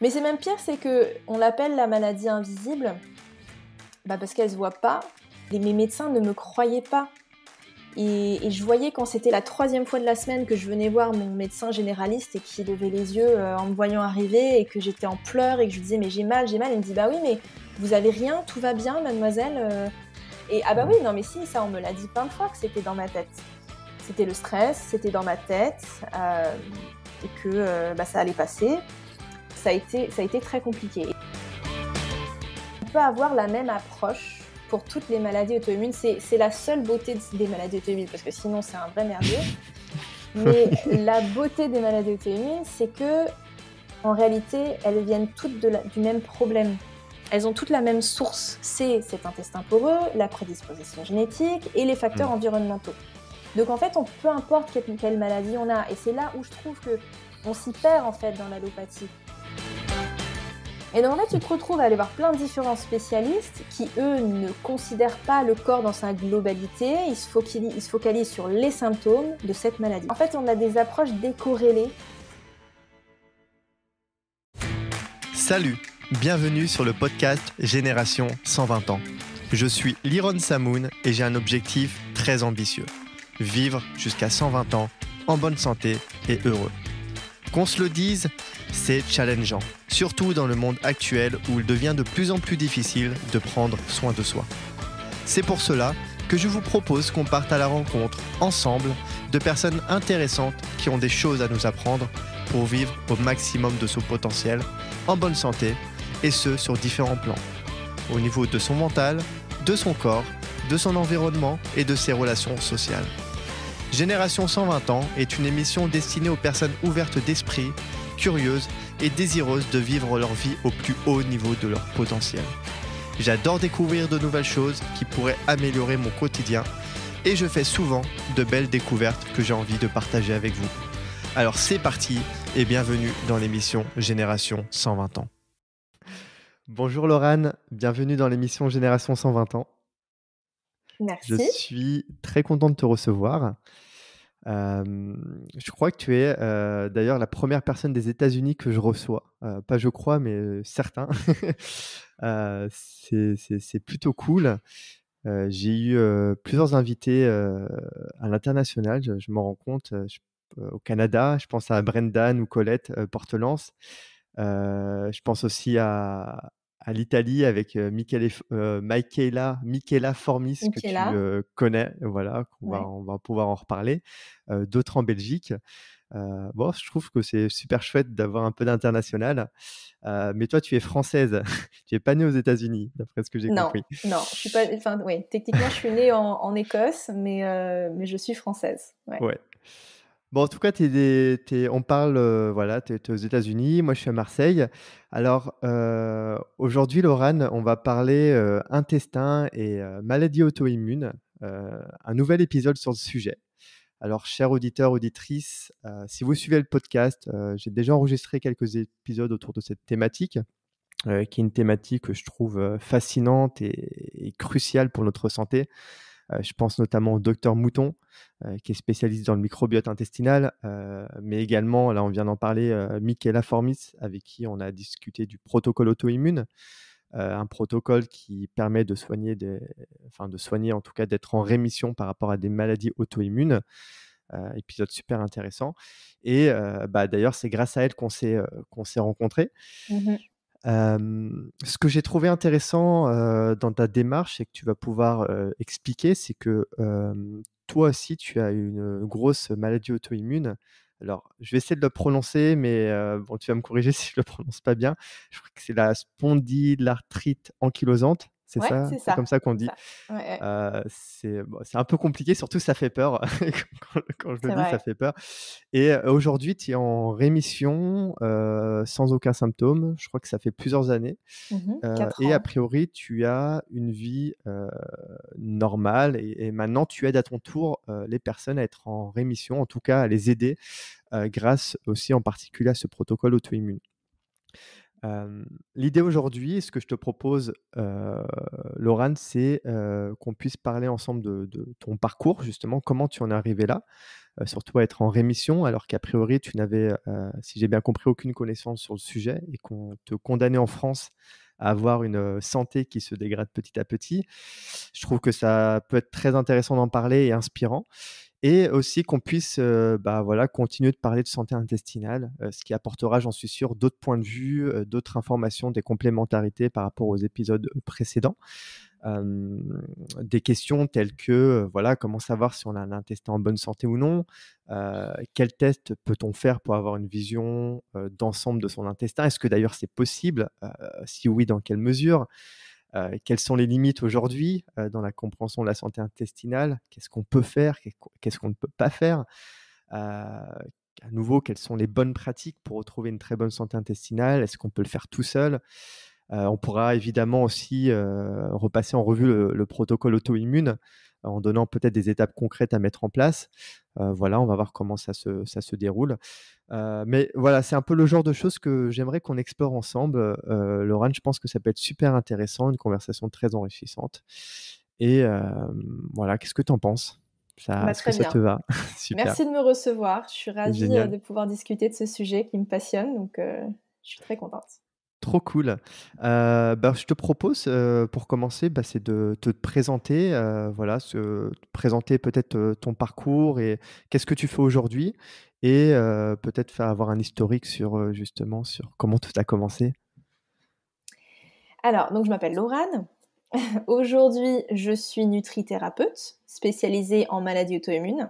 Mais c'est même pire, c'est que on l'appelle la maladie invisible bah, parce qu'elle se voit pas. Et mes médecins ne me croyaient pas. Et, je voyais quand c'était la troisième fois de la semaine que je venais voir mon médecin généraliste et qui levait les yeux euh, en me voyant arriver et que j'étais en pleurs et que je lui disais mais j'ai mal, j'ai mal. Il me dit bah oui mais vous avez rien, tout va bien mademoiselle. Euh. Et ah bah oui non mais si ça on me l'a dit plein de fois que c'était dans ma tête. C'était le stress, c'était dans ma tête euh, et que bah, ça allait passer ça a été, ça a été très compliqué. On peut avoir la même approche pour toutes les maladies auto-immunes. C'est la seule beauté des maladies auto-immunes, parce que sinon c'est un vrai merdier. Mais la beauté des maladies auto-immunes, c'est que en réalité, elles viennent toutes du même problème. Elles ont toutes la même source, c'est cet intestin poreux, la prédisposition génétique et les facteurs hmm. environnementaux. Donc en fait, on peu importe quelle, quelle maladie on a, et c'est là où je trouve que on s'y perd en fait dans l'allopathie. Et donc là, tu te retrouves à aller voir plein de différents spécialistes qui, eux, ne considèrent pas le corps dans sa globalité, ils se focalisent, ils se focalisent sur les symptômes de cette maladie. En fait, on a des approches décorrélées. Salut, bienvenue sur le podcast Génération 120 ans. Je suis Liron Samoun et j'ai un objectif très ambitieux. Vivre jusqu'à 120 ans en bonne santé et heureux. Qu'on se le dise, c'est challengeant, surtout dans le monde actuel où il devient de plus en plus difficile de prendre soin de soi. C'est pour cela que je vous propose qu'on parte à la rencontre ensemble de personnes intéressantes qui ont des choses à nous apprendre pour vivre au maximum de son potentiel, en bonne santé, et ce sur différents plans. Au niveau de son mental, de son corps, de son environnement et de ses relations sociales. Génération 120 ans est une émission destinée aux personnes ouvertes d'esprit curieuses et désireuses de vivre leur vie au plus haut niveau de leur potentiel. J'adore découvrir de nouvelles choses qui pourraient améliorer mon quotidien et je fais souvent de belles découvertes que j'ai envie de partager avec vous. Alors c'est parti et bienvenue dans l'émission Génération 120 ans. Bonjour Lorane, bienvenue dans l'émission Génération 120 ans. Merci. Je suis très content de te recevoir. Euh, je crois que tu es euh, d'ailleurs la première personne des États-Unis que je reçois. Euh, pas je crois, mais certain. c'est plutôt cool. J'ai eu plusieurs invités à l'international, je, m'en rends compte, au Canada. Je pense à Brendan ou Colette Portelance. je pense aussi à, à l'Italie avec Michaela, Michaela, Formis que tu connais, voilà, on, va, on va pouvoir en reparler, d'autres en Belgique. bon, je trouve que c'est super chouette d'avoir un peu d'international, mais toi, tu es française, tu n'es pas née aux États-Unis, d'après ce que j'ai compris. Non, je suis pas, techniquement, je suis née en, Écosse, mais, mais je suis française. ouais. ouais. Bon, en tout cas, on parle, euh, voilà, tu es, aux États-Unis, moi je suis à Marseille. Alors, euh, aujourd'hui, Lorane, on va parler euh, intestin et maladie auto-immune, un nouvel épisode sur ce sujet. Alors, chers auditeurs, auditrices, si vous suivez le podcast, j'ai déjà enregistré quelques épisodes autour de cette thématique, qui est une thématique que je trouve fascinante et cruciale pour notre santé. Euh, je pense notamment au docteur Mouton, euh, qui est spécialiste dans le microbiote intestinal, euh, mais également, là on vient d'en parler, Michaela Formis, avec qui on a discuté du protocole auto-immune. un protocole qui permet de soigner, des, enfin de soigner en tout cas d'être en rémission par rapport à des maladies auto-immunes. épisode super intéressant. Et bah, d'ailleurs, c'est grâce à elle qu'on s'est rencontrés. Mmh ce que j'ai trouvé intéressant dans ta démarche et que tu vas pouvoir expliquer, c'est que toi aussi, tu as une grosse maladie auto-immune. Alors, je vais essayer de le prononcer, mais bon, tu vas me corriger si je ne le prononce pas bien. Je crois que c'est la spondylarthrite ankylosante. C'est ça C'est comme ça qu'on dit. c'est un peu compliqué, surtout ça fait peur. quand, je dis, ça fait peur. Et aujourd'hui, tu es en rémission sans aucun symptôme. Je crois que ça fait plusieurs années. Mmh et a priori, tu as une vie normale. Et, et, maintenant, tu aides à ton tour les personnes à être en rémission, en tout cas à les aider, grâce aussi en particulier à ce protocole auto-immune. L'idée aujourd'hui, ce que je te propose, euh, Laurent, c'est qu'on puisse parler ensemble de, de, ton parcours, justement, comment tu en es arrivé là, surtout à être en rémission, alors qu'a priori, tu n'avais, si j'ai bien compris, aucune connaissance sur le sujet et qu'on te condamnait en France à avoir une santé qui se dégrade petit à petit. Je trouve que ça peut être très intéressant d'en parler et inspirant et aussi qu'on puisse euh, bah, voilà, continuer de parler de santé intestinale, euh, ce qui apportera, j'en suis sûr, d'autres points de vue, euh, d'autres informations, des complémentarités par rapport aux épisodes précédents. des questions telles que voilà comment savoir si on a un intestin en bonne santé ou non, quel test peut-on faire pour avoir une vision d'ensemble de son intestin, est-ce que d'ailleurs c'est possible, si oui dans quelle mesure, euh, quelles sont les limites aujourd'hui euh, dans la compréhension de la santé intestinale Qu'est-ce qu'on peut faire Qu'est-ce qu'on ne peut pas faire euh, À nouveau, quelles sont les bonnes pratiques pour retrouver une très bonne santé intestinale Est-ce qu'on peut le faire tout seul On pourra évidemment aussi repasser en revue le, le protocole auto-immune en donnant peut-être des étapes concrètes à mettre en place. Euh, voilà, on va voir comment ça se, ça se déroule. Euh, mais voilà, c'est un peu le genre de choses que j'aimerais qu'on explore ensemble. Euh, Laurent, je pense que ça peut être super intéressant, une conversation très enrichissante. Et euh, voilà, qu'est-ce que tu en penses ça, bah, que ça te va Merci de me recevoir. Je suis ravie de pouvoir discuter de ce sujet qui me passionne. Donc, je suis très contente. Trop cool. Euh, bah, je te propose, euh, pour commencer, bah, c'est de, te présenter, euh, voilà, se, présenter peut-être ton parcours et qu'est-ce que tu fais aujourd'hui, et peut-être faire avoir un historique sur justement sur comment tout a commencé. Alors, donc je m'appelle Laurane. aujourd'hui, je suis nutrithérapeute spécialisée en maladies auto-immunes.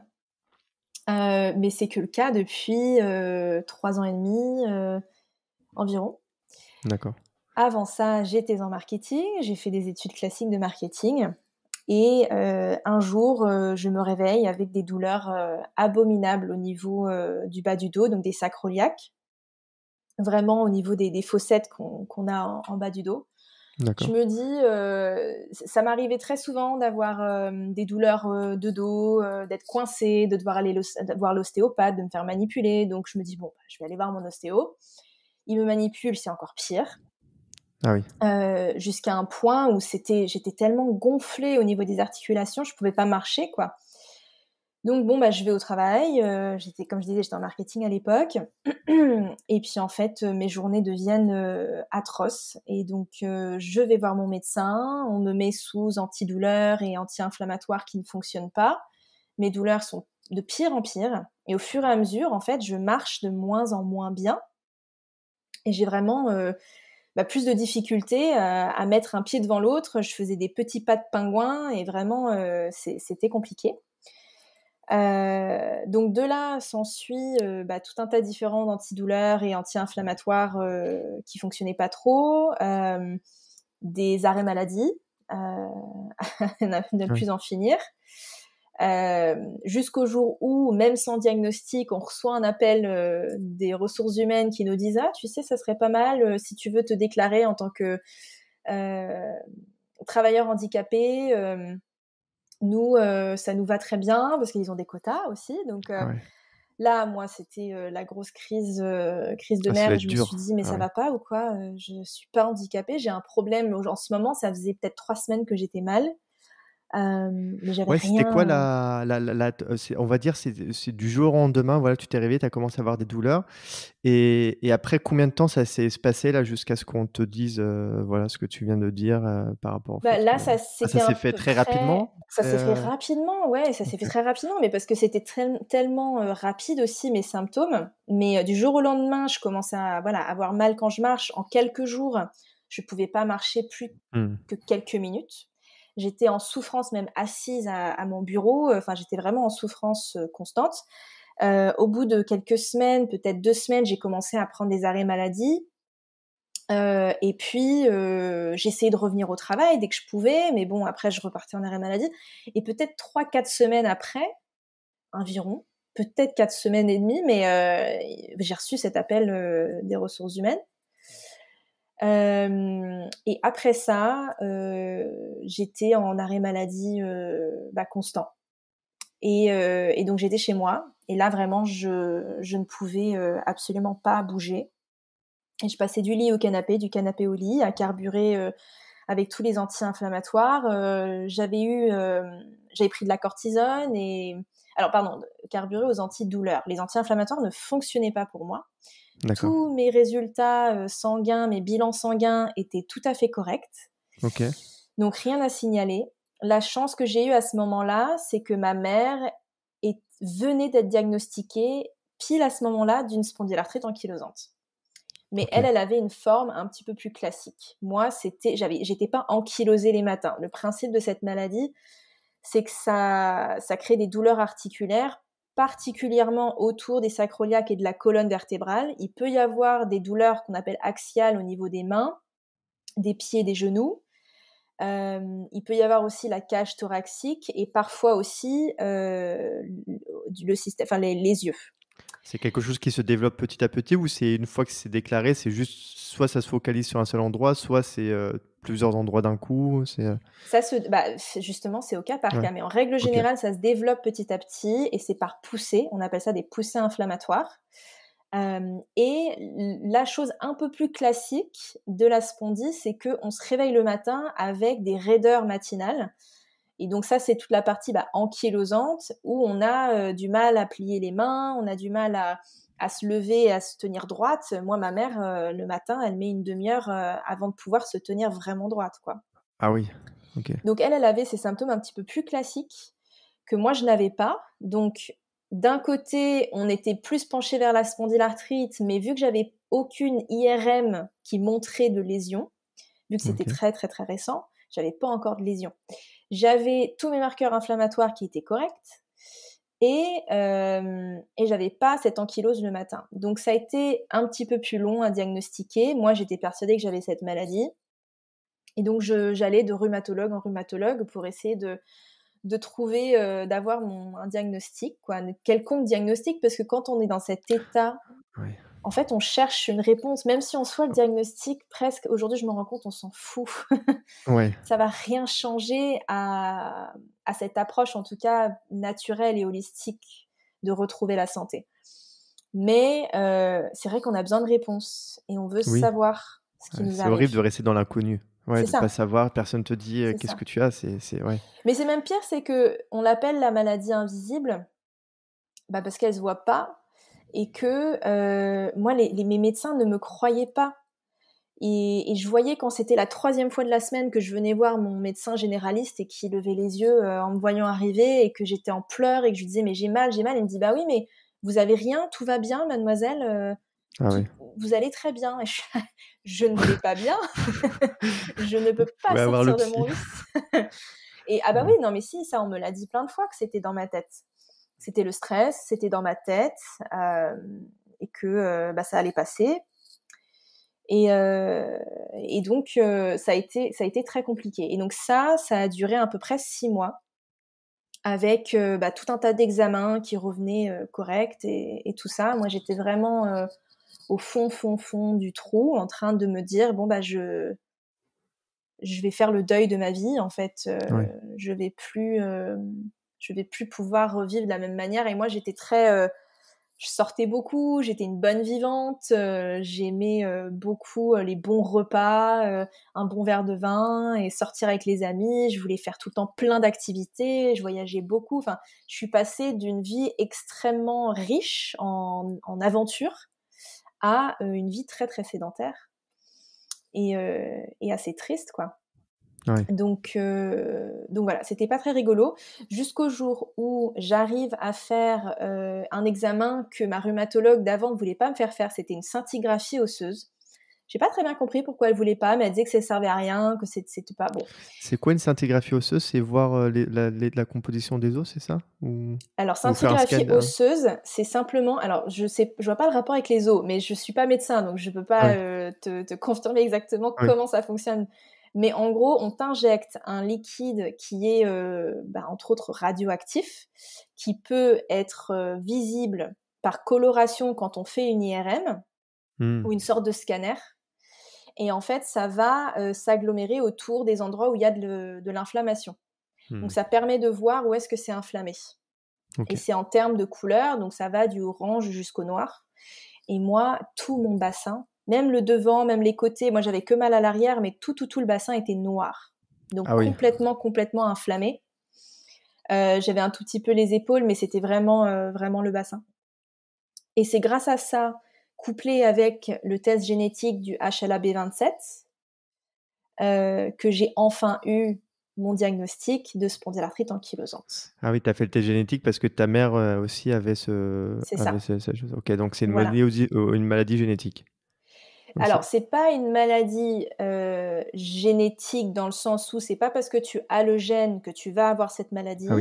mais c'est que le cas depuis trois ans et demi environ. D'accord. Avant ça, j'étais en marketing, j'ai fait des études classiques de marketing. Et euh, un jour, euh, je me réveille avec des douleurs euh, abominables au niveau du bas du dos, donc des sacroliaques, vraiment au niveau des, des fossettes qu'on a en, bas du dos. Je me dis, ça m'arrivait très souvent d'avoir des douleurs de dos, d'être coincée, de devoir aller voir l'ostéopathe, de me faire manipuler. Donc je me dis, bon, bah, je vais aller voir mon ostéo il me manipule, c'est encore pire. Ah euh, jusqu'à un point où c'était, j'étais tellement gonflée au niveau des articulations, je ne pouvais pas marcher, quoi. Donc bon, bah, je vais au travail. Euh, j'étais, comme je disais, j'étais en marketing à l'époque. Et puis en fait, euh, mes journées deviennent atroces. Et donc, je vais voir mon médecin. On me met sous antidouleurs et anti-inflammatoires qui ne fonctionnent pas. Mes douleurs sont de pire en pire. Et au fur et à mesure, en fait, je marche de moins en moins bien. Et j'ai vraiment euh, bah, plus de difficultés euh, à mettre un pied devant l'autre. Je faisais des petits pas de pingouin et vraiment, euh, c'était compliqué. donc de là s'ensuit bah, tout un tas différents d'antidouleurs et anti-inflammatoires qui qui fonctionnaient pas trop, des arrêts maladie, ne plus en finir, euh, jusqu'au jour où, même sans diagnostic, on reçoit un appel euh, des ressources humaines qui nous disent ah tu sais ça serait pas mal euh, si tu veux te déclarer en tant que travailleur handicapé. nous, ça nous va très bien parce qu'ils ont des quotas aussi. Donc ah là, moi, c'était la grosse crise, crise de ah, merde Je me suis dit mais ah ça va pas ou quoi Je suis pas handicapée, j'ai un problème. En ce moment, ça faisait peut-être trois semaines que j'étais mal c'était quoi la, on va dire, c'est du jour au lendemain, voilà, tu t'es réveillé, tu as commencé à avoir des douleurs. Et, après, combien de temps ça s'est passé là jusqu'à ce qu'on te dise voilà ce que tu viens de dire par rapport bah, Là, ah, ça s'est fait, très, rapidement. Ça s'est fait rapidement, ouais, ça s'est fait très rapidement, mais parce que c'était tellement rapide aussi mes symptômes. Mais du jour au lendemain, je commençais à avoir mal quand je marche. En quelques jours, je ne pouvais pas marcher plus mmh. que quelques minutes. J'étais en souffrance même assise à, mon bureau. Euh, enfin, j'étais vraiment en souffrance euh, constante. Euh, au bout de quelques semaines, peut-être deux semaines, j'ai commencé à prendre des arrêts maladie. et puis j'ai essayé de revenir au travail dès que je pouvais, mais bon après je repartais en arrêt maladie. Et peut-être trois quatre semaines après, environ, peut-être quatre semaines et demie, mais j'ai reçu cet appel des ressources humaines euh, et après ça, euh, j'étais en arrêt maladie euh, bah, constant. Et, donc j'étais chez moi. Et là, vraiment, je, ne pouvais absolument pas bouger. Et je passais du lit au canapé, du canapé au lit, à carburer avec tous les anti-inflammatoires. j'avais eu, j'avais pris de la cortisone et alors pardon, carburer aux antidouleurs. Les anti-inflammatoires ne fonctionnaient pas pour moi. Tous mes résultats euh, sanguins, mes bilans sanguins étaient tout à fait corrects. Donc rien à signaler. La chance que j'ai eue à ce moment-là, c'est que ma mère est, venait d'être diagnostiquée pile à ce moment-là d'une spondylarthrite ankylosante. Mais elle, elle avait une forme un petit peu plus classique. Moi, c'était, j'avais, j'étais pas ankylosée les matins. Le principe de cette maladie, c'est que ça, ça crée des douleurs articulaires particulièrement autour des sacroliaques et de la colonne vertébrale. Il peut y avoir des douleurs qu'on appelle axiales au niveau des mains, des pieds, des genoux. Euh, il peut y avoir aussi la cage thoraxique et parfois aussi euh, le système, les, yeux. C'est quelque chose qui se développe petit à petit ou c'est une fois que c'est déclaré, c'est juste soit ça se focalise sur un seul endroit, soit c'est euh, plusieurs endroits d'un coup euh Ça se, bah, Justement, c'est au cas par cas, mais en règle générale, ça se développe petit à petit et c'est par poussée. On appelle ça des poussées inflammatoires. et la chose un peu plus classique de la spondie, c'est qu'on se réveille le matin avec des raideurs matinales. Et donc ça, c'est toute la partie bah, ankylosante où on a euh, du mal à plier les mains, on a du mal à, se lever à se tenir droite. Moi, ma mère, euh, le matin, elle met une demi-heure euh, avant de pouvoir se tenir vraiment droite. quoi. Ah oui, Donc elle, elle avait ces symptômes un petit peu plus classiques que moi, je n'avais pas. Donc d'un côté, on était plus penché vers la spondylarthrite, mais vu que j'avais aucune IRM qui montrait de lésion, vu que c'était très très très récent, j'avais pas encore de lésion. J'avais tous mes marqueurs inflammatoires qui étaient corrects et, euh, et j'avais pas cette ankylose le matin. Donc ça a été un petit peu plus long à diagnostiquer. Moi, j'étais persuadée que j'avais cette maladie. Et donc j'allais de rhumatologue en rhumatologue pour essayer de, de trouver, euh, d'avoir un diagnostic, quoi, quelconque diagnostic, parce que quand on est dans cet état en fait, on cherche une réponse, même si en soit le ah. diagnostic, presque, aujourd'hui, je me rends compte, on s'en fout. ouais. Ça va rien changer à, cette approche, en tout cas, naturelle et holistique de retrouver la santé. Mais euh, c'est vrai qu'on a besoin de réponses et on veut savoir ce qui nous arrive. C'est horrible de rester dans l'inconnu. de ne pas savoir, personne te dit euh, qu'est-ce que tu as, Mais c'est même pire, c'est que on l'appelle la maladie invisible, bah, parce qu'elle se voit pas, et que euh, moi, les, mes médecins ne me croyaient pas. Et, je voyais quand c'était la troisième fois de la semaine que je venais voir mon médecin généraliste et qui levait les yeux euh, en me voyant arriver et que j'étais en pleurs et que je disais mais j'ai mal, j'ai mal. Il me dit bah oui mais vous avez rien, tout va bien mademoiselle, euh, ah vous allez très bien. je, je, ne vais pas bien, je ne peux pas sortir de mon lit. et ah bah oui non mais si ça on me l'a dit plein de fois que c'était dans ma tête c'était le stress, c'était dans ma tête euh, et que euh, bah, ça allait passer. Et, euh, et donc ça a été ça a été très compliqué. Et donc ça, ça a duré à peu près six mois avec bah, tout un tas d'examens qui revenaient corrects et, tout ça. Moi, j'étais vraiment au fond, fond, fond du trou, en train de me dire bon bah je je vais faire le deuil de ma vie. En fait, je vais plus je vais plus pouvoir revivre de la même manière. Et moi, j'étais très, euh, je sortais beaucoup, j'étais une bonne vivante, euh, j'aimais euh, beaucoup les bons repas, un bon verre de vin et sortir avec les amis. Je voulais faire tout le temps plein d'activités, je voyageais beaucoup. Enfin, je suis passée d'une vie extrêmement riche en, aventures aventure à une vie très très sédentaire et assez triste, quoi. Donc, euh, donc voilà, c'était pas très rigolo. Jusqu'au jour où j'arrive à faire euh, un examen que ma rhumatologue d'avant ne voulait pas me faire faire, c'était une scintigraphie osseuse. J'ai pas très bien compris pourquoi elle voulait pas, mais elle disait que ça servait à rien, que c'était pas bon. C'est quoi une scintigraphie osseuse C'est voir euh, la, composition des os, c'est ça Alors scintigraphie osseuse, c'est simplement. Alors je sais, je vois pas le rapport avec les os, mais je suis pas médecin, donc je peux pas te, confirmer exactement comment ça fonctionne. Mais en gros, on injecte un liquide qui est, euh, bah, entre autres, radioactif, qui peut être euh, visible par coloration quand on fait une IRM hmm. ou une sorte de scanner. Et en fait, ça va euh, s'agglomérer autour des endroits où il y a de l'inflammation. Hmm. Donc ça permet de voir où est-ce que c'est inflammé. Et c'est en termes de couleur, donc ça va du orange jusqu'au noir. Et moi, tout mon bassin même le devant, même les côtés. Moi, j'avais que mal à l'arrière, mais tout, tout, tout le bassin était noir. Donc ah complètement, complètement inflammé. Euh, j'avais un tout petit peu les épaules, mais c'était vraiment, euh, vraiment le bassin. Et c'est grâce à ça, couplé avec le test génétique du HLA-B27, euh, que j'ai enfin eu mon diagnostic de spondylarthrite ankylosante. Ah oui, tu as fait le test génétique parce que ta mère aussi avait ce. C'est ça. Ok, donc c'est une maladie génétique. Alors, ce n'est pas une maladie euh, génétique dans le sens où c'est pas parce que tu as le gène que tu vas avoir cette maladie, ah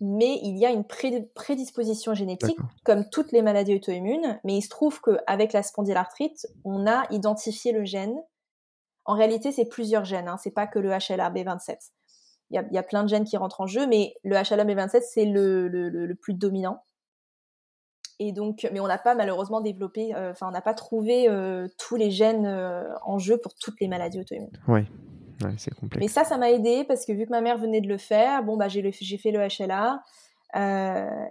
mais il y a une prédisposition génétique comme toutes les maladies auto-immunes. Mais il se trouve qu'avec la spondylarthrite, on a identifié le gène. En réalité, c'est plusieurs gènes, hein, c'est pas que le HLA-B27. Il y, a plein de gènes qui rentrent en jeu, mais le HLA-B27, c'est le plus dominant. Et donc, mais on n'a pas malheureusement développé, euh, enfin, on n'a pas trouvé euh, tous les gènes euh, en jeu pour toutes les maladies auto-immunes. Oui, c'est complexe. Mais ça, ça m'a aidé parce que vu que ma mère venait de le faire, bon, bah, j'ai, fait le HLA.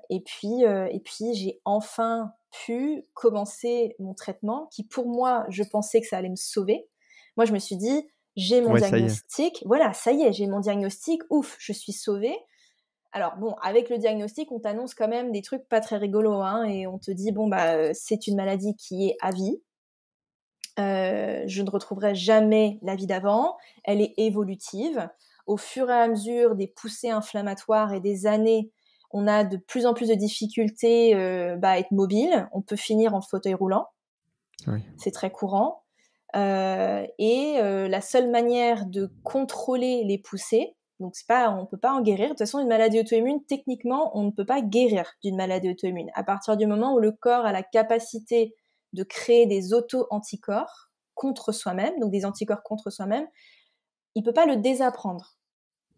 et puis, et puis j'ai enfin pu commencer mon traitement qui, pour moi, je pensais que ça allait me sauver. Moi, je me suis dit, j'ai mon diagnostic. voilà, ça y est, j'ai mon diagnostic. Ouf, je suis sauvée. Alors bon, avec le diagnostic, on t'annonce quand même des trucs pas très rigolos, hein, et on te dit bon bah euh, c'est une maladie qui est à vie. Euh, je ne retrouverai jamais la vie d'avant. Elle est évolutive. Au fur et à mesure des poussées inflammatoires et des années, on a de plus en plus de difficultés euh, bah, à être mobile. On peut finir en fauteuil roulant. C'est très courant. et la seule manière de contrôler les poussées, donc c'est pas, on peut pas en guérir. De toute façon, une maladie auto-immune, techniquement, on ne peut pas guérir d'une maladie auto-immune. À partir du moment où le corps a la capacité de créer des auto-anticorps contre soi-même, donc des anticorps contre soi-même, il peut pas le désapprendre.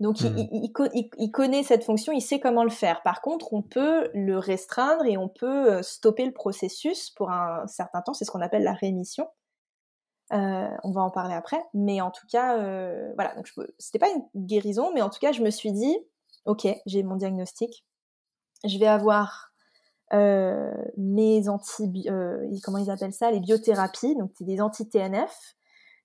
Donc il, mmh. connaît cette fonction, il sait comment le faire. Par contre, on peut le restreindre et on peut euh, stopper le processus pour un certain temps. C'est ce qu'on appelle la rémission. Euh, on va en parler après, mais en tout cas, euh, voilà. Donc, c'était pas une guérison, mais en tout cas, je me suis dit, ok, j'ai mon diagnostic, je vais avoir euh, mes anti, euh, comment ils appellent ça, les biothérapies, donc c'est des anti-TNF.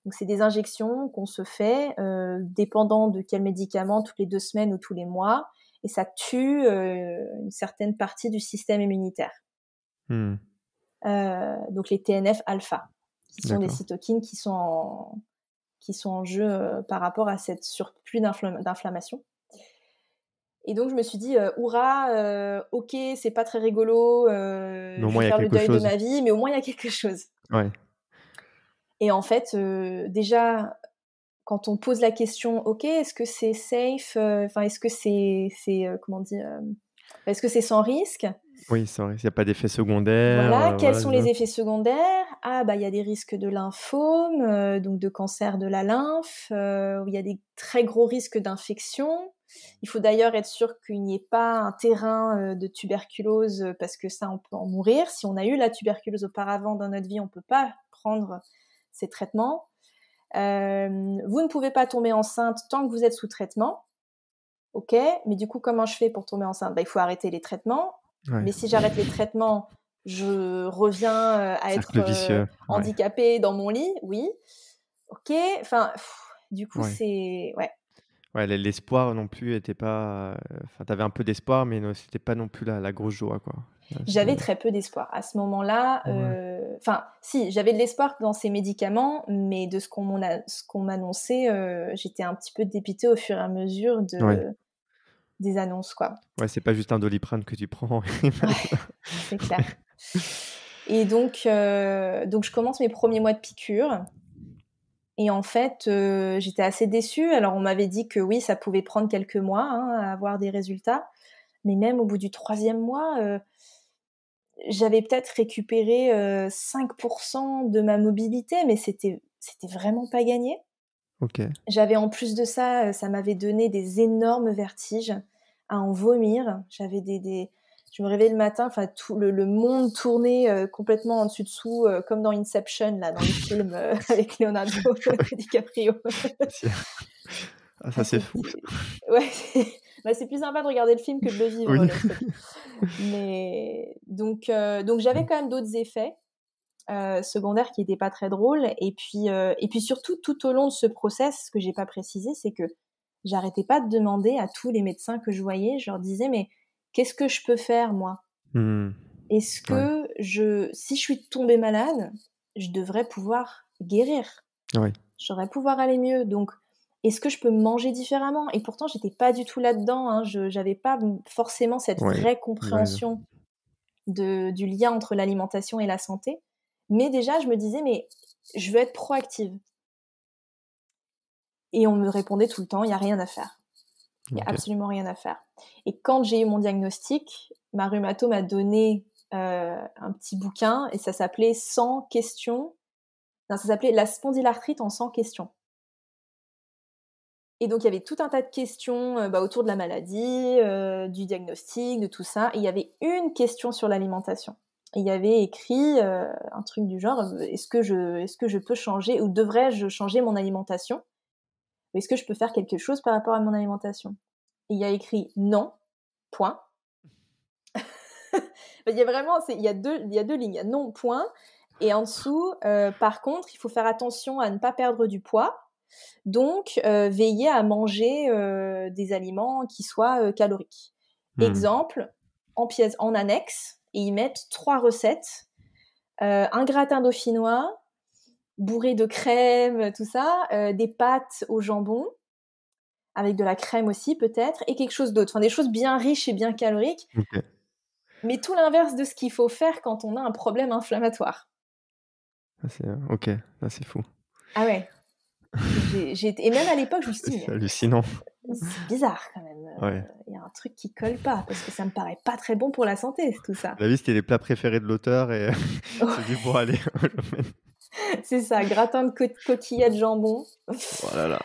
Donc, c'est des injections qu'on se fait, euh, dépendant de quel médicament, toutes les deux semaines ou tous les mois, et ça tue une certaine partie du système immunitaire. Hmm. donc, les TNF alpha qui sont des cytokines qui sont en, qui sont en jeu euh, par rapport à cette surplus d'inflammation. Et donc je me suis dit, hurrah, euh, euh, ok, c'est pas très rigolo, je vais faire le deuil de ma vie, mais au moins il y a quelque chose. Ouais. Et en fait, déjà, quand on pose la question, ok, est-ce que c'est safe, enfin est-ce que c'est, comment dire, est-ce que c'est sans risque, oui, c'est vrai, il n'y a pas d'effet secondaire. Voilà, euh, quels sont les effets secondaires Ah, bah, il y a des risques de lymphome, euh, donc de cancer de la lymphe, euh, où il y a des très gros risques d'infection. Il faut d'ailleurs être sûr qu'il n'y ait pas un terrain de tuberculose, parce que ça, on peut en mourir. Si on a eu la tuberculose auparavant dans notre vie, on ne peut pas prendre ces traitements. vous ne pouvez pas tomber enceinte tant que vous êtes sous traitement. Ok, mais du coup, comment je fais pour tomber enceinte bah, Il faut arrêter les traitements. Mais si j'arrête les traitements, je reviens euh, à être handicapé euh, handicapée dans mon lit, oui. Ok, enfin, du coup, c'est. Ouais. Ouais, l'espoir non plus était pas. Euh, enfin, t'avais un peu d'espoir, mais c'était pas non plus la, grosse joie, quoi. J'avais très peu d'espoir à ce moment-là. Enfin, si, j'avais de l'espoir dans ces médicaments, mais de ce qu'on m'annonçait, j'étais un petit peu dépité au fur et à mesure de, des annonces, quoi. Ouais, c'est pas juste un doliprane que tu prends. c'est clair. Et donc, euh, donc, je commence mes premiers mois de piqûre. Et en fait, euh, j'étais assez déçue. Alors, on m'avait dit que oui, ça pouvait prendre quelques mois hein, à avoir des résultats. Mais même au bout du troisième mois, euh, j'avais peut-être récupéré 5% de ma mobilité, mais c'était, c'était vraiment pas gagné. J'avais en plus de ça, euh, ça m'avait donné des énormes vertiges à en vomir. J'avais des, je me réveillais le matin, enfin tout le, monde tournait euh, complètement en dessus dessous, euh, comme dans Inception là, dans le film avec Leonardo DiCaprio. ah, ça c'est fou. Ouais, bah, c'est plus sympa de regarder le film que de le vivre. Mais donc donc j'avais quand même d'autres effets euh, secondaire qui n'était pas très drôle. Et puis, euh, et puis surtout, tout au long de ce process, ce que j'ai pas précisé, c'est que j'arrêtais pas de demander à tous les médecins que je voyais, je leur disais, mais qu'est-ce que je peux faire moi hmm. Est-ce que je, si je suis tombée malade, je devrais pouvoir guérir j'aurais pouvoir aller mieux. Donc, est-ce que je peux manger différemment Et pourtant, j'étais pas du tout là-dedans. Hein. Je n'avais pas forcément cette vraie compréhension de, du lien entre l'alimentation et la santé. Mais déjà, je me disais, mais je veux être proactive. Et on me répondait tout le temps, il n'y a rien à faire. Il n'y a absolument rien à faire. Et quand j'ai eu mon diagnostic, ma rhumato m'a donné euh, un petit bouquin et ça s'appelait 100 questions. Non, ça s'appelait La spondylarthrite en 100 questions. Et donc, il y avait tout un tas de questions euh, bah, autour de la maladie, euh, du diagnostic, de tout ça. il y avait une question sur l'alimentation il y avait écrit euh, un truc du genre euh, est-ce que je est-ce que je peux changer ou devrais-je changer mon alimentation Est-ce que je peux faire quelque chose par rapport à mon alimentation il y a écrit non. Point. il y a vraiment il a deux il y a deux lignes, non point et en dessous euh, par contre, il faut faire attention à ne pas perdre du poids. Donc veillez à manger des aliments qui soient caloriques. Hmm. Exemple en pièce en annexe et ils mettent trois recettes euh, un gratin dauphinois bourré de crème, tout ça, euh, des pâtes au jambon avec de la crème aussi peut-être et quelque chose d'autre, enfin des choses bien riches et bien caloriques. Mais tout l'inverse de ce qu'il faut faire quand on a un problème inflammatoire. Euh, ok, là c'est fou. Ah ouais et même à l'époque, je me suis c'est hallucinant. C'est bizarre quand même. Euh, il y a un truc qui colle pas parce que ça me paraît pas très bon pour la santé, tout ça. La vie, c'était les plats préférés de l'auteur et c'est c'est bon aller. c'est ça, gratin de co de jambon. Voilà. Oh là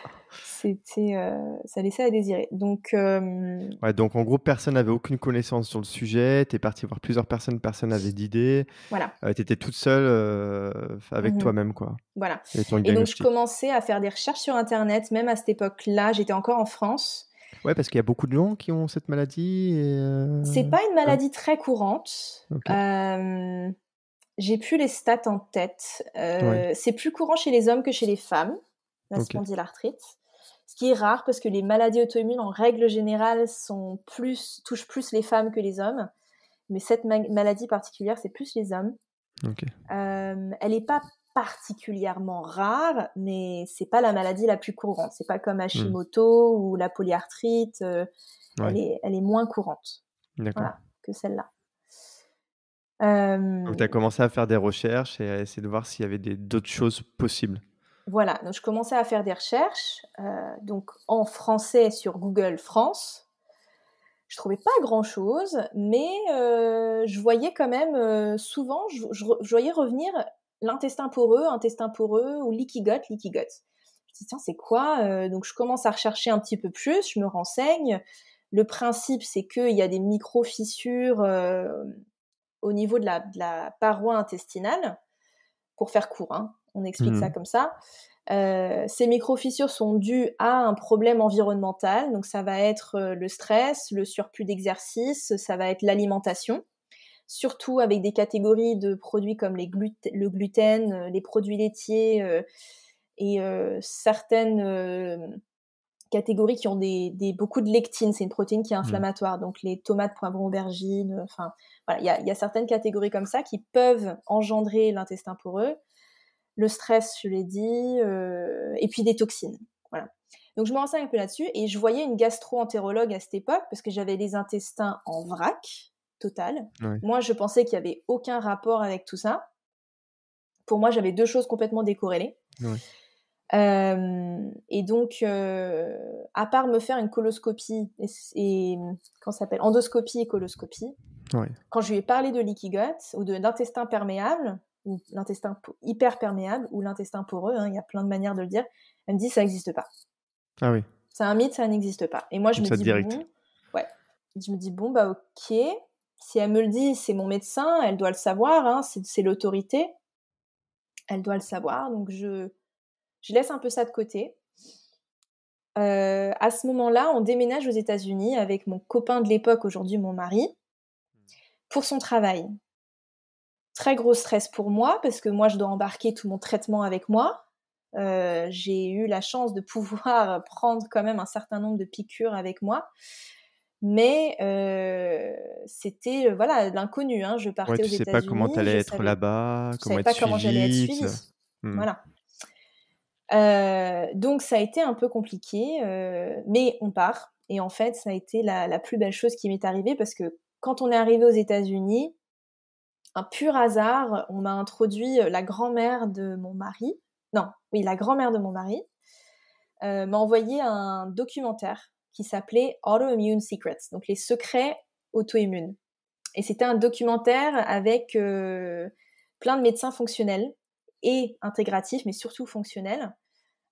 c'était, euh, ça laissait à désirer. Donc, euh, donc en gros, personne n'avait aucune connaissance sur le sujet. Tu es parti voir plusieurs personnes, personne n'avait d'idée. Voilà. Euh, tu étais toute seule avec mhm. toi-même, quoi. Voilà. Et, donc, je commençais à faire des recherches sur Internet, même à cette époque-là. J'étais encore en France. Ouais, parce qu'il y a beaucoup de gens qui ont cette maladie. C'est pas une maladie très courante. j'ai plus les stats en tête. C'est plus courant chez les hommes que chez les femmes, la okay. spondylarthrite qui est rare parce que les maladies auto-immunes, en règle générale, sont plus, touchent plus les femmes que les hommes. Mais cette maladie particulière, c'est plus les hommes. Euh, elle n'est pas particulièrement rare, mais c'est pas la maladie la plus courante. C'est pas comme Hashimoto hmm. ou la polyarthrite. Euh, elle, est, moins courante que celle-là. Euh, Donc, tu as commencé à faire des recherches et à essayer de voir s'il y avait d'autres choses possibles. Voilà, donc je commençais à faire des recherches, euh, donc en français sur Google France. Je trouvais pas grand chose, mais euh, je voyais quand même euh, souvent, je, voyais revenir l'intestin poreux, intestin poreux ou liquigote, liquigote. Je me dis tiens c'est quoi Donc je commence à rechercher un petit peu plus, je me renseigne. Le principe c'est qu'il y a des micro fissures au niveau de la, de la paroi intestinale, pour faire court. Hein on explique ça mmh. comme ça. Euh, ces micro-fissures sont dues à un problème environnemental, donc ça va être euh, le stress, le surplus d'exercice, ça va être l'alimentation, surtout avec des catégories de produits comme les le gluten, euh, les produits laitiers et certaines catégories qui ont des, beaucoup de lectine, c'est une protéine qui est mmh. inflammatoire, donc les tomates, poivrons, aubergines, enfin il y y a certaines catégories comme ça qui peuvent engendrer l'intestin poreux le stress, je l'ai dit, euh, et puis des toxines. Voilà. Donc je me renseigne un peu là-dessus et je voyais une gastro-entérologue à cette époque parce que j'avais les intestins en vrac total. Moi, je pensais qu'il n'y avait aucun rapport avec tout ça. Pour moi, j'avais deux choses complètement décorrélées. Euh, et donc, euh, à part me faire une coloscopie et, s'appelle endoscopie et coloscopie, quand je lui ai parlé de gut ou de l'intestin perméable, ou l'intestin hyper perméable ou l'intestin poreux, hein, il y a plein de manières de le dire, elle me dit ça n'existe pas. Ah oui. C'est un mythe, ça n'existe pas. Et moi, je me dis bon, ouais, je me dis bon bah ok, si elle me le dit, c'est mon médecin, elle doit le savoir, hein, c'est l'autorité, elle doit le savoir, donc je je laisse un peu ça de côté. Euh, à ce moment-là, on déménage aux États-Unis avec mon copain de l'époque, aujourd'hui mon mari, pour son travail très gros stress pour moi parce que moi, je dois embarquer tout mon traitement avec moi. Euh, j'ai eu la chance de pouvoir prendre quand même un certain nombre de piqûres avec moi. Mais euh, c'était euh, voilà l'inconnu. Hein. Je partais aux États-Unis. Tu sais pas comment allais être là-bas, comment être pas comment j'allais être suivie. Hmm. Voilà. donc ça a été un peu compliqué, mais on part. Et en fait, ça a été la, la plus belle chose qui m'est arrivée parce que quand on est arrivé aux États-Unis, un pur hasard, on m'a introduit euh, la grand-mère de mon mari, non, oui, la grand-mère de mon mari, euh, m'a envoyé un documentaire qui s'appelait Autoimmune Secrets, donc les secrets auto-immunes. Et c'était un documentaire avec euh, plein de médecins fonctionnels et intégratifs, mais surtout fonctionnels.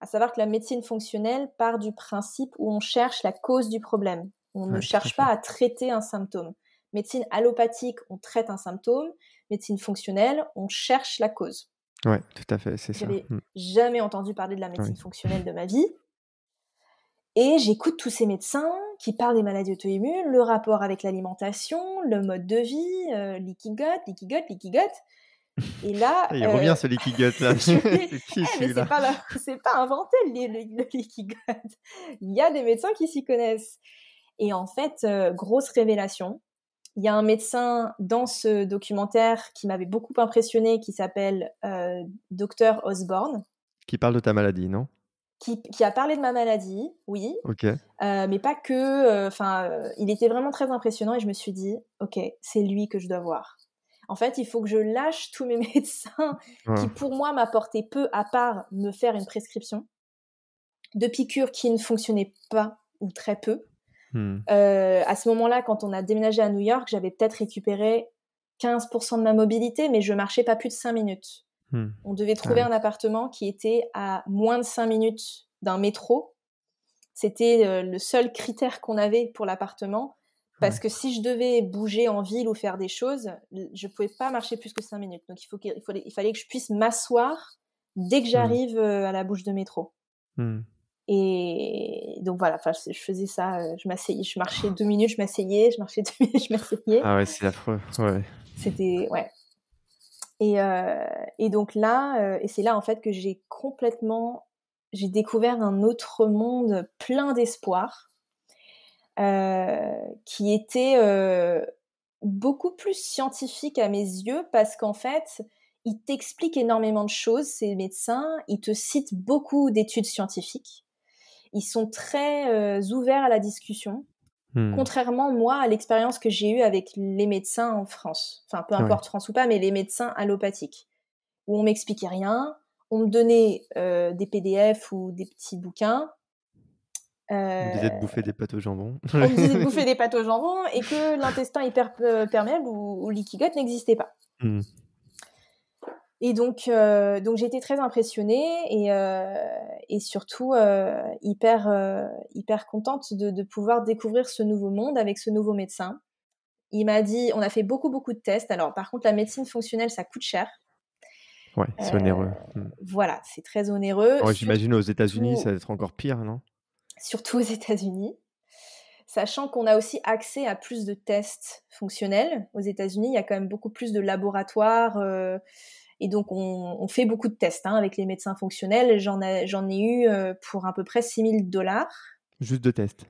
À savoir que la médecine fonctionnelle part du principe où on cherche la cause du problème. On ne cherche pas à traiter un symptôme médecine allopathique, on traite un symptôme, médecine fonctionnelle, on cherche la cause. Oui, tout à fait, c'est ça. Hmm. jamais entendu parler de la médecine fonctionnelle de ma vie. Et j'écoute tous ces médecins qui parlent des maladies auto-immunes, le rapport avec l'alimentation, le mode de vie, euh, gut, leaky Et là. il revient euh, ce leaky là. Eh, c'est pas, inventé le, le, Il y a des médecins qui s'y connaissent. Et en fait, euh, grosse révélation. Il y a un médecin dans ce documentaire qui m'avait beaucoup impressionné, qui s'appelle euh, Docteur Osborne. Qui parle de ta maladie, non qui, a parlé de ma maladie, oui. Ok. Euh, mais pas que. Euh, enfin, il était vraiment très impressionnant et je me suis dit, ok, c'est lui que je dois voir. En fait, il faut que je lâche tous mes médecins qui, pour moi, m'apportaient peu à part me faire une prescription de piqûres qui ne fonctionnaient pas ou très peu. Hmm. Euh, à ce moment-là, quand on a déménagé à New York, j'avais peut-être récupéré 15% de ma mobilité, mais je marchais pas plus de 5 minutes. Hmm. On devait ah trouver un appartement qui était à moins de 5 minutes d'un métro. C'était euh, le seul critère qu'on avait pour l'appartement. Parce que si je devais bouger en ville ou faire des choses, je ne pouvais pas marcher plus que 5 minutes. Donc il, fallait, que je puisse m'asseoir dès que hmm. j'arrive euh, à la bouche de métro. Et donc voilà, enfin, je, faisais ça, euh, je m'asseyais, je marchais deux minutes, je m'asseyais, je marchais deux minutes, je m'asseyais. Ah ouais, c'est affreux. Ouais. C'était, ouais. Et, euh, et, donc là, euh, et c'est là en fait que j'ai complètement, j'ai découvert un autre monde plein d'espoir, qui était beaucoup plus scientifique à mes yeux parce qu'en fait, il t'explique énormément de choses, ces médecins, ils te citent beaucoup d'études scientifiques ils sont très euh, ouverts à la discussion. Hmm. Contrairement, moi, à l'expérience que j'ai eue avec les médecins en France, enfin peu importe France ou pas, mais les médecins allopathiques, où on m'expliquait rien, on me donnait euh, des PDF ou des petits bouquins. Euh, on me disait de bouffer des pâtes au jambon. on me disait de bouffer des pâtes au jambon et que l'intestin hyperperméable euh, ou, ou n'existait pas. Hmm. Et donc, euh, j'ai été très impressionnée et, euh, et surtout euh, hyper, hyper contente de, pouvoir découvrir ce nouveau monde avec ce nouveau médecin. Il m'a dit, on a fait beaucoup, beaucoup de tests. Alors, par contre, la médecine fonctionnelle, ça coûte cher. Ouais, c'est onéreux. Hmm. Voilà, c'est très onéreux. J'imagine aux États-Unis, ça va être encore pire, non Surtout aux États-Unis. Sachant qu'on a aussi accès à plus de tests fonctionnels. Aux États-Unis, il y a quand même beaucoup plus de laboratoires. Et donc, on, fait beaucoup de tests hein, avec les médecins fonctionnels. J'en ai, eu euh, pour à peu près 000 dollars. Juste de tests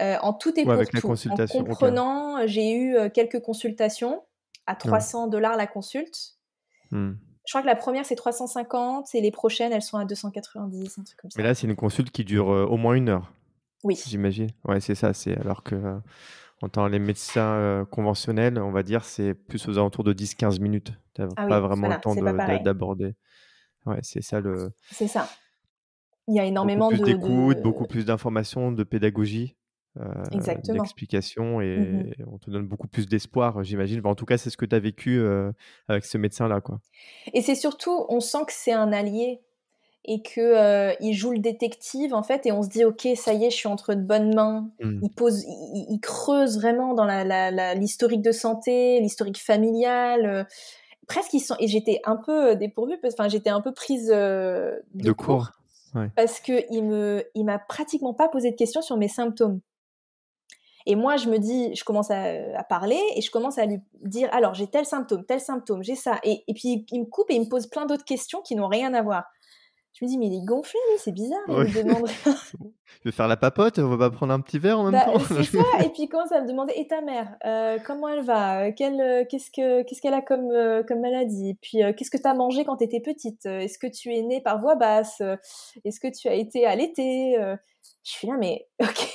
euh, En tout et avec consultation, en comprenant, j'ai eu euh, quelques consultations à 300 dollars la consulte. Hmm. Je crois que la première, c'est 350 et les prochaines, elles sont à 290, un truc comme ça. Mais là, c'est une consulte qui dure au moins une heure. Oui. J'imagine. Ouais, c'est ça. C'est alors que Entend les médecins médecin euh, conventionnels, on va dire, c'est plus aux alentours de 10-15 minutes. Tu n'as ah pas vraiment le temps d'aborder. Ouais, c'est ça le. C'est ça. Il y a énormément beaucoup plus d'écoute, de... beaucoup plus d'informations, de pédagogie, euh, d'explications et mmh on te donne beaucoup plus d'espoir, j'imagine. en tout cas, c'est ce que tu as vécu euh, avec ce médecin-là. quoi. Et c'est surtout, on sent que c'est un allié et qu'il euh, joue le détective en fait et on se dit ok ça y est je suis entre de bonnes mains mm. il pose il, creuse vraiment dans l'historique de santé l'historique familial euh, presque ils sont et j'étais un peu euh, dépourvue enfin j'étais un peu prise de, cours, parce qu'il il m'a pratiquement pas posé de questions sur mes symptômes et moi, je me dis, je commence à, parler et je commence à lui dire, alors j'ai tel symptôme, tel symptôme, j'ai ça. Et, et, puis il me coupe et il me pose plein d'autres questions qui n'ont rien à voir. Je me dis, mais il est gonflé, lui, c'est bizarre, il me demande Je faire la papote, on va pas prendre un petit verre en même bah, temps. C'est ça, et puis commence à me demander, et ta mère, euh, comment elle va euh, euh, Qu'est-ce qu'elle a comme, comme maladie Puis qu'est-ce que tu as mangé quand tu étais petite Est-ce que tu es née par voix basse Est-ce que tu as été allaitée Je suis là, mais ok.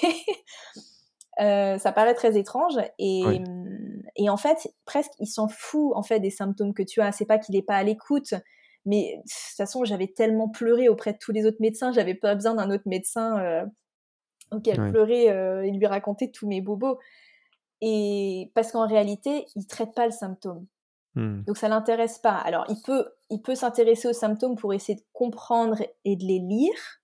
ça paraît très étrange hum, et, en fait presque il s'en fout en fait des symptômes que tu as c'est pas qu'il n'est pas à l'écoute mais de toute façon, j'avais tellement pleuré auprès de tous les autres médecins, j'avais pas besoin d'un autre médecin euh, auquel pleurer euh, et lui raconter tous mes bobos. Et parce qu'en réalité, il traite pas le symptôme. Hmm. Donc ça l'intéresse pas. Alors il peut, s'intéresser aux symptômes pour essayer de comprendre et de les lire,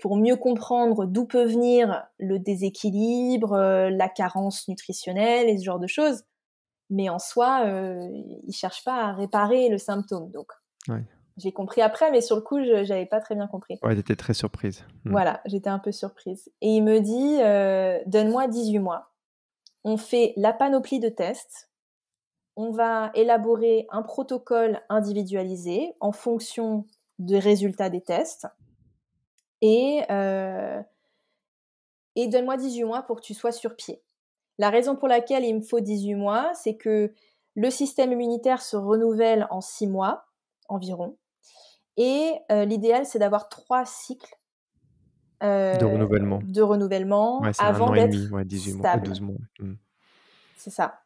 pour mieux comprendre d'où peut venir le déséquilibre, euh, la carence nutritionnelle et ce genre de choses. Mais en soi, il il cherche pas à réparer le symptôme. Donc j'ai compris après, mais sur le coup, je n'avais pas très bien compris. Ouais, j'étais très surprise. Mm. Voilà, j'étais un peu surprise. Et il me dit euh, Donne-moi 18 mois. On fait la panoplie de tests. On va élaborer un protocole individualisé en fonction des résultats des tests. Et, euh, et donne-moi 18 mois pour que tu sois sur pied. La raison pour laquelle il me faut 18 mois, c'est que le système immunitaire se renouvelle en 6 mois environ. Et euh, l'idéal, c'est d'avoir trois cycles euh, de renouvellement, de renouvellement avant d'être ouais, 18 mois, 12 mois. Mmh. C'est ça.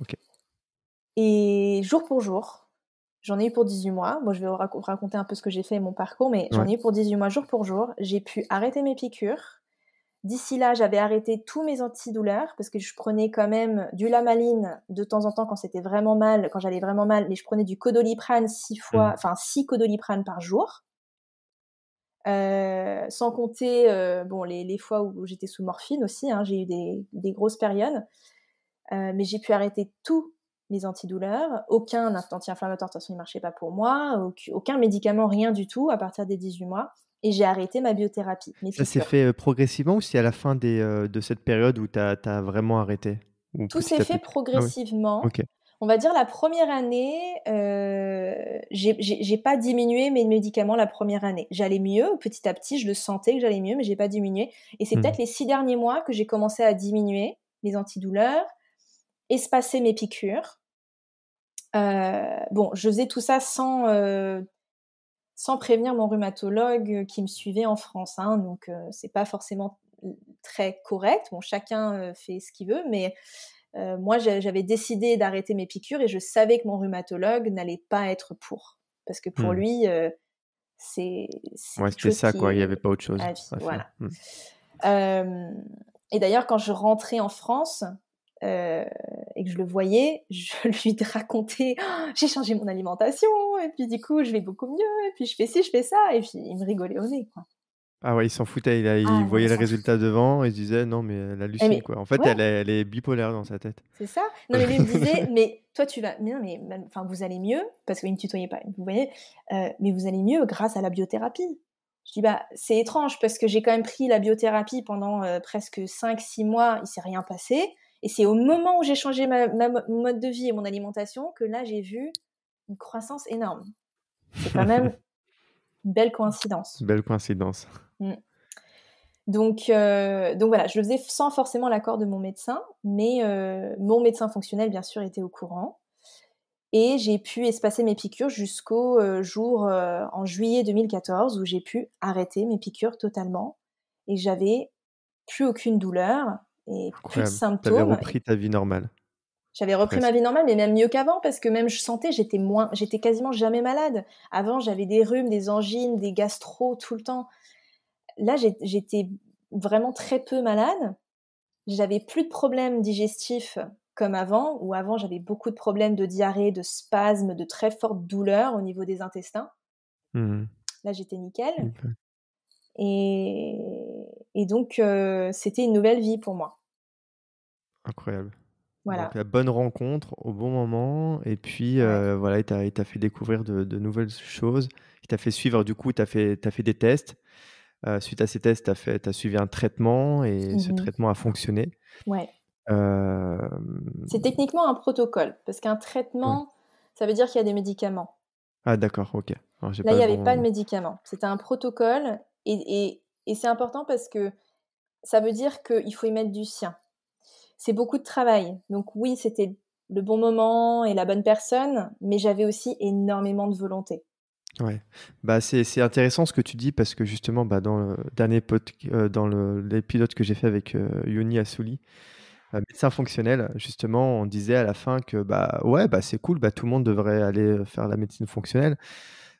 ok. Et jour pour jour, j'en ai eu pour 18 mois. Moi, je vais vous raconter un peu ce que j'ai fait et mon parcours, mais j'en ai eu pour 18 mois, jour pour jour. J'ai pu arrêter mes piqûres D'ici là, j'avais arrêté tous mes antidouleurs parce que je prenais quand même du lamaline de temps en temps quand c'était vraiment mal, quand j'allais vraiment mal, mais je prenais du codoliprane six mm. fois, enfin six codoliprane par jour. Euh, sans compter euh, bon les, les, fois où j'étais sous morphine aussi, hein, j'ai eu des, des, grosses périodes, euh, mais j'ai pu arrêter tous mes antidouleurs, aucun anti-inflammatoire, de toute façon il marchait pas pour moi, aucun médicament, rien du tout à partir des 18 mois et j'ai arrêté ma biothérapie. ça s'est fait euh, progressivement ou c'est à la fin des, euh, de cette période où tu as, vraiment arrêté Tout s'est fait ah progressivement. On va dire la première année, euh, j'ai pas diminué mes médicaments la première année. J'allais mieux, petit à petit, je le sentais que j'allais mieux, mais j'ai pas diminué. Et c'est mmh. peut-être les six derniers mois que j'ai commencé à diminuer mes antidouleurs, espacer mes piqûres. Euh, bon, je faisais tout ça sans sans prévenir mon rhumatologue euh, qui me suivait en France. Hein, donc euh, c'est pas forcément euh, très correct. Bon, chacun fait ce qu'il veut, mais moi j'avais décidé d'arrêter mes piqûres et je savais que mon rhumatologue n'allait pas être pour, parce que pour hmm. lui c'est ouais c'était ça quoi. Il n'y avait pas autre chose. voilà. Hmm. et d'ailleurs quand je rentrais en France, euh, et que je le voyais, je lui racontais «Oh, j'ai changé mon alimentation et puis du coup je vais beaucoup mieux et puis je fais ci, je fais ça et puis il me rigolait au nez quoi. Ah ouais, il s'en foutait, il, ah voyait le résultat devant et il disait non mais la eh, Lucie quoi. En fait, elle, est, bipolaire dans sa tête. C'est ça. Non mais lui me disait mais toi tu vas mais non mais enfin vous allez mieux parce qu'il me tutoyait pas, vous voyez, euh, mais vous allez mieux grâce à la biothérapie. Je dis bah c'est étrange parce que j'ai quand même pris la biothérapie pendant euh, presque 5 6 mois, il s'est rien passé. Et c'est au moment où j'ai changé ma, mode de vie et mon alimentation que là, j'ai vu une croissance énorme. C'est quand même une belle coïncidence. Belle coïncidence. Mm. Donc, euh, donc voilà, je le faisais sans forcément l'accord de mon médecin, mais euh, mon médecin fonctionnel, bien sûr, était au courant. Et j'ai pu espacer mes piqûres jusqu'au euh, jour en juillet 2014 où j'ai pu arrêter mes piqûres totalement. Et j'avais plus aucune douleur et plus de symptômes. Tu repris ta vie normale. J'avais repris ma vie normale, mais même mieux qu'avant, parce que même je sentais, j'étais moins, j'étais quasiment jamais malade. Avant, j'avais des rhumes, des angines, des gastro tout le temps. Là, j'étais vraiment très peu malade. J'avais plus de problèmes digestifs comme avant, où avant j'avais beaucoup de problèmes de diarrhée, de spasmes, de très fortes douleurs au niveau des intestins. Mmh Là, j'étais nickel. Et et donc, euh, c'était une nouvelle vie pour moi. Incroyable. Voilà. la bonne rencontre au bon moment. Et puis, euh, voilà, il t'a fait découvrir de, nouvelles choses. Il t'a fait suivre, du coup, tu as, as, fait des tests. Euh, suite à ces tests, tu as, fait, as suivi un traitement et ce mmh traitement a fonctionné. Ouais. C'est techniquement un protocole, parce qu'un traitement, ça veut dire qu'il y a des médicaments. Ah, d'accord, ok. Là, il n'y avait pas de médicaments. C'était un protocole et, et, et c'est important parce que ça veut dire qu'il faut y mettre du sien. C'est beaucoup de travail. Donc oui, c'était le bon moment et la bonne personne, mais j'avais aussi énormément de volonté. Ouais, bah c'est intéressant ce que tu dis parce que justement, bah, dans le dernier euh, l'épisode que j'ai fait avec euh, Yoni Asouli, euh, médecin fonctionnel, justement, on disait à la fin que bah ouais, bah c'est cool, bah tout le monde devrait aller faire la médecine fonctionnelle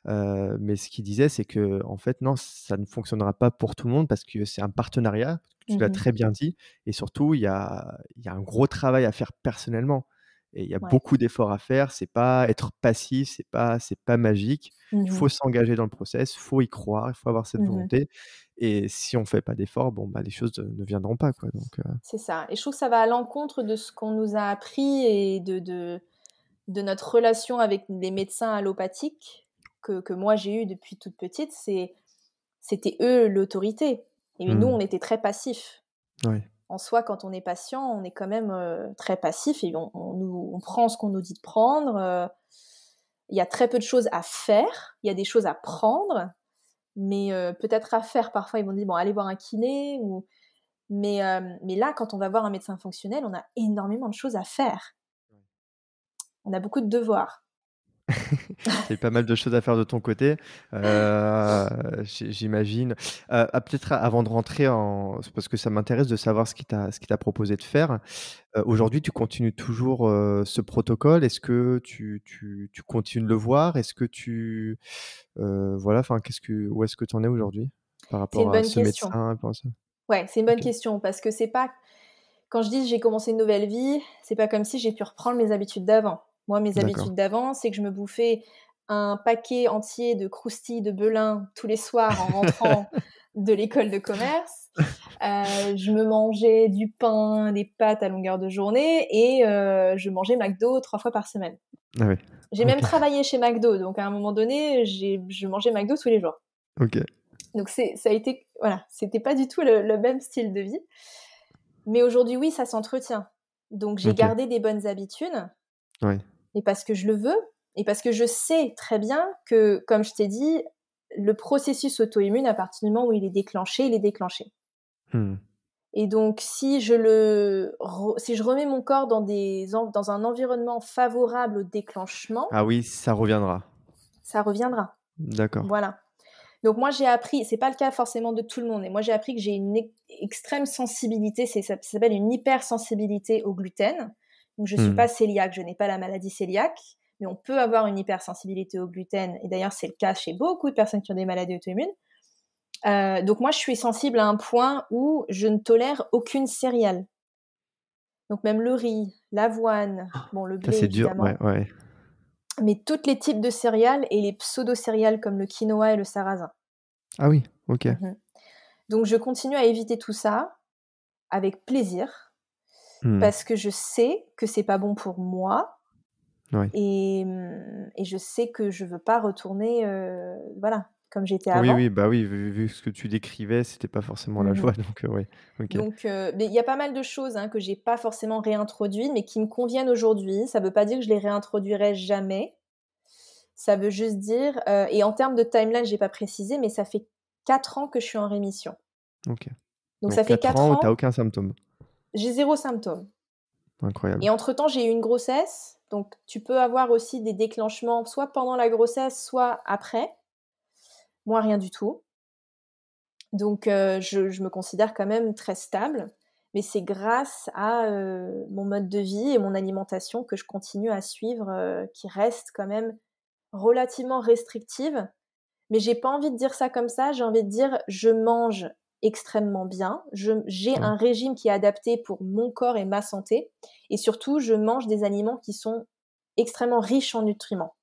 mais ce qu'il disait, c'est que en fait, non, ça ne fonctionnera pas pour tout le monde parce que c'est un partenariat, tu l'as mmh très bien dit, et surtout, il y a, un gros travail à faire personnellement. Et il y a beaucoup d'efforts à faire, c'est pas être passif, c'est pas c'est pas magique. Il mmh faut s'engager dans le process, faut y croire, il faut avoir cette mmh volonté. Et si on fait pas d'efforts, bon bah les choses ne viendront pas Donc c'est ça. Et je trouve que ça va à l'encontre de ce qu'on nous a appris et de, de notre relation avec les médecins allopathiques que, que moi j'ai eu depuis toute petite, c'est c'était eux l'autorité. Et nous, hmm. on était très passifs. En soi, quand on est patient, on est quand même euh, très passif et on, prend ce qu'on nous dit de prendre. Euh, il y a très peu de choses à faire, il y a des choses à prendre, mais euh, peut-être à faire. Parfois, ils vont dire bon, allez voir un kiné. Ou... Mais, mais là, quand on va voir un médecin fonctionnel, on a énormément de choses à faire. On a beaucoup de devoirs. Il pas mal de choses à faire de ton côté, euh, j'imagine. Euh, ah, peut-être avant de rentrer, en... parce que ça m'intéresse de savoir ce qui t'a proposé de faire. Euh, aujourd'hui, tu continues toujours ce protocole. Est-ce que tu, tu, tu, continues de le voir Est-ce que tu. voilà, enfin, qu'est-ce que, où est-ce que tu en es aujourd'hui par rapport à ce médecin ça Ouais, c'est une bonne question parce que c'est pas quand je dis j'ai commencé une nouvelle vie, c'est pas comme si j'ai pu reprendre mes habitudes d'avant. Moi, mes habitudes d'avant, c'est que je me bouffais un paquet entier de croustilles de Belin tous les soirs en rentrant de l'école de commerce. Euh, je me mangeais du pain, des pâtes à longueur de journée et euh, je mangeais McDo trois fois par semaine. Ah j'ai même travaillé chez McDo, donc à un moment donné, je mangeais McDo tous les jours. Ok. Donc ça a été, voilà, c'était pas du tout le, même style de vie. Mais aujourd'hui, oui, ça s'entretient. Donc j'ai gardé des bonnes habitudes. Oui. Et parce que je le veux et parce que je sais très bien que, comme je t'ai dit, le processus auto-immune, à partir du moment où il est déclenché, il est déclenché. Hmm. Et donc, si je, le, si je remets mon corps dans, des, dans un environnement favorable au déclenchement. Ah oui, ça reviendra. Ça reviendra. D'accord. Voilà. Donc, moi, j'ai appris, c'est pas le cas forcément de tout le monde, mais moi, j'ai appris que j'ai une extrême sensibilité, ça s'appelle une hypersensibilité au gluten. Donc je ne suis mmh. pas cœliaque, je n'ai pas la maladie cœliaque, mais on peut avoir une hypersensibilité au gluten. Et d'ailleurs, c'est le cas chez beaucoup de personnes qui ont des maladies auto-immunes. Euh, donc moi, je suis sensible à un point où je ne tolère aucune céréale. Donc même le riz, l'avoine, ah, bon le blé, c'est dur, Mais toutes les types de céréales et les pseudo-céréales comme le quinoa et le sarrasin. Ah oui, ok. Mmh donc je continue à éviter tout ça avec plaisir, Mmh. parce que je sais que c'est pas bon pour moi. Et, mmh, et, je sais que je veux pas retourner, euh, voilà, comme j'étais avant. Oui, oui, bah oui, vu, ce que tu décrivais, c'était pas forcément la mmh. joie, donc euh, oui. Donc, euh, il y a pas mal de choses hein, que j'ai pas forcément réintroduites, mais qui me conviennent aujourd'hui. Ça veut pas dire que je les réintroduirai jamais. Ça veut juste dire, et en termes de timeline, j'ai pas précisé, mais ça fait 4 ans que je suis en rémission. Donc, ça fait 4, ans, ans... tu n'as aucun symptôme j'ai zéro symptôme. Incroyable. Et entre-temps, j'ai eu une grossesse. Donc, tu peux avoir aussi des déclenchements, soit pendant la grossesse, soit après. Moi, rien du tout. Donc, euh, je, me considère quand même très stable. Mais c'est grâce à euh, mon mode de vie et mon alimentation que je continue à suivre, euh, qui reste quand même relativement restrictive. Mais j'ai pas envie de dire ça comme ça. J'ai envie de dire, je mange extrêmement bien. J'ai un régime qui est adapté pour mon corps et ma santé. Et surtout, je mange des aliments qui sont extrêmement riches en nutriments.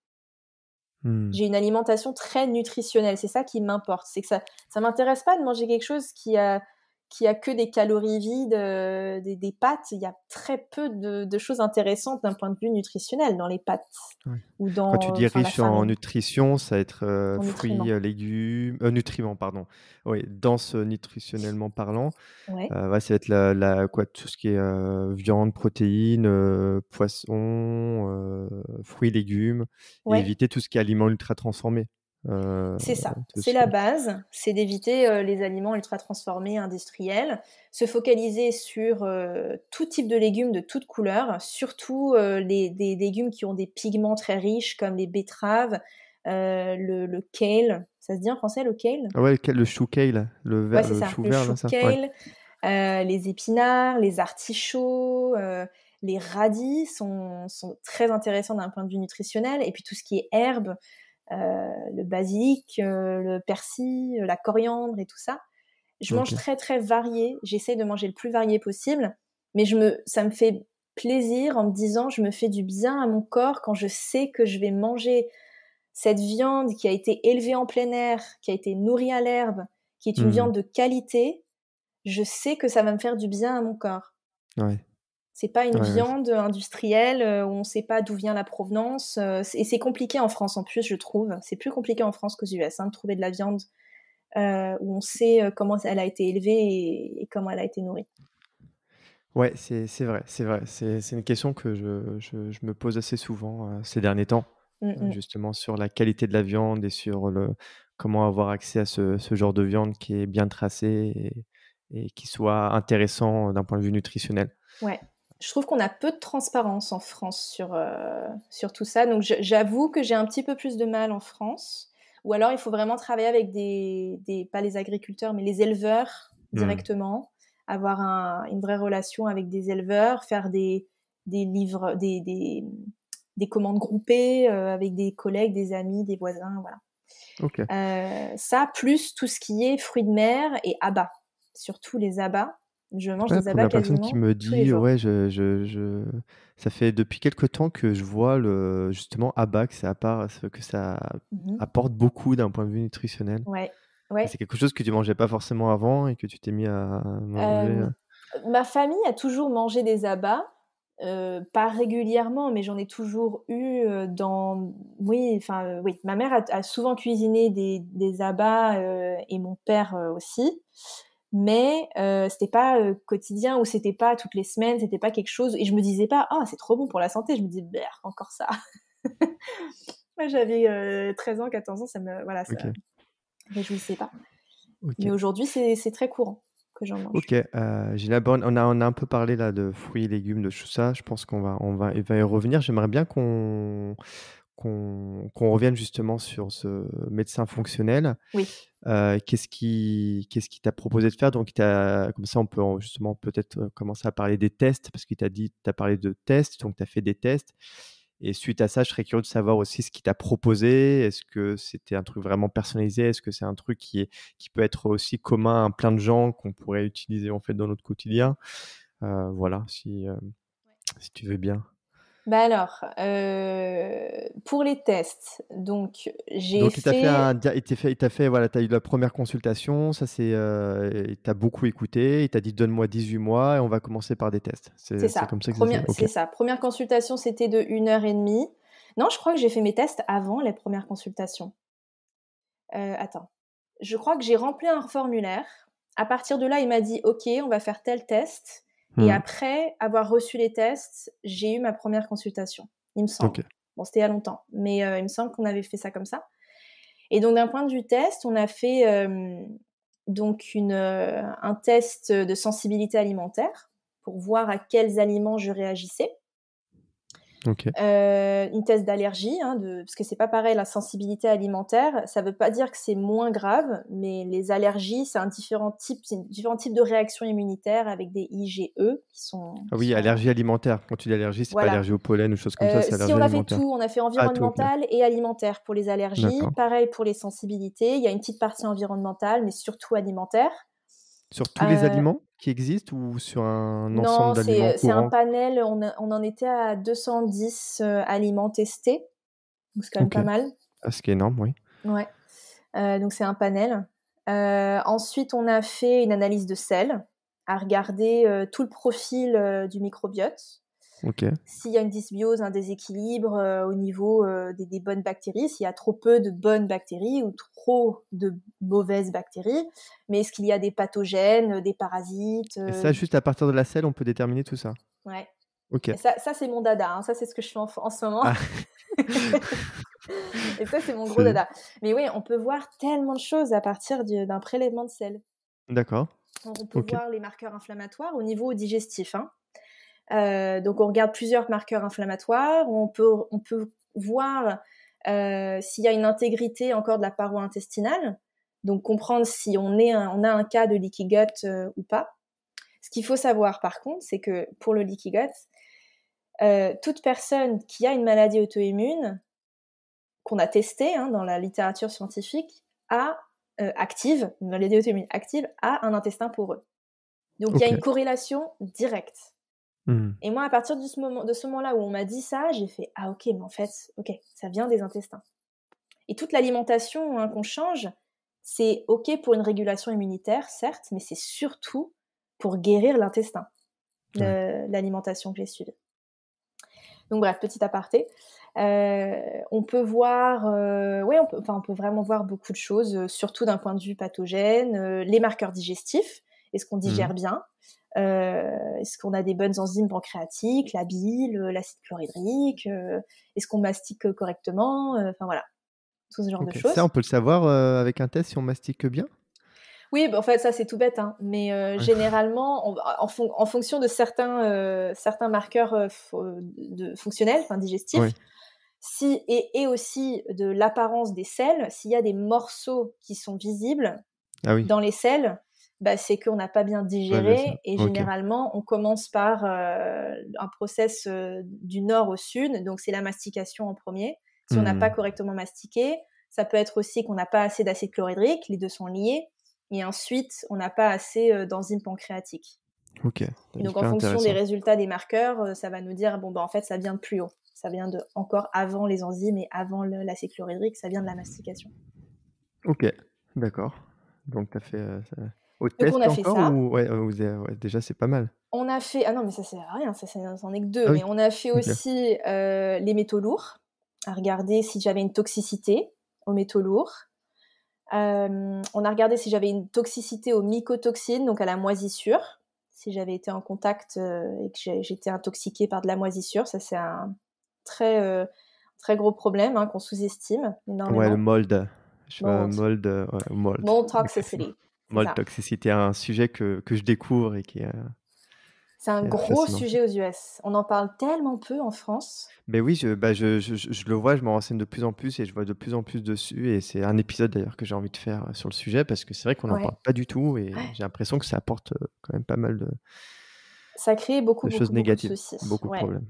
Hmm. J'ai une alimentation très nutritionnelle. C'est ça qui m'importe. C'est que ça ne m'intéresse pas de manger quelque chose qui a qui a que des calories vides, euh, des, pâtes, il y a très peu de, choses intéressantes d'un point de vue nutritionnel dans les pâtes. Ou dans, Quand tu dis riche en nutrition, ça va être euh, fruits, euh, légumes, nutriments, pardon. Oui, dense nutritionnellement parlant. Ouais. ça va être la, quoi, tout ce qui est viande, protéines, poissons, fruits, légumes. éviter tout ce qui est aliments ultra transformé. Euh, c'est ça, c'est la base, c'est d'éviter euh, les aliments ultra transformés industriels, se focaliser sur euh, tout type de légumes de toutes couleurs, surtout les, des légumes qui ont des pigments très riches comme les betteraves, le, kale, ça se dit en français le kale ah ouais, le, chou kale, le, le chou kale, les épinards, les artichauts les radis sont, sont très intéressants d'un point de vue nutritionnel, et puis tout ce qui est herbe, euh, le basilic, euh, le persil, euh, la coriandre et tout ça. Je mange très très varié. J'essaie de manger le plus varié possible, mais je me, ça me fait plaisir en me disant je me fais du bien à mon corps quand je sais que je vais manger cette viande qui a été élevée en plein air, qui a été nourrie à l'herbe, qui est une mmh. viande de qualité. Je sais que ça va me faire du bien à mon corps. C'est pas une viande industrielle euh, où on ne sait pas d'où vient la provenance. Euh, et c'est compliqué en France en plus, je trouve. C'est plus compliqué en France qu'aux US hein, de trouver de la viande euh, où on sait comment elle a été élevée et, comment elle a été nourrie. Ouais, c'est vrai, c'est vrai. C'est une question que je, me pose assez souvent ces derniers temps, mm, mm. justement sur la qualité de la viande et sur le, comment avoir accès à ce, genre de viande qui est bien tracée et, et qui soit intéressant d'un point de vue nutritionnel. Ouais je trouve qu'on a peu de transparence en France sur, euh, sur tout ça. Donc j'avoue que j'ai un petit peu plus de mal en France. Ou alors il faut vraiment travailler avec des, pas les agriculteurs, mais les éleveurs mmh. directement, avoir une vraie relation avec des éleveurs, faire des, des livres, des, des, commandes groupées euh, avec des collègues, des amis, des voisins, voilà. Euh, ça, plus tout ce qui est fruits de mer et abats, surtout les abats. Je mange des abats la personne qui me dit, ouais, je, je, je- ça fait depuis quelque temps que je vois le justement abats que ça, que ça mmh apporte beaucoup d'un point de vue nutritionnel. Ouais, ouais. c'est quelque chose que tu mangeais pas forcément avant et que tu t'es mis à manger. Euh ma famille a toujours mangé des abats, pas régulièrement, mais j'en ai toujours eu dans. Oui, enfin, oui. Ma mère a, souvent cuisiné des, des abats et mon père aussi mais euh, c'était pas euh, quotidien ou c'était pas toutes les semaines, c'était pas quelque chose et je me disais pas ah c'est trop bon pour la santé, je me disais bah, encore ça. Moi j'avais 13 euh, ans, 14 ans, ça me voilà ça okay. sais pas. Mais aujourd'hui c'est très courant que j'en mange. Ok, euh, bonne on a on a un peu parlé là de fruits et légumes de tout ça, je pense qu'on va on va, va y revenir. J'aimerais bien qu'on qu'on revienne justement sur ce médecin fonctionnel. Oui. Euh, qu'est-ce qu'il quest qui t'a proposé de faire Donc, comme ça, on peut justement peut-être euh, commencer à parler des tests parce qu'il t'a dit, tu as parlé de tests, donc tu as fait des tests. Et suite à ça, je serais curieux de savoir aussi ce qu'il t'a proposé. Est-ce que c'était un truc vraiment personnalisé Est-ce que c'est un truc qui, est, qui peut être aussi commun à plein de gens qu'on pourrait utiliser en fait dans notre quotidien euh, Voilà, si, si tu veux bien. Bah, alors, euh, pour les tests, donc j'ai donc, fait, fait, il fait, eu la première consultation, ça c'est, euh, beaucoup écouté, il t'a dit donne-moi 18 mois et on va commencer par des tests. C'est, ça. comme ça que première, C'est ça. Première consultation, c'était de 1 heure et demie. Non, je crois que j'ai fait mes tests avant les premières consultations. Euh, attends, je crois que j'ai rempli un formulaire. À partir de là, il m'a dit ok, on va faire tel test. Et mmh. après avoir reçu les tests, j'ai eu ma première consultation, il me semble. Bon, c'était il y a longtemps, mais euh, il me semble qu'on avait fait ça comme ça. Et donc, d'un point de vue test, on a fait donc une, euh, un test de sensibilité alimentaire pour voir à quels aliments je réagissais. Euh, une thèse d'allergie, hein, parce que c'est pas pareil la sensibilité alimentaire. Ça veut pas dire que c'est moins grave, mais les allergies, c'est un différent type, c'est de réaction immunitaire avec des IgE qui sont. Ah oui, allergie alimentaire. Quand tu dis allergie, c'est pas allergie au pollen ou choses comme ça. Euh, c'est allergie si on a fait tout, on a fait ah, environnemental et alimentaire pour les allergies. Pareil pour les sensibilités. Il y a une petite partie environnementale, mais surtout alimentaire. Sur tous les aliments qui existent ou sur un ensemble d'aliments Non, c'est un panel. On, en était à 210 aliments testés. Donc, c'est quand même pas mal. Ah, ce qui est énorme, oui. Ouais. donc, c'est un panel. ensuite, on a fait une analyse de sel à regarder tout le profil du microbiote. S'il y a une dysbiose, un déséquilibre euh, au niveau euh, des, bonnes bactéries, s'il y a trop peu de bonnes bactéries ou trop de mauvaises bactéries, mais est-ce qu'il y a des pathogènes, des parasites Et euh ça, juste à partir de la selle, on peut déterminer tout ça. Ouais. Ok. ça, c'est mon dada. Hein. Ça, c'est ce que je fais en, en ce moment. Ah. Et ça, c'est mon gros dada. Mais oui, on peut voir tellement de choses à partir d'un prélèvement de selle. D'accord. On peut voir les marqueurs inflammatoires au niveau digestif. Hein. Euh, donc on regarde plusieurs marqueurs inflammatoires, on peut, on peut voir euh, s'il y a une intégrité encore de la paroi intestinale, donc comprendre si on, est on a un cas de leaky gut euh, ou pas. Ce qu'il faut savoir par contre, c'est que pour le leaky gut, toute personne qui a une maladie auto-immune, qu'on a testée hein, dans la littérature scientifique, a active, une maladie auto-immune active, a un intestin poreux. Donc il y a une corrélation directe. Mm. Et moi, à partir de ce moment, là où on m'a dit ça, j'ai fait ah ok, mais en fait, ok, ça vient des intestins. Et toute l'alimentation hein, qu'on change, c'est ok pour une régulation immunitaire, certes, mais c'est surtout pour guérir l'intestin, l'alimentation que j'ai suivie. Donc bref, petit aparté. Euh, on peut voir, euh, on peut, vraiment voir beaucoup de choses, euh, surtout d'un point de vue pathogène, euh, les marqueurs digestifs, est-ce qu'on digère mm. bien, euh, est-ce qu'on a des bonnes enzymes pancréatiques, la bile, euh, l'acide chlorhydrique euh, Est-ce qu'on mastique correctement Enfin voilà, tout ce genre de choses. Ça, on peut le savoir avec un test si on mastique bien oui, bah, en fait, ça c'est tout bête, hein, mais généralement, en, fonction de certains, certains marqueurs de, fonctionnels, enfin digestifs, et, aussi de l'apparence des selles, s'il y a des morceaux qui sont visibles ah dans les selles, bah, c'est qu'on n'a pas bien digéré. et généralement, on commence par euh, un process euh, du nord au sud. Donc, c'est la mastication en premier. Si on n'a pas hmm. correctement mastiqué, ça peut être aussi qu'on n'a pas assez d'acide chlorhydrique. Les deux sont liés. Et ensuite, on n'a pas assez euh, d'enzymes pancréatiques. Ok. Donc, en fonction des résultats des marqueurs, ça va nous dire bon, bah, en fait, ça vient de plus haut. Ça vient de encore avant les enzymes et avant l'acide chlorhydrique. Ça vient de la mastication. Ok, d'accord. Donc, tu fait on a fait ça. Ou... Euh, déjà, c'est pas mal. On a fait. Ah non, mais ça, c'est rien, ça, c'est est que deux. Ah mais on a fait aussi euh, les métaux lourds, à regarder si j'avais une toxicité aux métaux lourds. on a regardé si j'avais une toxicité aux mycotoxines, donc à la moisissure. Si j'avais été en contact euh, et que j'étais intoxiquée par de la moisissure, ça, c'est un très, très gros problème hein, qu'on sous-estime énormément. Ouais, le mold. Je mold. mold, mold. Mold toxicity. Moi, la toxicité est un sujet que, que, je découvre et qui est. Euh, c'est un gros sujet aux US. On en parle tellement peu en France. Mais oui, bah, je, je, je, le vois, je m'en renseigne de plus en plus et je vois de plus en plus dessus. Et c'est un épisode d'ailleurs que j'ai envie de faire euh, sur le sujet parce que c'est vrai qu'on n'en parle pas du tout et j'ai l'impression que ça apporte euh, quand même pas mal de. Ça crée beaucoup de choses négatives, beaucoup de, beaucoup de problèmes.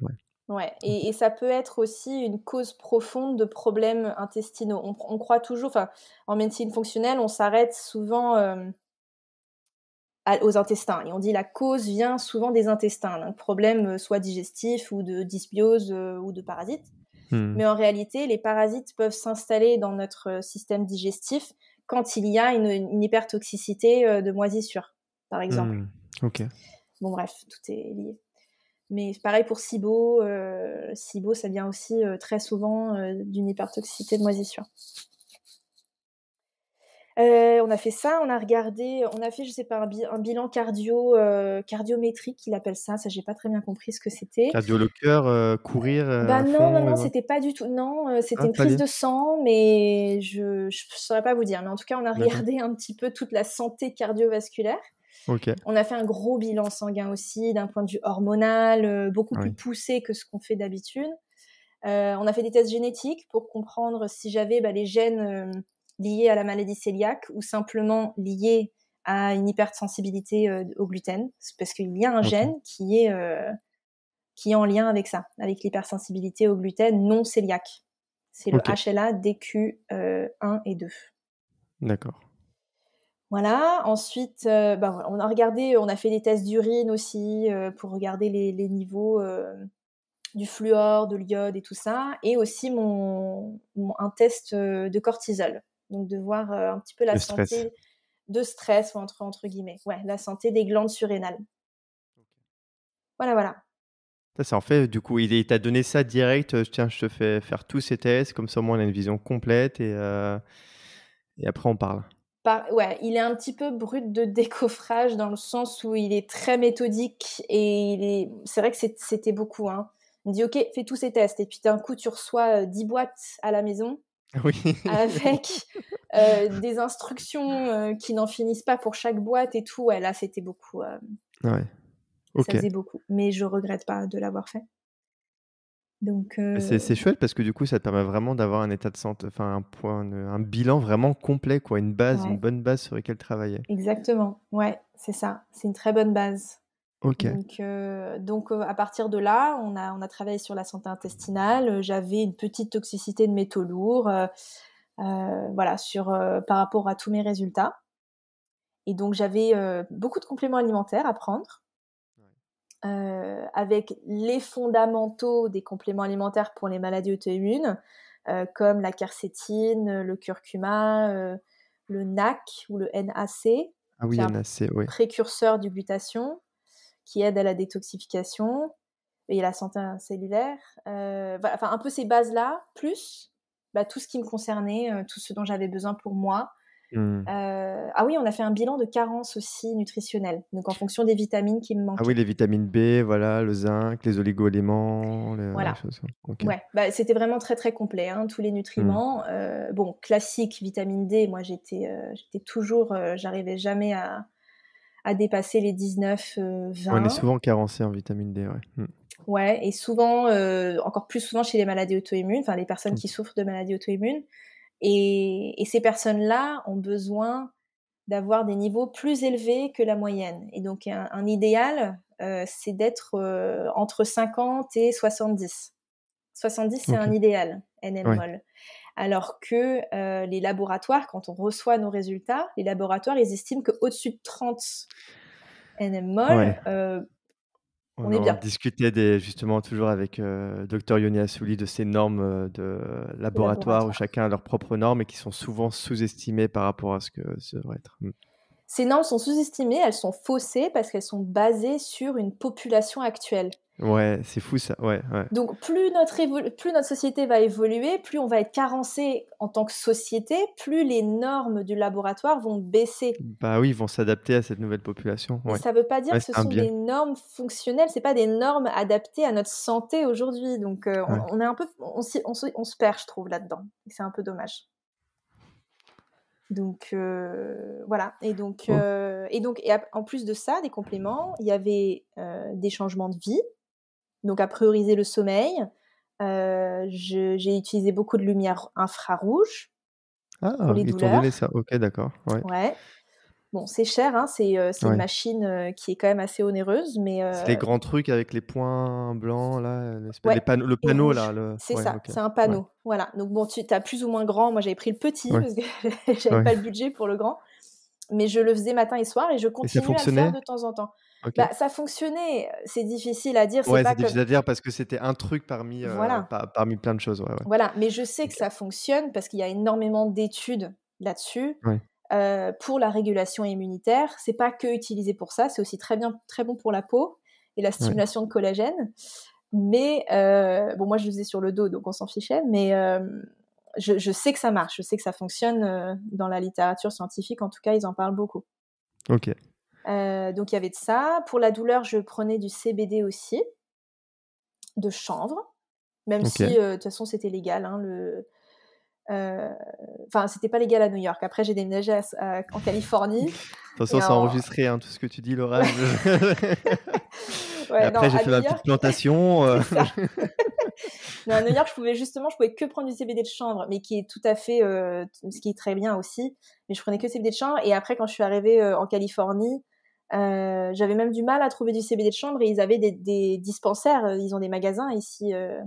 Ouais, mm. et, ça peut être aussi une cause profonde de problèmes intestinaux. On, croit toujours, enfin, en médecine fonctionnelle, on s'arrête souvent euh, aux intestins et on dit la cause vient souvent des intestins, un problème euh, soit digestif ou de dysbiose euh, ou de parasites. Mm. Mais en réalité, les parasites peuvent s'installer dans notre système digestif quand il y a une, hypertoxicité de moisissure, par exemple. Mm. Ok. Bon, bref, tout est lié. Mais pareil pour SIBO, euh, SIBO, ça vient aussi euh, très souvent euh, d'une hypertoxicité de moisissure. on a fait ça, on a regardé, on a fait, je sais pas, un, bilan cardio, cardiométrique, il appelle ça, ça j'ai pas très bien compris ce que c'était. Cardio le cœur, courir bah non, non, non, c'était pas du tout, non, c'était ah, une prise de sang, mais je, je saurais pas vous dire. Mais en tout cas, on a regardé un petit peu toute la santé cardiovasculaire. On a fait un gros bilan sanguin aussi d'un point de vue hormonal, euh, beaucoup ah plus poussé que ce qu'on fait d'habitude. Euh, on a fait des tests génétiques pour comprendre si j'avais bah, les gènes euh, liés à la maladie cœliaque ou simplement liés à une hypersensibilité au gluten, parce qu'il y a un gène qui est en lien avec ça, avec l'hypersensibilité au gluten non cœliaque. C'est le HLA DQ1 et 2. D'accord. Voilà. Ensuite, euh, bah, on a regardé, on a fait des tests d'urine aussi euh, pour regarder les, niveaux euh, du fluor, de l'iode et tout ça, et aussi mon, un test de cortisol, donc de voir un petit peu la santé de stress entre guillemets, ouais, la santé des glandes surrénales. Voilà, voilà. Ça, c'est en fait, du coup, il t'a donné ça direct. Tiens, je te fais faire tous ces tests, comme ça, au moins, on a une vision complète et, et après, on parle ouais, il est un petit peu brut de décoffrage dans le sens où il est très méthodique et C'est vrai que c'était beaucoup. Hein. Il me dit OK, fais tous ces tests et puis d'un coup tu reçois 10 euh, boîtes à la maison. avec euh, des instructions euh, qui n'en finissent pas pour chaque boîte et tout. là, c'était beaucoup. Ça faisait beaucoup. Mais je regrette pas de l'avoir fait. Euh, c'est, chouette parce que du coup, ça te permet vraiment d'avoir un état de santé, enfin un bilan vraiment complet, quoi, une base, une bonne base sur laquelle travailler. Exactement, ouais, c'est ça, c'est une très bonne base. Ok. Donc, euh, euh, à partir de là, on a, travaillé sur la santé intestinale. J'avais une petite toxicité de métaux lourds, voilà, sur, par rapport à tous mes résultats. Et donc j'avais beaucoup de compléments alimentaires à prendre. Euh, avec les fondamentaux des compléments alimentaires pour les maladies auto-immunes, euh, comme la quercétine, le curcuma, euh, le NAC ou le NAC, ah oui, NAC précurseur du glutation, qui aide à la détoxification et à la santé cellulaire. enfin, un peu ces bases-là, plus bah, tout ce qui me concernait, tout ce dont j'avais besoin pour moi, Mmh. Euh, ah oui, on a fait un bilan de carences aussi nutritionnelles. donc en fonction des vitamines qui me manquaient. Ah oui, les vitamines B, voilà, le zinc, les oligo-éléments, les, voilà. Bah, c'était vraiment très très complet, hein, tous les mmh. nutriments. Euh, bon, classique, vitamine D, moi j'étais euh, j'étais toujours, j'arrivais jamais à, dépasser les 19, 20. On est souvent carencé en vitamine D, ouais. Mmh. et souvent, encore plus souvent chez les maladies auto-immunes, enfin les personnes qui souffrent de maladies auto-immunes. Et, et ces personnes-là ont besoin d'avoir des niveaux plus élevés que la moyenne. Et donc un, un idéal, euh, c'est d'être euh, entre 50 et 70. 70, c'est un idéal, NMOL. Alors que euh, les laboratoires, quand on reçoit nos résultats, les laboratoires, ils estiment qu'au-dessus de 30 NMOL, on, est bien. On discutait justement toujours avec le euh, Dr Yoni Assouli de ces normes euh, de laboratoire où chacun a leurs propres normes et qui sont souvent sous-estimées par rapport à ce que ça devrait être. Mmh. Ces normes sont sous-estimées, elles sont faussées parce qu'elles sont basées sur une population actuelle. Ouais, c'est fou ça. Ouais, Donc plus notre, plus notre société va évoluer, plus on va être carencé en tant que société, plus les normes du laboratoire vont baisser. Bah oui, ils vont s'adapter à cette nouvelle population. Ça ne veut pas dire que ce sont des normes fonctionnelles, c'est pas des normes adaptées à notre santé aujourd'hui. Donc euh, on, est un peu, on, se perd, je trouve, là-dedans. C'est un peu dommage. Donc euh, voilà. Et donc, oh. euh, et donc et en plus de ça, des compléments, il y avait des changements de vie donc à prioriser le sommeil. Euh, j'ai utilisé beaucoup de lumière infrarouge. Ah, pour les douleurs. ça. Ok, d'accord. Ouais. Bon, c'est cher, hein, euh, c'est une machine euh, qui est quand même assez onéreuse, mais... C'est les grands trucs avec les points blancs, là, le panneau, là. C'est ça, c'est un panneau, voilà. Donc bon, tu as plus ou moins grand, moi j'avais pris le petit, parce que j'avais pas le budget pour le grand, mais je le faisais matin et soir, et je continue à le faire de temps en temps. Bah, ça fonctionnait. C'est difficile à dire. Ouais, c'est difficile à dire parce que c'était un truc parmi, parmi plein de choses. Voilà, mais je sais que ça fonctionne parce qu'il y a énormément d'études là-dessus. pour la régulation immunitaire, c'est pas que utilisé pour ça, c'est aussi très bien, très bon pour la peau et la stimulation de collagène. Mais bon, moi je le faisais sur le dos, donc on s'en fichait. Mais je, je, sais que ça marche, je sais que ça fonctionne dans la littérature scientifique. En tout cas, ils en parlent beaucoup. Ok. Euh, donc il y avait de ça. Pour la douleur, je prenais du CBD aussi, de chanvre, même si euh, de toute façon c'était légal. Hein, euh, enfin, c'était pas légal à New York. Après, j'ai déménagé en Californie. De toute façon, c'est enregistré, hein, tout ce que tu dis, Laura. après, j'ai fait ma petite plantation. mais à New York, je pouvais justement, je pouvais que prendre du CBD de chanvre, mais qui est tout à fait, ce qui est très bien aussi. Mais je prenais que CBD de chanvre. Et après, quand je suis arrivée en Californie, euh, j'avais même du mal à trouver du CBD de chambre et ils avaient des, dispensaires, euh, ils ont des magasins ici. Euh,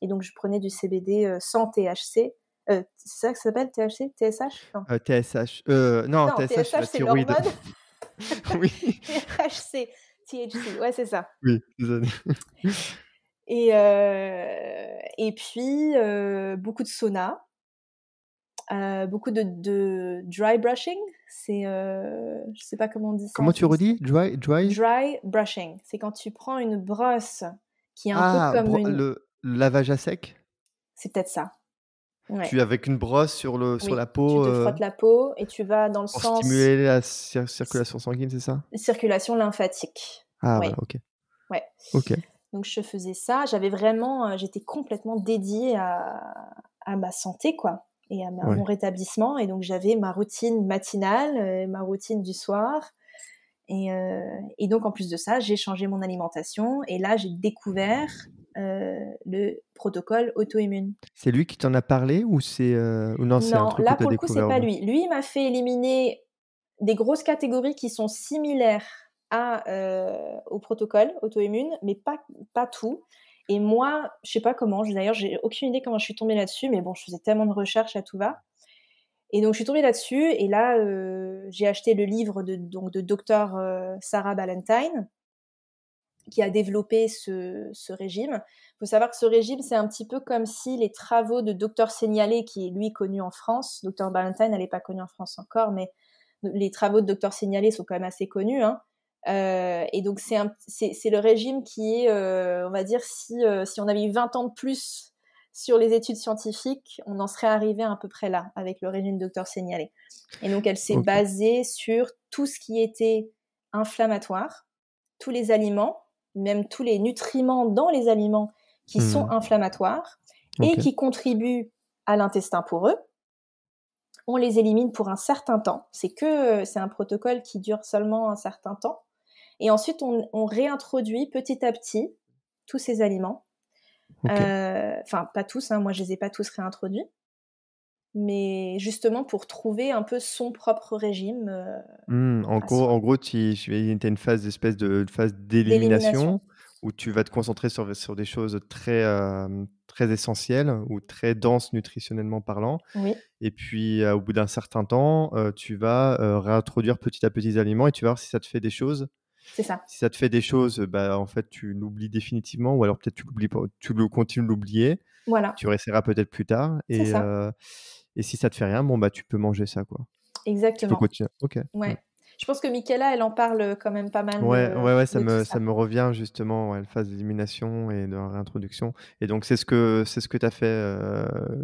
et donc, je prenais du CBD sans THC. c'est ça que ça s'appelle THC TSH non. TSH. Non, non, TSH, c'est l'hormone. oui. THC. THC, ouais, c'est ça. Oui, désolé. Et, et puis, beaucoup de sauna. Euh, beaucoup de, dry brushing. C'est, euh, je sais pas comment on dit ça. Comment tu redis dry, dry, dry brushing. C'est quand tu prends une brosse qui est un peu ah, comme une... le, lavage à sec. C'est peut-être ça. Ouais. Tu avec une brosse sur le sur la peau. Tu te euh, frottes la peau et tu vas dans le pour sens. Stimuler la circulation sanguine, c'est ça Circulation lymphatique. Ah voilà, ok. Ouais. Ok. Donc je faisais ça. J'avais vraiment, euh, j'étais complètement dédiée à, à ma santé quoi et à, mon rétablissement. Et donc j'avais ma routine matinale, euh, ma routine du soir. Et, euh, et, donc en plus de ça, j'ai changé mon alimentation et là j'ai découvert euh, le protocole auto-immune. C'est lui qui t'en a parlé ou c'est euh... non, un truc là pour le coup c'est pas lui. Lui m'a fait éliminer des grosses catégories qui sont similaires à, euh, au protocole auto-immune, mais pas pas tout. Et moi, je sais pas comment, d'ailleurs, j'ai aucune idée comment je suis tombée là-dessus, mais bon, je faisais tellement de recherches à tout va. Et donc, je suis tombée là-dessus, et là, euh, j'ai acheté le livre de, donc, de docteur euh, Sarah Ballantyne, qui a développé ce, régime. Il faut savoir que ce régime, c'est un petit peu comme si les travaux de docteur Seignalé, qui est lui connu en France, docteur Ballantyne, elle n'est pas connue en France encore, mais les travaux de docteur Seignalé sont quand même assez connus, hein, euh, et donc c'est le régime qui est, euh, on va dire, si euh, on avait eu 20 ans de plus sur les études scientifiques, on en serait arrivé à, peu près là avec le régime docteur signalé Et donc elle s'est basée sur tout ce qui était inflammatoire, tous les aliments, même tous les nutriments dans les aliments qui hmm. sont inflammatoires et qui contribuent à l'intestin pour eux on les élimine pour un certain temps. C'est que c'est un protocole qui dure seulement un certain temps. Et ensuite, on, réintroduit petit à petit tous ces aliments. Euh, enfin, pas tous, hein, moi je les ai pas tous réintroduits. Mais justement pour trouver un peu son propre régime. Euh, mmh, en, gros, en gros, tu, es une phase d'espèce de phase d'élimination où tu vas te concentrer sur, sur des choses très, euh, très essentielles ou très denses nutritionnellement parlant. Oui. Et puis, au bout d'un certain temps, tu vas réintroduire petit à petit les aliments et tu vas voir si ça te fait des choses c'est ça. Si ça te fait des choses, euh, bah, en fait, tu l'oublies définitivement, ou alors peut-être tu l'oublies pas, tu continues de l'oublier. Voilà. Tu réessayeras peut-être plus tard. Et, euh, et si ça te fait rien, bon, bah, tu peux manger ça, quoi. Exactement. Ok. Ouais. Je pense que Michaela, elle en parle euh, quand même pas mal. Ouais, ouais, ouais, ça me, revient justement, ouais, la phase d'élimination et de réintroduction. Et donc, c'est ce que, c'est ce tu as fait,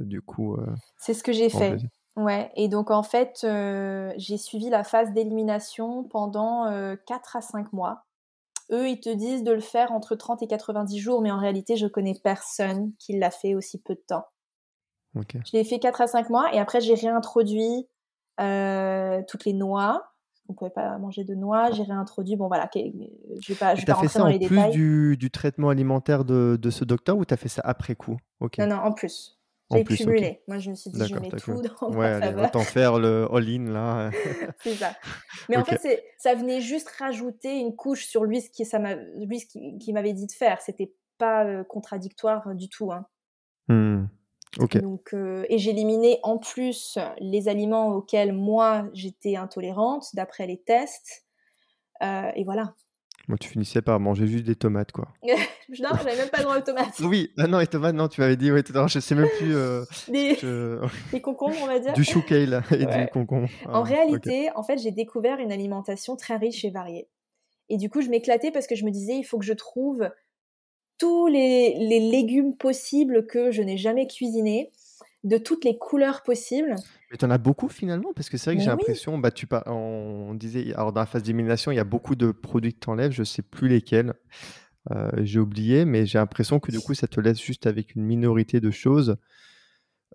du coup. c'est ce que j'ai fait. Ouais, et donc en fait, euh, j'ai suivi la phase d'élimination pendant 4 euh, à 5 mois. Eux, ils te disent de le faire entre 30 et 90 jours, mais en réalité, je connais personne qui l'a fait aussi peu de temps. Je l'ai fait 4 à 5 mois et après, j'ai réintroduit euh, toutes les noix. On ne pouvait pas manger de noix. J'ai réintroduit, bon voilà, je ne vais pas, je rentrer dans les détails. Tu as fait ça en plus du, traitement alimentaire de, ce docteur ou tu as fait ça après coup Non, non, en plus. J'ai cumulé. Moi, je me suis dit, je mets tout dans ouais, ma faveur. autant faire le all-in, là. c'est ça. Mais en fait, ça venait juste rajouter une couche sur lui, ce qui, ça lui, ce qui, m'avait dit de faire. C'était pas euh, contradictoire euh, du tout. Hein. Hmm. Donc, euh, et j'éliminais en plus les aliments auxquels moi j'étais intolérante d'après les tests. et voilà. Moi, tu finissais par manger juste des tomates, quoi. non, j'avais même pas le droit aux tomates. Oui, ah non, les tomates, non, tu m'avais dit, oui, je sais même plus. Euh, des... concombres, on va dire. Du chou kale et du concombre. en ah, réalité, en fait, j'ai découvert une alimentation très riche et variée. Et du coup, je m'éclatais parce que je me disais, il faut que je trouve tous les légumes possibles que je n'ai jamais cuisinés de toutes les couleurs possibles. Mais tu en as beaucoup finalement, parce que c'est vrai que j'ai l'impression, bah, on disait, alors dans la phase d'élimination, il y a beaucoup de produits que tu enlèves, je sais plus lesquels. Euh, j'ai oublié, mais j'ai l'impression que du coup, ça te laisse juste avec une minorité de choses,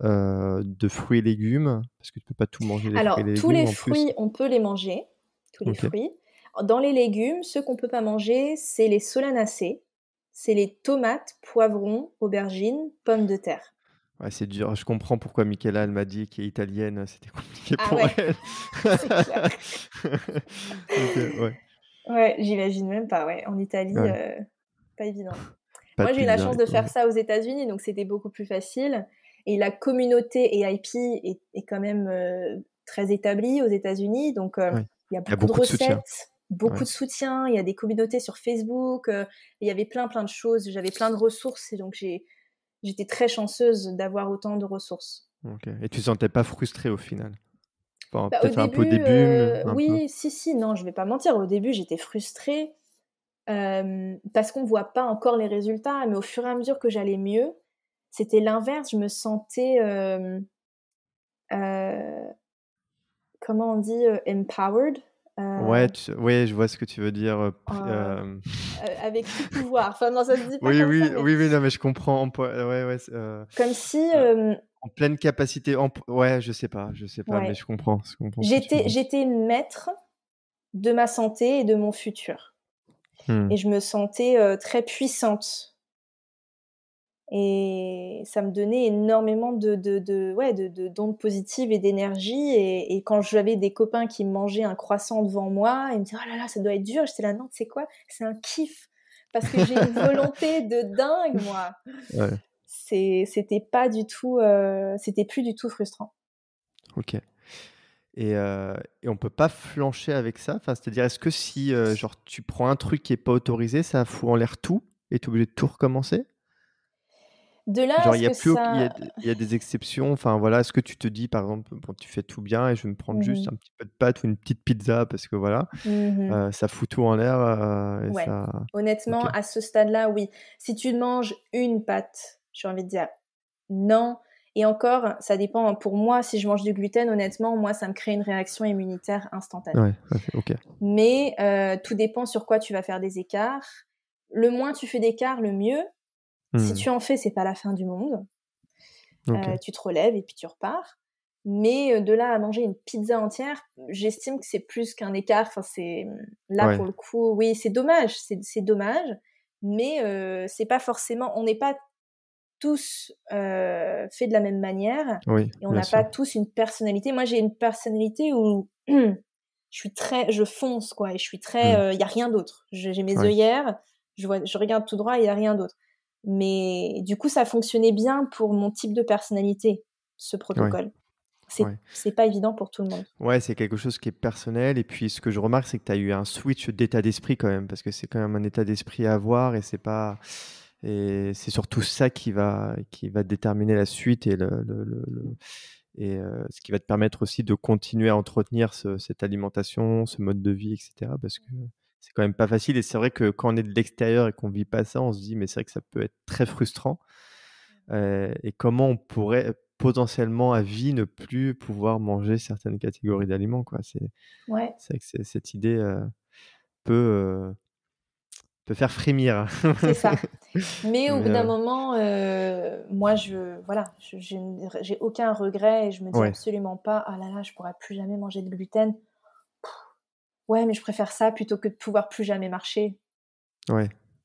euh, de fruits et légumes, parce que tu peux pas tout manger. Alors, tous les fruits, on peut les manger, tous les fruits. Dans les légumes, ceux qu'on ne peut pas manger, c'est les solanacées, c'est les tomates, poivrons, aubergines, pommes de terre c'est dur. Je comprends pourquoi Michaela, elle m'a dit qu'elle est italienne. C'était compliqué ah pour ouais. elle. Euh, ouais. j'imagine même pas. Ouais. En Italie, euh, pas évident. Moi, j'ai eu la chance de faire ça aux États-Unis, donc c'était beaucoup plus facile. Et la communauté EIP est, est quand même euh, très établie aux États-Unis, donc il y a beaucoup, de, recettes beaucoup de soutien. Il y a des communautés sur Facebook. il y avait plein, plein de choses. J'avais plein de ressources. Et donc, j'ai j'étais très chanceuse d'avoir autant de ressources. Et tu ne sentais pas frustrée au final bah, Peut-être un peu au début. Euh, oui, si, si, non, je ne vais pas mentir. Au début, j'étais frustrée euh, parce qu'on ne voit pas encore les résultats. Mais au fur et à mesure que j'allais mieux, c'était l'inverse. Je me sentais. Euh, comment on dit Empowered Ouais, euh, oui, je vois ce que tu veux dire, euh, euh, avec tout pouvoir. Enfin ça se Oui, oui, oui, non, mais je comprends, Comme si, en pleine capacité, ouais, je sais pas, je sais pas, mais je comprends, je J'étais j'étais maître de ma santé et de mon futur hum. et je me sentais, très puissante. Et ça me donnait énormément de, de, ouais, de, d'ondes positives et d'énergie. Et, quand j'avais des copains qui mangeaient un croissant devant moi, ils me disaient Oh là là, ça doit être dur. J'étais là, non, c'est quoi C'est un kiff. Parce que j'ai une volonté de dingue, moi. C'est, c'était pas du tout. Euh, c'était plus du tout frustrant. Ok. Et, euh, et, on peut pas flancher avec ça. Enfin, c'est-à-dire, est-ce que si euh, genre tu prends un truc qui est pas autorisé, ça fout en l'air tout et tu es obligé de tout recommencer de là, genre il y a plus, y, a, des exceptions. Enfin voilà, est-ce que tu te dis par exemple, bon, tu fais tout bien et je vais me prendre mmh juste un petit peu de pâte ou une petite pizza parce que voilà, mmh euh, ça fout tout en l'air. Euh, ouais. Honnêtement, à ce stade-là, oui. Si tu manges une pâte, j'ai envie de dire non. Et encore, ça dépend. Hein, pour moi, si je mange du gluten, honnêtement, moi, ça me crée une réaction immunitaire instantanée. Ouais, Mais euh, tout dépend sur quoi tu vas faire des écarts. Le moins tu fais d'écarts, le mieux. Si hmm. tu en fais, c'est pas la fin du monde. Euh, tu te relèves et puis tu repars. Mais euh, de là à manger une pizza entière, j'estime que c'est plus qu'un écart. Enfin, c'est hmm, là pour le coup, oui, c'est dommage, c'est dommage. Mais euh, c'est pas forcément, on n'est pas tous faits de la même manière. et on n'a pas tous une personnalité. Moi, j'ai une personnalité où je suis très, je fonce quoi, et je suis très, hmm. il y a rien d'autre. J'ai mes œillères, je je regarde tout droit, il y a rien d'autre. Mais du coup, ça fonctionnait bien pour mon type de personnalité, ce protocole. C'est pas évident pour tout le monde. Ouais, c'est quelque chose qui est personnel. Et puis, ce que je remarque, c'est que tu as eu un switch d'état d'esprit quand même, parce que c'est quand même un état d'esprit à avoir et c'est pas. Et c'est surtout ça qui va, qui va déterminer la suite et, le, et euh, ce qui va te permettre aussi de continuer à entretenir cette alimentation, ce mode de vie, etc. Parce que c'est quand même pas facile. Et c'est vrai que quand on est de l'extérieur et qu'on vit pas ça, on se dit, mais c'est vrai que ça peut être très frustrant. Mmh et comment on pourrait potentiellement à vie ne plus pouvoir manger certaines catégories d'aliments, quoi. C'est que cette idée peut, peut faire frémir. Hein. c'est ça. Mais au bout d'un moment, moi, je voilà, j'ai aucun regret et je me dis absolument pas, ah là là, je pourrais plus jamais manger de gluten ouais, mais je préfère ça plutôt que de pouvoir plus jamais marcher.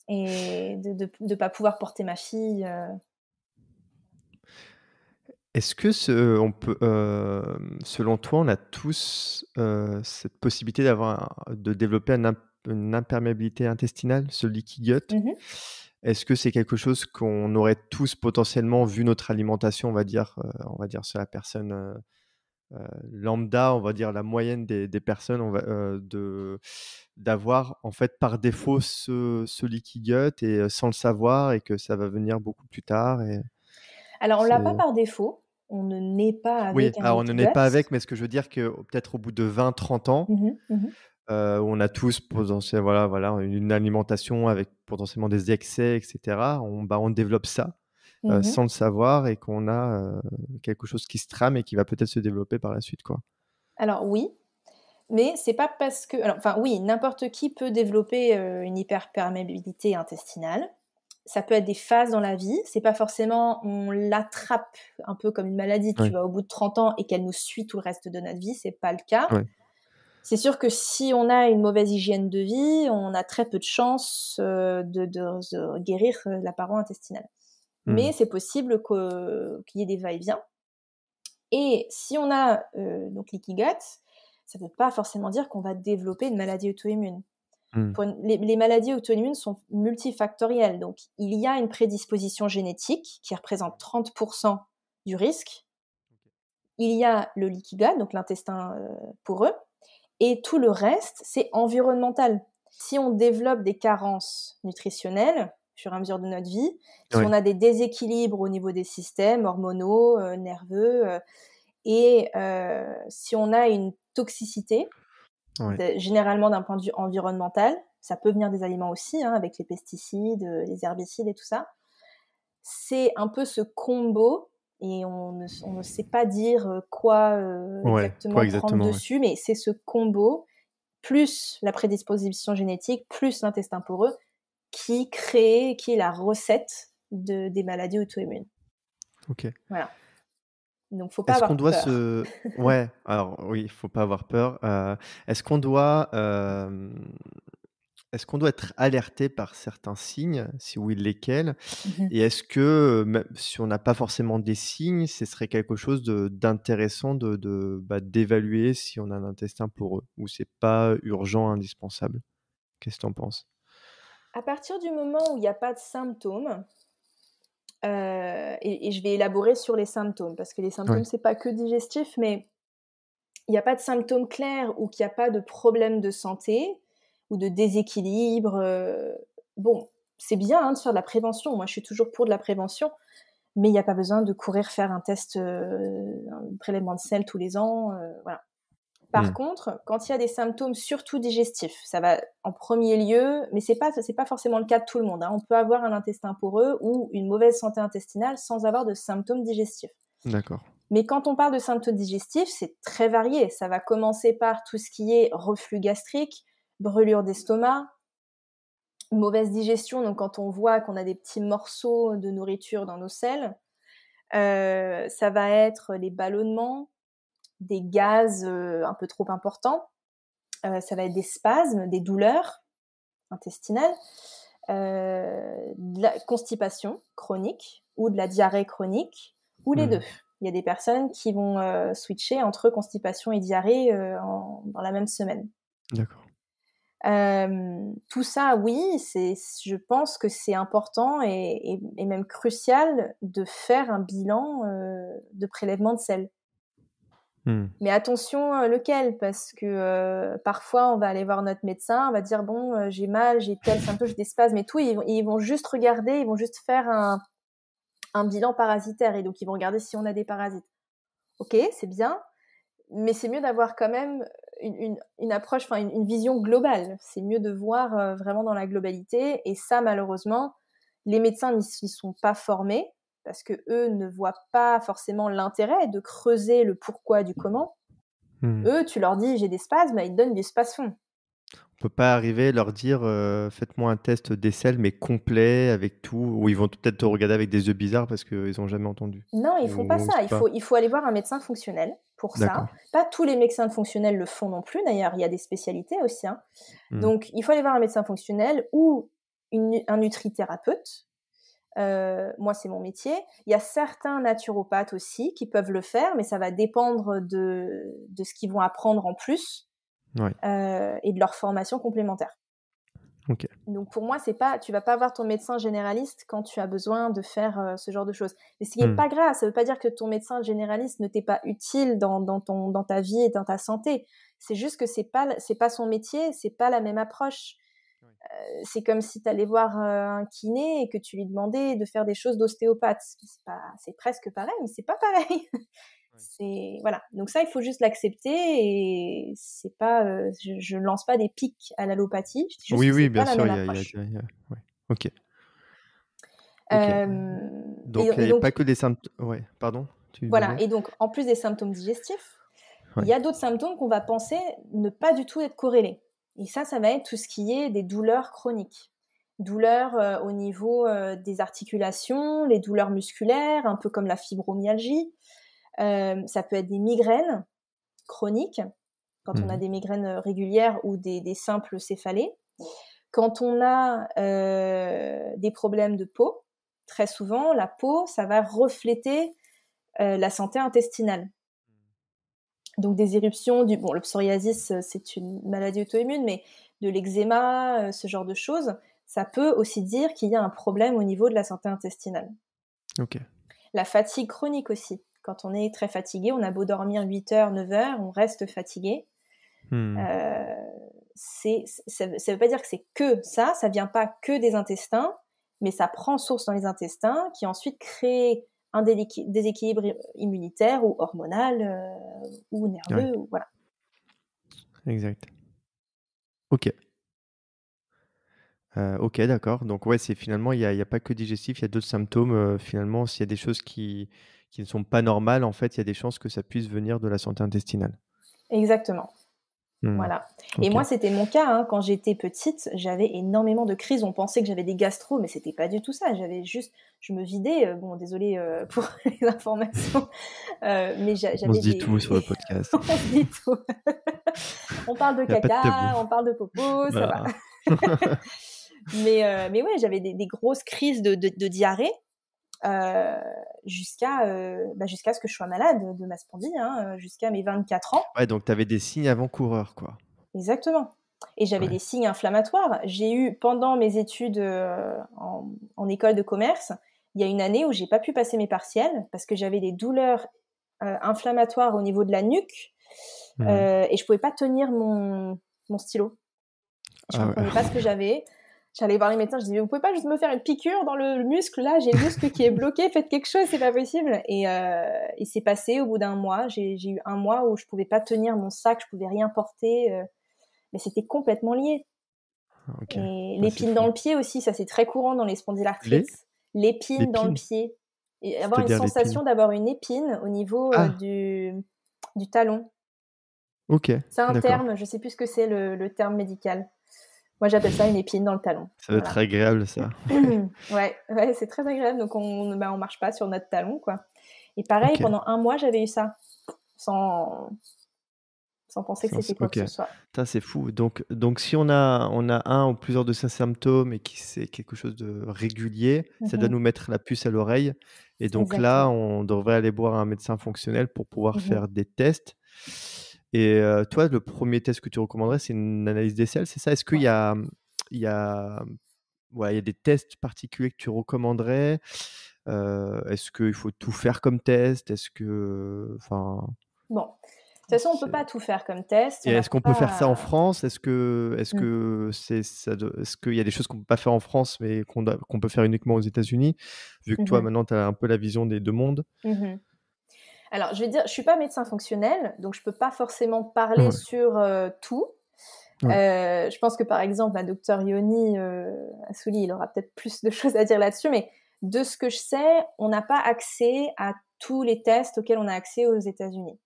Et de ne pas pouvoir porter ma fille. Euh. Est-ce que ce, euh, on peut, euh, selon toi, on a tous cette possibilité d'avoir, de développer une imperméabilité intestinale, ce liquide gut mmh Est-ce que c'est quelque chose qu'on aurait tous potentiellement vu notre alimentation, on va dire, on va dire, sur la personne euh, lambda, on va dire la moyenne des, personnes, euh, de d'avoir en fait par défaut ce, ce et euh, sans le savoir et que ça va venir beaucoup plus tard. Alors on l'a pas par défaut, on ne naît pas avec. Oui, on ne naît pas avec, mais ce que je veux dire que peut-être au bout de 20-30 ans, mmh mmh on a tous potentiellement voilà, voilà, une alimentation avec potentiellement des excès, etc. On, bah, on développe ça. Euh, mmh sans le savoir et qu'on a euh, quelque chose qui se trame et qui va peut-être se développer par la suite, quoi. Alors oui, mais c'est pas parce que, enfin oui, n'importe qui peut développer euh, une hyperperméabilité intestinale. Ça peut être des phases dans la vie. C'est pas forcément on l'attrape un peu comme une maladie, tu vas vois, au bout de 30 ans et qu'elle nous suit tout le reste de notre vie. C'est pas le cas. C'est sûr que si on a une mauvaise hygiène de vie, on a très peu de chances de, de, guérir la paroi intestinale mais mmh. c'est possible qu'il y ait des va-et-vient. Et si on a euh, donc l'ikigat, ça ne veut pas forcément dire qu'on va développer une maladie auto-immune. Mmh. Les, maladies auto-immunes sont multifactorielles. Donc, il y a une prédisposition génétique qui représente 30% du risque. Il y a le likiga, donc l'intestin euh, pour poreux. Et tout le reste, c'est environnemental. Si on développe des carences nutritionnelles, sur un mesure de notre vie. Si on a des déséquilibres au niveau des systèmes hormonaux, euh, nerveux, euh, et euh, si on a une toxicité, généralement d'un point de vue environnemental, ça peut venir des aliments aussi, hein, avec les pesticides, les herbicides et tout ça. C'est un peu ce combo, et on ne, sait pas dire quoi, exactement, dessus, mais c'est ce combo, plus la prédisposition génétique, plus l'intestin poreux, qui crée, qui est la recette de, des maladies auto-immunes. Ok. Voilà. Donc, faut pas Est-ce qu'on doit se. Ouais, alors oui, il faut pas avoir peur. Euh, est-ce qu'on doit. Euh, est-ce qu'on doit être alerté par certains signes Si oui, lesquels mhm. Et est-ce que, même si on n'a pas forcément des signes, ce serait quelque chose d'intéressant de, bah, d'évaluer si on a un intestin pour eux Ou c'est pas urgent, indispensable Qu'est-ce que tu en penses à partir du moment où il n'y a pas de symptômes, euh, et, je vais élaborer sur les symptômes, parce que les symptômes, ce n'est pas que digestif, mais il n'y a pas de symptômes clairs ou qu'il n'y a pas de problème de santé ou de déséquilibre. Euh, bon, c'est bien hein, de faire de la prévention, moi je suis toujours pour de la prévention, mais il n'y a pas besoin de courir faire un test, euh, un prélèvement de sel tous les ans. voilà. Par mmh. contre, quand il y a des symptômes surtout digestifs, ça va en premier lieu, mais ce pas pas forcément le cas de tout le monde. Hein. On peut avoir un intestin poreux ou une mauvaise santé intestinale sans avoir de symptômes digestifs. D'accord. Mais quand on parle de symptômes digestifs, c'est très varié. Ça va commencer par tout ce qui est reflux gastrique, brûlure d'estomac, mauvaise digestion. Donc quand on voit qu'on a des petits morceaux de nourriture dans nos selles, euh, ça va être les ballonnements, des gaz euh, un peu trop importants. Euh, ça va être des spasmes, des douleurs intestinales, euh, de la constipation chronique ou de la diarrhée chronique ou les hmm. deux. Il y a des personnes qui vont switcher entre constipation et diarrhée dans la même semaine. D'accord. tout ça, oui, je pense que c'est important et, même crucial de faire un bilan de prélèvement de sel. Hmm. Mais attention, euh, lequel Parce que euh, parfois, on va aller voir notre médecin, on va dire bon, euh, j'ai mal, j'ai tel symptôme, j'ai des spasmes et tout. ils, vont juste regarder, ils vont juste faire un, bilan parasitaire. Et donc, ils vont regarder si on a des parasites. Ok, c'est bien, mais c'est mieux d'avoir quand même une, approche, enfin une, vision globale. C'est mieux de voir vraiment dans la globalité. Et ça, malheureusement, les médecins n'y sont pas formés parce que eux ne voient pas forcément l'intérêt de creuser le pourquoi du comment. Hmm. Eux, tu leur dis j'ai des spasmes, ils te donnent du spasfon. On peut pas arriver à leur dire euh, faites-moi un test d'aisselle mais complet avec tout ou ils vont peut-être te regarder avec des yeux bizarres parce qu'ils n'ont jamais entendu. Non, ils font pas ça. Il faut aller voir un médecin fonctionnel pour ça. Pas tous les médecins fonctionnels le font non plus. D'ailleurs, il y a des spécialités aussi. Hein. Hmm. Donc, il faut aller voir un médecin fonctionnel ou un nutrithérapeute euh, moi, c'est mon métier. Il y a certains naturopathes aussi qui peuvent le faire, mais ça va dépendre de, de ce qu'ils vont apprendre en plus euh, et de leur formation complémentaire. Donc pour moi, c'est pas, tu vas pas voir ton médecin généraliste quand tu as besoin de faire euh, ce genre de choses. Mais ce qui n'est hmm. pas grave, ça ne veut pas dire que ton médecin généraliste ne t'est pas utile dans, dans ta vie et dans ta santé. C'est juste que c'est pas c'est pas son métier, c'est pas la même approche. Euh, c'est comme si tu allais voir euh, un kiné et que tu lui demandais de faire des choses d'ostéopathe. C'est presque pareil, mais c'est pas pareil. C'est voilà. Donc ça, il faut juste l'accepter et c'est pas, euh, je, je, lance pas des pics à l'allopathie. Oui, oui, bien sûr. y a, Ok. donc il n'y a pas que des symptômes. Ouais, pardon. voilà. Et donc en plus des symptômes digestifs, il y a d'autres symptômes qu'on va penser ne pas du tout être corrélés. Et ça, ça va être tout ce qui est des douleurs chroniques. Douleurs euh, au niveau euh, des articulations, les douleurs musculaires, un peu comme la fibromyalgie. Euh, ça peut être des migraines chroniques, quand on a mmh. des migraines régulières ou des, des simples céphalées. Quand on a des problèmes de peau, très souvent, la peau, ça va refléter la santé intestinale donc des éruptions, du bon, le psoriasis, euh, c'est une maladie auto-immune, mais de l'eczéma, euh, ce genre de choses, ça peut aussi dire qu'il y a un problème au niveau de la santé intestinale. Ok. La fatigue chronique aussi. Quand on est très fatigué, on a beau dormir 8 heures, 9 heures, on reste fatigué. Hmm. Euh, ça ne veut pas dire que c'est que ça, ça vient pas que des intestins, mais ça prend source dans les intestins qui ensuite crée un déséquilibre immunitaire ou hormonal euh, ou nerveux. voilà. Exact. Ok. Euh, ok, d'accord. Donc ouais, c'est finalement, il n'y a, pas que digestif, il y a d'autres symptômes. Euh, finalement, s'il y a des choses qui, qui ne sont pas normales, en fait, il y a des chances que ça puisse venir de la santé intestinale. Exactement. Hmm. Voilà. Et moi, c'était mon cas. Hein. Quand j'étais petite, j'avais énormément de crises. On pensait que j'avais des gastro, mais c'était pas du tout ça. J'avais juste, je me vidais. Euh, bon, désolé euh, pour les informations, euh, mais j'avais. On se dit tout sur le podcast. on se dit tout. on parle de caca, on parle de popo, ça va. mais ouais, j'avais des, grosses crises de diarrhée. Euh, jusqu'à euh, bah, jusqu'à ce que je sois malade de ma spondie, hein, euh, jusqu'à mes 24 ans. Ouais, donc tu avais des signes avant-coureurs, quoi. Exactement. Et j'avais des signes inflammatoires. J'ai eu, pendant mes études en, école de commerce, il y a une année où j'ai pas pu passer mes partiels parce que j'avais des douleurs inflammatoires au niveau de la nuque mmh. et je pouvais pas tenir mon, mon stylo. Je ah ne pas ce que j'avais. J'allais voir les médecins, je disais, vous pouvez pas juste me faire une piqûre dans le muscle, là, j'ai le muscle qui est bloqué, faites quelque chose, c'est pas possible. Et, euh, et c'est passé au bout d'un mois. J'ai eu un mois où je pouvais pas tenir mon sac, je pouvais rien porter, euh, mais c'était complètement lié. Ah, l'épine dans le pied aussi, ça c'est très courant dans les spondylarthrites. L'épine dans le pied. Et avoir une sensation d'avoir une épine au niveau euh, ah. du, du talon. Ok. C'est un terme, je sais plus ce que c'est le, le terme médical. Moi, j'appelle ça une épine dans le talon. Ça doit être agréable, ça. ouais, ouais c'est très agréable. Donc, on ne bah, on marche pas sur notre talon, quoi. Et pareil, pendant un mois, j'avais eu ça, sans, sans penser que c'était quoi que ce soit. c'est fou. Donc, donc si on a, on a un ou plusieurs de ces symptômes et que c'est quelque chose de régulier, ça doit mhm. nous mettre la puce à l'oreille. Et donc là, on devrait aller voir un médecin fonctionnel pour pouvoir mhm. faire des tests. Et euh, toi, le premier test que tu recommanderais, c'est une analyse selles. c'est ça Est-ce qu'il y a, il y, a, ouais, il y a des tests particuliers que tu recommanderais euh, Est-ce qu'il faut tout faire comme test Est-ce que. Enfin. Bon. De toute façon, on ne peut pas tout faire comme test. Et est-ce qu'on peut faire ça en France Est-ce que, est mmh. que c'est, est-ce qu'il y a des choses qu'on ne peut pas faire en France, mais qu'on, peut faire uniquement aux États-Unis Vu que toi, mmh maintenant, tu as un peu la vision des deux mondes. Mmh alors, je vais dire, je suis pas médecin fonctionnel, donc je ne peux pas forcément parler sur euh, tout. Euh, je pense que par exemple, un docteur Yoni euh, Assouli, il aura peut-être plus de choses à dire là-dessus, mais de ce que je sais, on n'a pas accès à tous les tests auxquels on a accès aux États-Unis.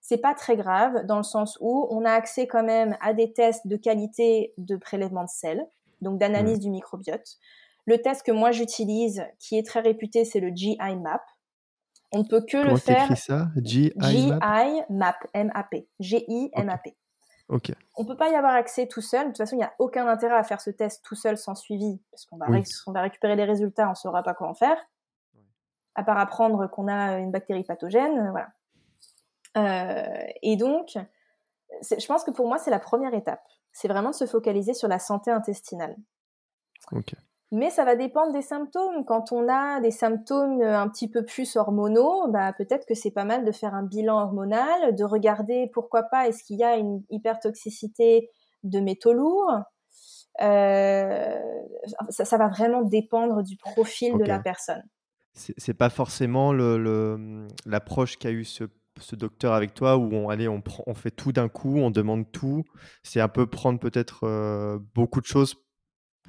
C'est pas très grave dans le sens où on a accès quand même à des tests de qualité de prélèvement de sel, donc d'analyse du microbiote. Le test que moi j'utilise, qui est très réputé, c'est le GI Map. On ne peut que le faire. ça G I map M A P G I M A P. On ne peut pas y avoir accès tout seul. De toute façon, il n'y a aucun intérêt à faire ce test tout seul sans suivi, parce qu'on va, récupérer les résultats, on ne saura pas quoi en faire, à part apprendre qu'on a une bactérie pathogène. Euh, voilà. Euh, et donc, je pense que pour moi, c'est la première étape. C'est vraiment de se focaliser sur la santé intestinale. Okay. Mais ça va dépendre des symptômes. Quand on a des symptômes euh, un petit peu plus hormonaux, bah, peut-être que c'est pas mal de faire un bilan hormonal, de regarder pourquoi pas est-ce qu'il y a une hypertoxicité de métaux lourds. Euh, ça, va vraiment dépendre du profil de la personne. C'est pas forcément hum, l'approche qu'a eu ce, docteur avec toi où on, allez, on, fait tout d'un coup, on demande tout. C'est un peu prendre peut-être euh, beaucoup de choses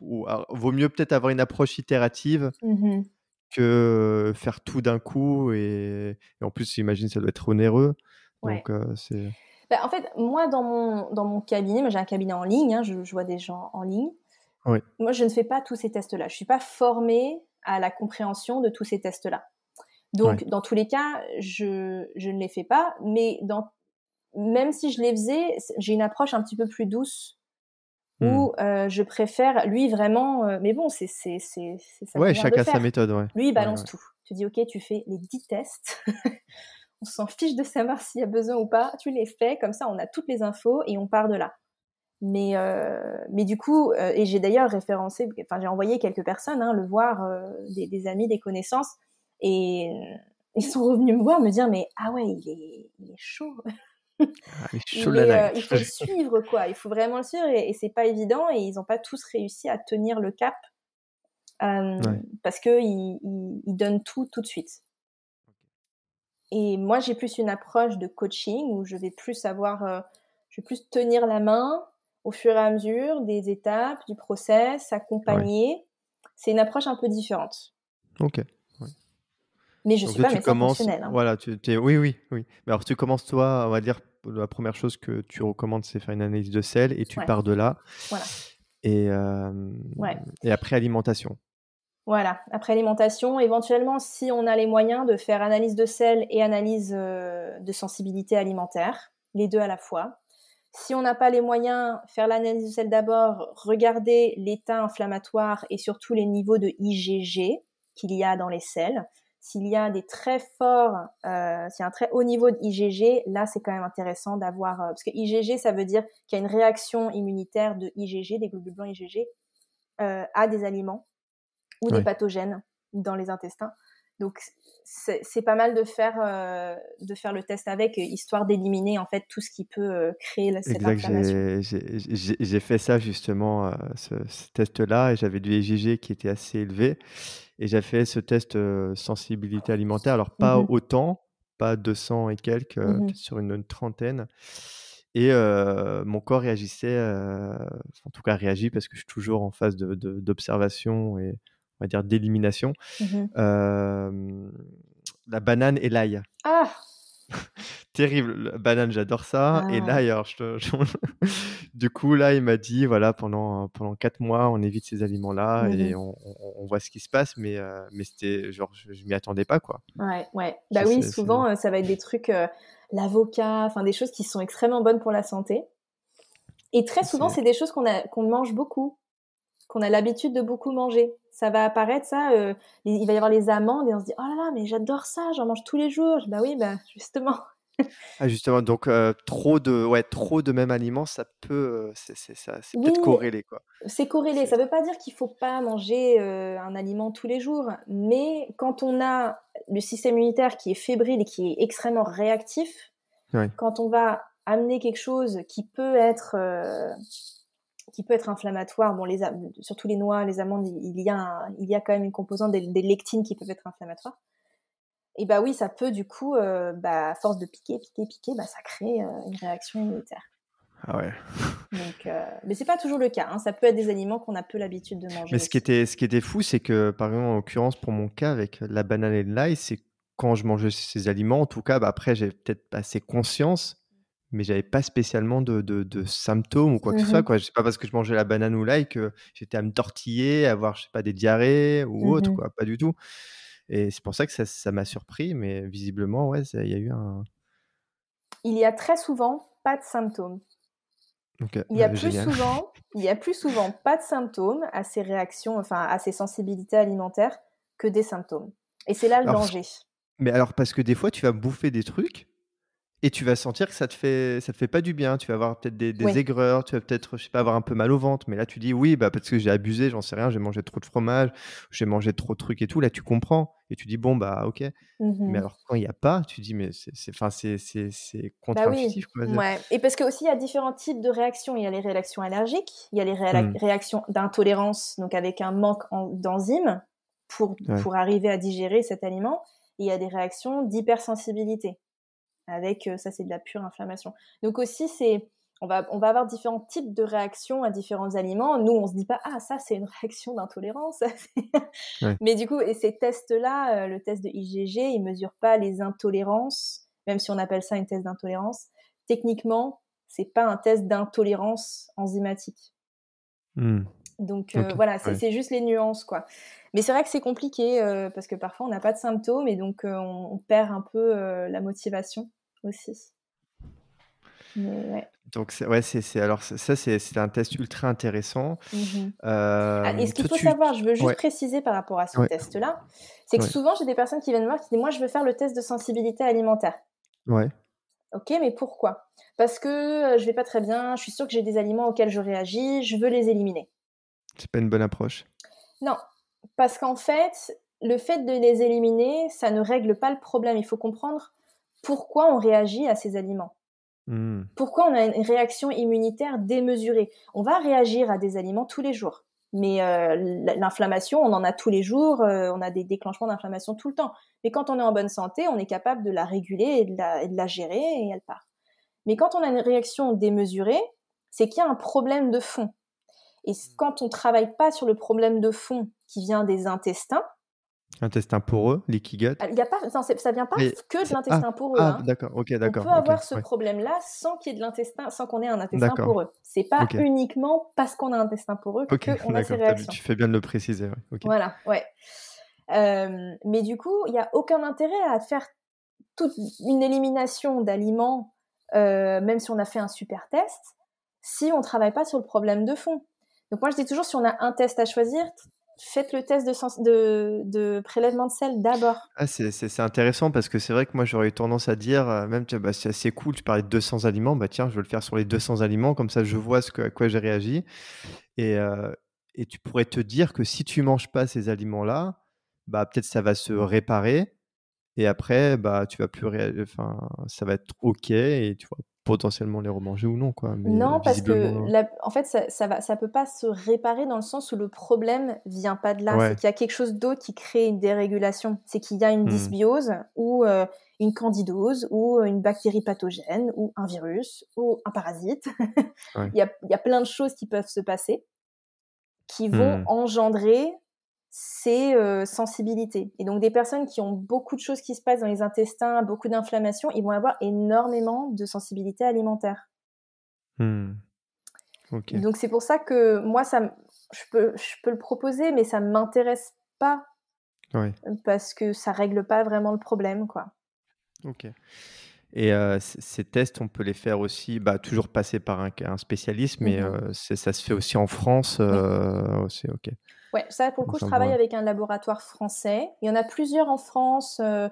vaut mieux peut-être avoir une approche itérative mmh que faire tout d'un coup. Et, en plus, j'imagine, ça doit être onéreux. Donc, euh, c'est. Bah, en fait, moi, dans mon, dans mon cabinet, j'ai un cabinet en ligne, hein, je, vois des gens en ligne. Moi, je ne fais pas tous ces tests-là. Je ne suis pas formée à la compréhension de tous ces tests-là. Donc, dans tous les cas, je, je, ne les fais pas, mais dans, même si je les faisais, j'ai une approche un petit peu plus douce Mmh. Ou euh, je préfère, lui vraiment, euh, mais bon, c'est ça. Ouais, chacun sa méthode. Ouais. Lui, il balance tout. Tu dis, ok, tu fais les 10 tests. on s'en fiche de savoir s'il y a besoin ou pas. Tu les fais, comme ça, on a toutes les infos et on part de là. Mais, euh, mais du coup, euh, et j'ai d'ailleurs référencé, enfin, j'ai envoyé quelques personnes hein, le voir, euh, des, des amis, des connaissances. Et ils sont revenus me voir, me dire, mais ah ouais, il est, il est chaud. Ah, euh, il, faut le suivre, quoi. Il faut vraiment le suivre et, c'est pas évident. Et ils n'ont pas tous réussi à tenir le cap parce que ils, donnent tout tout de suite. Et moi, j'ai plus une approche de coaching où je vais plus avoir, je vais plus tenir la main au fur et à mesure des étapes, du process, accompagner. C'est une approche un peu différente. Ok. Mais je suis pas hein. Voilà, tu, es, oui, oui, oui. Mais alors tu commences toi, on va dire la première chose que tu recommandes, c'est faire une analyse de sel et tu pars de là. Voilà. Euh, et, après alimentation. Voilà, après alimentation, éventuellement, si on a les moyens de faire analyse de sel et analyse euh, de sensibilité alimentaire, les deux à la fois. Si on n'a pas les moyens, faire l'analyse de sel d'abord, regarder l'état inflammatoire et surtout les niveaux de IgG qu'il y a dans les sels. S'il y a des très forts, euh, s'il y a un très haut niveau d'IgG, là c'est quand même intéressant d'avoir, euh, parce que IgG ça veut dire qu'il y a une réaction immunitaire de IgG, des globules blancs IgG, euh, à des aliments ou des pathogènes dans les intestins. Donc c'est pas mal de faire euh, de faire le test avec histoire d'éliminer en fait tout ce qui peut euh, créer la, cette inflammation. J'ai fait ça justement euh, ce, test-là et j'avais du IgG qui était assez élevé et j'ai fait ce test sensibilité alimentaire alors pas mmh autant pas 200 et quelques mmh sur une, trentaine et mon corps réagissait en tout cas réagit parce que je suis toujours en phase d'observation de, d'observation et on va dire, d'élimination, mmh la banane et l'ail. Ah Terrible, la banane, j'adore ça. Et ah. l'ail, alors, je te, du coup, là, il m'a dit voilà, pendant, pendant 4 mois, on évite ces aliments-là mmh et on, on, voit ce qui se passe, mais, euh, mais c'était genre, je, ne m'y attendais pas, quoi. Ouais, ouais. Bah oui, souvent, euh, ça va être des trucs, euh, l'avocat, enfin, des choses qui sont extrêmement bonnes pour la santé. Et très souvent, c'est des choses qu'on qu'on mange beaucoup, qu'on a l'habitude de beaucoup manger ça va apparaître ça. Euh, il va y avoir les amandes et on se dit oh là là mais j'adore ça, j'en mange tous les jours. Bah oui ben justement. ah justement donc euh, trop de ouais trop de même aliment ça peut euh, c'est ça c'est peut-être corrélé quoi. C'est corrélé. Ça veut pas dire qu'il faut pas manger un aliment tous les jours, mais quand on a le système immunitaire qui est fébrile et qui est extrêmement réactif, quand on va amener quelque chose qui peut être qui peut être inflammatoire. Bon, les, surtout les noix, les amandes, il y a, il y a quand même une composante des, lectines qui peuvent être inflammatoires. Et bah oui, ça peut du coup, euh, bah, à force de piquer, piquer, piquer, bah, ça crée euh, une réaction immunitaire. Ah ouais. Donc, euh, mais c'est pas toujours le cas. Hein. Ça peut être des aliments qu'on a peu l'habitude de manger. Mais ce qui, était, ce qui était fou, c'est que, par exemple, en l'occurrence, pour mon cas, avec la banane et l'ail, c'est quand je mangeais ces aliments, en tout cas, bah, après, j'ai peut-être passé conscience mais j'avais pas spécialement de, de, symptômes ou quoi que ce soit. Mmh quoi. n'est pas parce que je mangeais la banane ou l'ail que j'étais à me tortiller, à avoir, je sais pas, des diarrhées ou autre, mmh quoi. Pas du tout. Et c'est pour ça que ça m'a surpris, mais visiblement, ouais, il y a eu un. Il y a très souvent pas de symptômes. il, y a plus souvent, il y a plus souvent pas de symptômes à ces réactions, enfin à ces sensibilités alimentaires que des symptômes. Et c'est là le danger. Mais alors parce que des fois tu vas bouffer des trucs et tu vas sentir que ça te fait, ça te fait pas du bien. Tu vas avoir peut-être des, aigreurs, tu vas peut-être, je sais pas, avoir un peu mal au ventre. Mais là, tu dis oui, bah parce que j'ai abusé, j'en sais rien, j'ai mangé trop de fromage, j'ai mangé trop de trucs et tout. Là, tu comprends et tu dis bon bah ok. Mais mmh alors quand il n'y a pas, tu dis mais c'est, c'est, c'est, bah contre Et parce que aussi il y a différents types de réactions. Il y a les réactions allergiques, il y a les mmh. réactions d'intolérance, donc avec un manque d'enzymes pour arriver à digérer cet aliment. il y a des réactions d'hypersensibilité avec euh, ça c'est de la pure inflammation. Donc aussi c'est on va, on va avoir différents types de réactions à différents aliments. Nous, on se dit pas, ah, ça, c'est une réaction d'intolérance. Mais du coup, et ces tests-là, euh, le test de IgG, il mesure pas les intolérances, même si on appelle ça une test d'intolérance. Techniquement, n'est pas un test d'intolérance enzymatique. Hmm. Donc euh, voilà, c'est juste les nuances, quoi. Mais c'est vrai que c'est compliqué parce que parfois on n'a pas de symptômes et donc on, perd un peu la motivation aussi. Donc, ouais, c'est, alors ça, c'est, un test ultra intéressant. Mhm. Euh, ah, et ce qu'il faut savoir, je veux juste préciser par rapport à ce test-là, c'est que souvent, j'ai des personnes qui viennent me voir qui disent Moi, je veux faire le test de sensibilité alimentaire. Ouais. Ok, mais pourquoi Parce que euh, je vais pas très bien, je suis sûre que j'ai des aliments auxquels je réagis, je veux les éliminer. C'est pas une bonne approche Non, parce qu'en fait, le fait de les éliminer, ça ne règle pas le problème. Il faut comprendre pourquoi on réagit à ces aliments. Hmm. Pourquoi on a une réaction immunitaire démesurée On va réagir à des aliments tous les jours. Mais euh, l'inflammation, on en a tous les jours, euh, on a des déclenchements d'inflammation tout le temps. Mais quand on est en bonne santé, on est capable de la réguler et de la, et de la gérer et elle part. Mais quand on a une réaction démesurée, c'est qu'il y a un problème de fond. Et hmm. quand on ne travaille pas sur le problème de fond qui vient des intestins, Intestin poreux, liquide. Ah, il y a pas, ça vient pas que de ah, l'intestin poreux. Ah, hein. d'accord, ok, d'accord. On peut avoir ce problème-là sans qu'il y de l'intestin, sans qu'on ait un intestin poreux. C'est pas uniquement parce qu'on a un intestin poreux que on a ces réactions. Tu fais bien de le préciser. Voilà, ouais. Euh, mais du coup, il n'y a aucun intérêt à faire toute une élimination d'aliments, euh, même si on a fait un super test, si on ne travaille pas sur le problème de fond. Donc moi, je dis toujours, si on a un test à choisir, faites le test de, prélèvement de sel d'abord. Ah, c'est intéressant parce que c'est vrai que moi j'aurais eu tendance à dire, euh, même bah, c'est assez cool, tu parlais de 200 aliments, bah tiens, je vais le faire sur les 200 aliments, comme ça je mmh. vois ce à quoi j'ai réagi. Euh, et, tu pourrais te dire que si tu manges pas ces aliments-là, bah peut-être ça va se réparer. Et après, bah, tu vas plus ça va être OK et tu vois potentiellement les remanger ou non. Quoi. non, euh, parce que euh, en fait, ça ne peut pas se réparer dans le sens où le problème vient pas de là. C'est qu'il y a quelque chose d'autre qui crée une dérégulation. C'est qu'il y a une hmm. dysbiose ou euh, une candidose ou une bactérie pathogène ou un virus ou un parasite. il, y a, plein de choses qui peuvent se passer qui vont hmm. engendrer c'est euh, sensibilité. Et donc des personnes qui ont beaucoup de choses qui se passent dans les intestins, beaucoup d'inflammation, ils vont avoir énormément de sensibilité alimentaire. Hmm. Donc c'est pour ça que moi, ça, je, peux, je peux le proposer, mais ça ne m'intéresse pas. Parce que ça règle pas vraiment le problème. quoi. Ok. Et ces tests, on peut les faire aussi, bah, toujours passer par un, spécialiste, mais mmh ça se fait aussi en France. Mmh. c'est OK. Ouais, ça, pour le coup, je travaille avec un laboratoire français. Il y en a plusieurs en France. il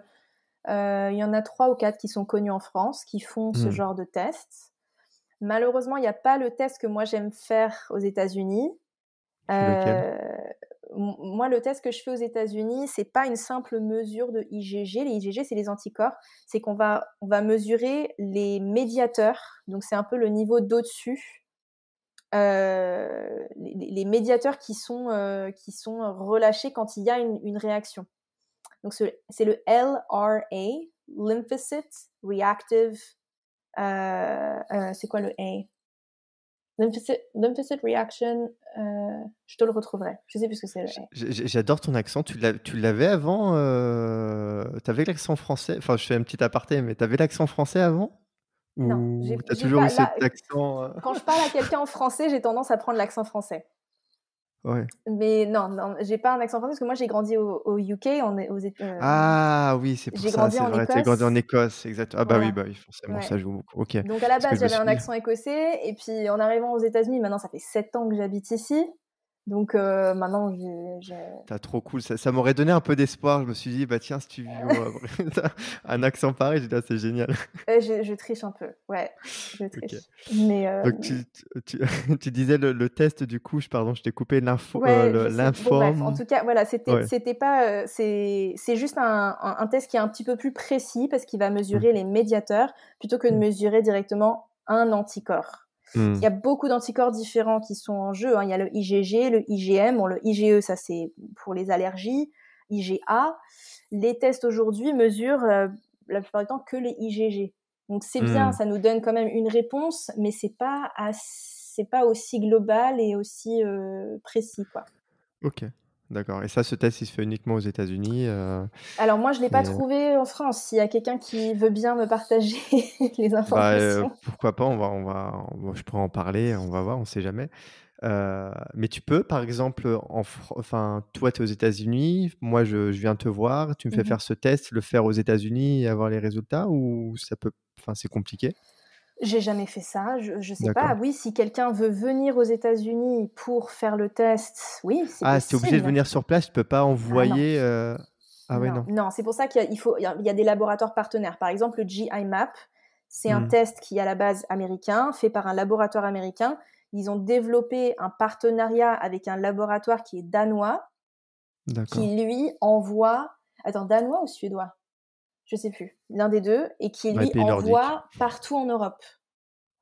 y en a trois ou quatre qui sont connus en France, qui font ce mmh. genre de tests. Malheureusement, il n'y a pas le test que moi j'aime faire aux États-Unis moi, le test que je fais aux États-Unis, c'est pas une simple mesure de IgG. Les IgG, c'est les anticorps. C'est qu'on va, on va mesurer les médiateurs. Donc, c'est un peu le niveau d'au-dessus. Euh, les, médiateurs qui sont, euh, qui sont relâchés quand il y a une, réaction. Donc, c'est le LRA, Lymphocyte Reactive. Euh, c'est quoi le A Lymphocyte Reaction, euh, je te le retrouverai. Je sais plus ce que c'est. J'adore ton accent. Tu l'avais avant euh, Tu avais l'accent français Enfin, je fais un petit aparté, mais tu avais l'accent français avant Ou non, j'ai toujours eu cet accent. Euh? Quand je parle à quelqu'un en français, j'ai tendance à prendre l'accent français. Mais non, j'ai pas un accent français parce que moi j'ai grandi au, UK, on aux euh, Ah oui, c'est pour ça, c'est vrai, grandi en Écosse, exact. Ah bah oui, bah forcément, ça joue beaucoup. Donc à la base, j'avais un accent écossais, et puis en arrivant aux États-Unis, maintenant ça fait 7 ans que j'habite ici, donc euh, maintenant, j'ai. T'as trop cool. Ça, m'aurait donné un peu d'espoir. Je me suis dit, bah tiens, vis un accent pareil, j'ai dit, ah, c'est génial. Euh, je, triche un peu, ouais, je triche. Mais, euh, tu, disais le, test du couche, je, pardon, je t'ai coupé l'info. en tout cas, voilà, c'était pas. c'est juste un, test qui est un petit peu plus précis parce qu'il va mesurer mmh. les médiateurs plutôt que de mmh. mesurer directement un anticorps. Mmh. Il y a beaucoup d'anticorps différents qui sont en jeu. Hein. Il y a le IgG, le IgM, on le IgE, ça c'est pour les allergies, IgA. Les tests aujourd'hui mesurent euh, la plupart du temps que les IgG. Donc c'est bien, mmh. ça nous donne quand même une réponse, mais c'est pas c'est pas aussi global et aussi euh, précis quoi. Ok. D'accord. Et ça, ce test, il se fait uniquement aux États-Unis euh, Alors moi, je ne l'ai pas trouvé en France. S'il y a quelqu'un qui veut bien me partager les bah, euh, informations. pourquoi pas on va, on va, Je pourrais en parler, on va voir, on ne sait jamais. Euh, mais tu peux, par exemple, enfin, toi, tu es aux États-Unis, moi, je, viens te voir, tu me fais mmh faire ce test, le faire aux États-Unis et avoir les résultats, ou ça peut, enfin, c'est compliqué j'ai jamais fait ça, je, ne sais pas. Oui, si quelqu'un veut venir aux États-Unis pour faire le test, oui, c'est Ah, c'est obligé de venir sur place, tu peux pas ah, envoyer. Euh, ah, euh... non. Non, c'est pour ça qu'il faut, il y a des laboratoires partenaires. Par exemple, le GIMAP, c'est un hmm. test qui est à la base américain, fait par un laboratoire américain. Ils ont développé un partenariat avec un laboratoire qui est danois, qui lui envoie. Attends, danois ou suédois je sais plus, l'un des deux, et qui lui envoie partout en Europe.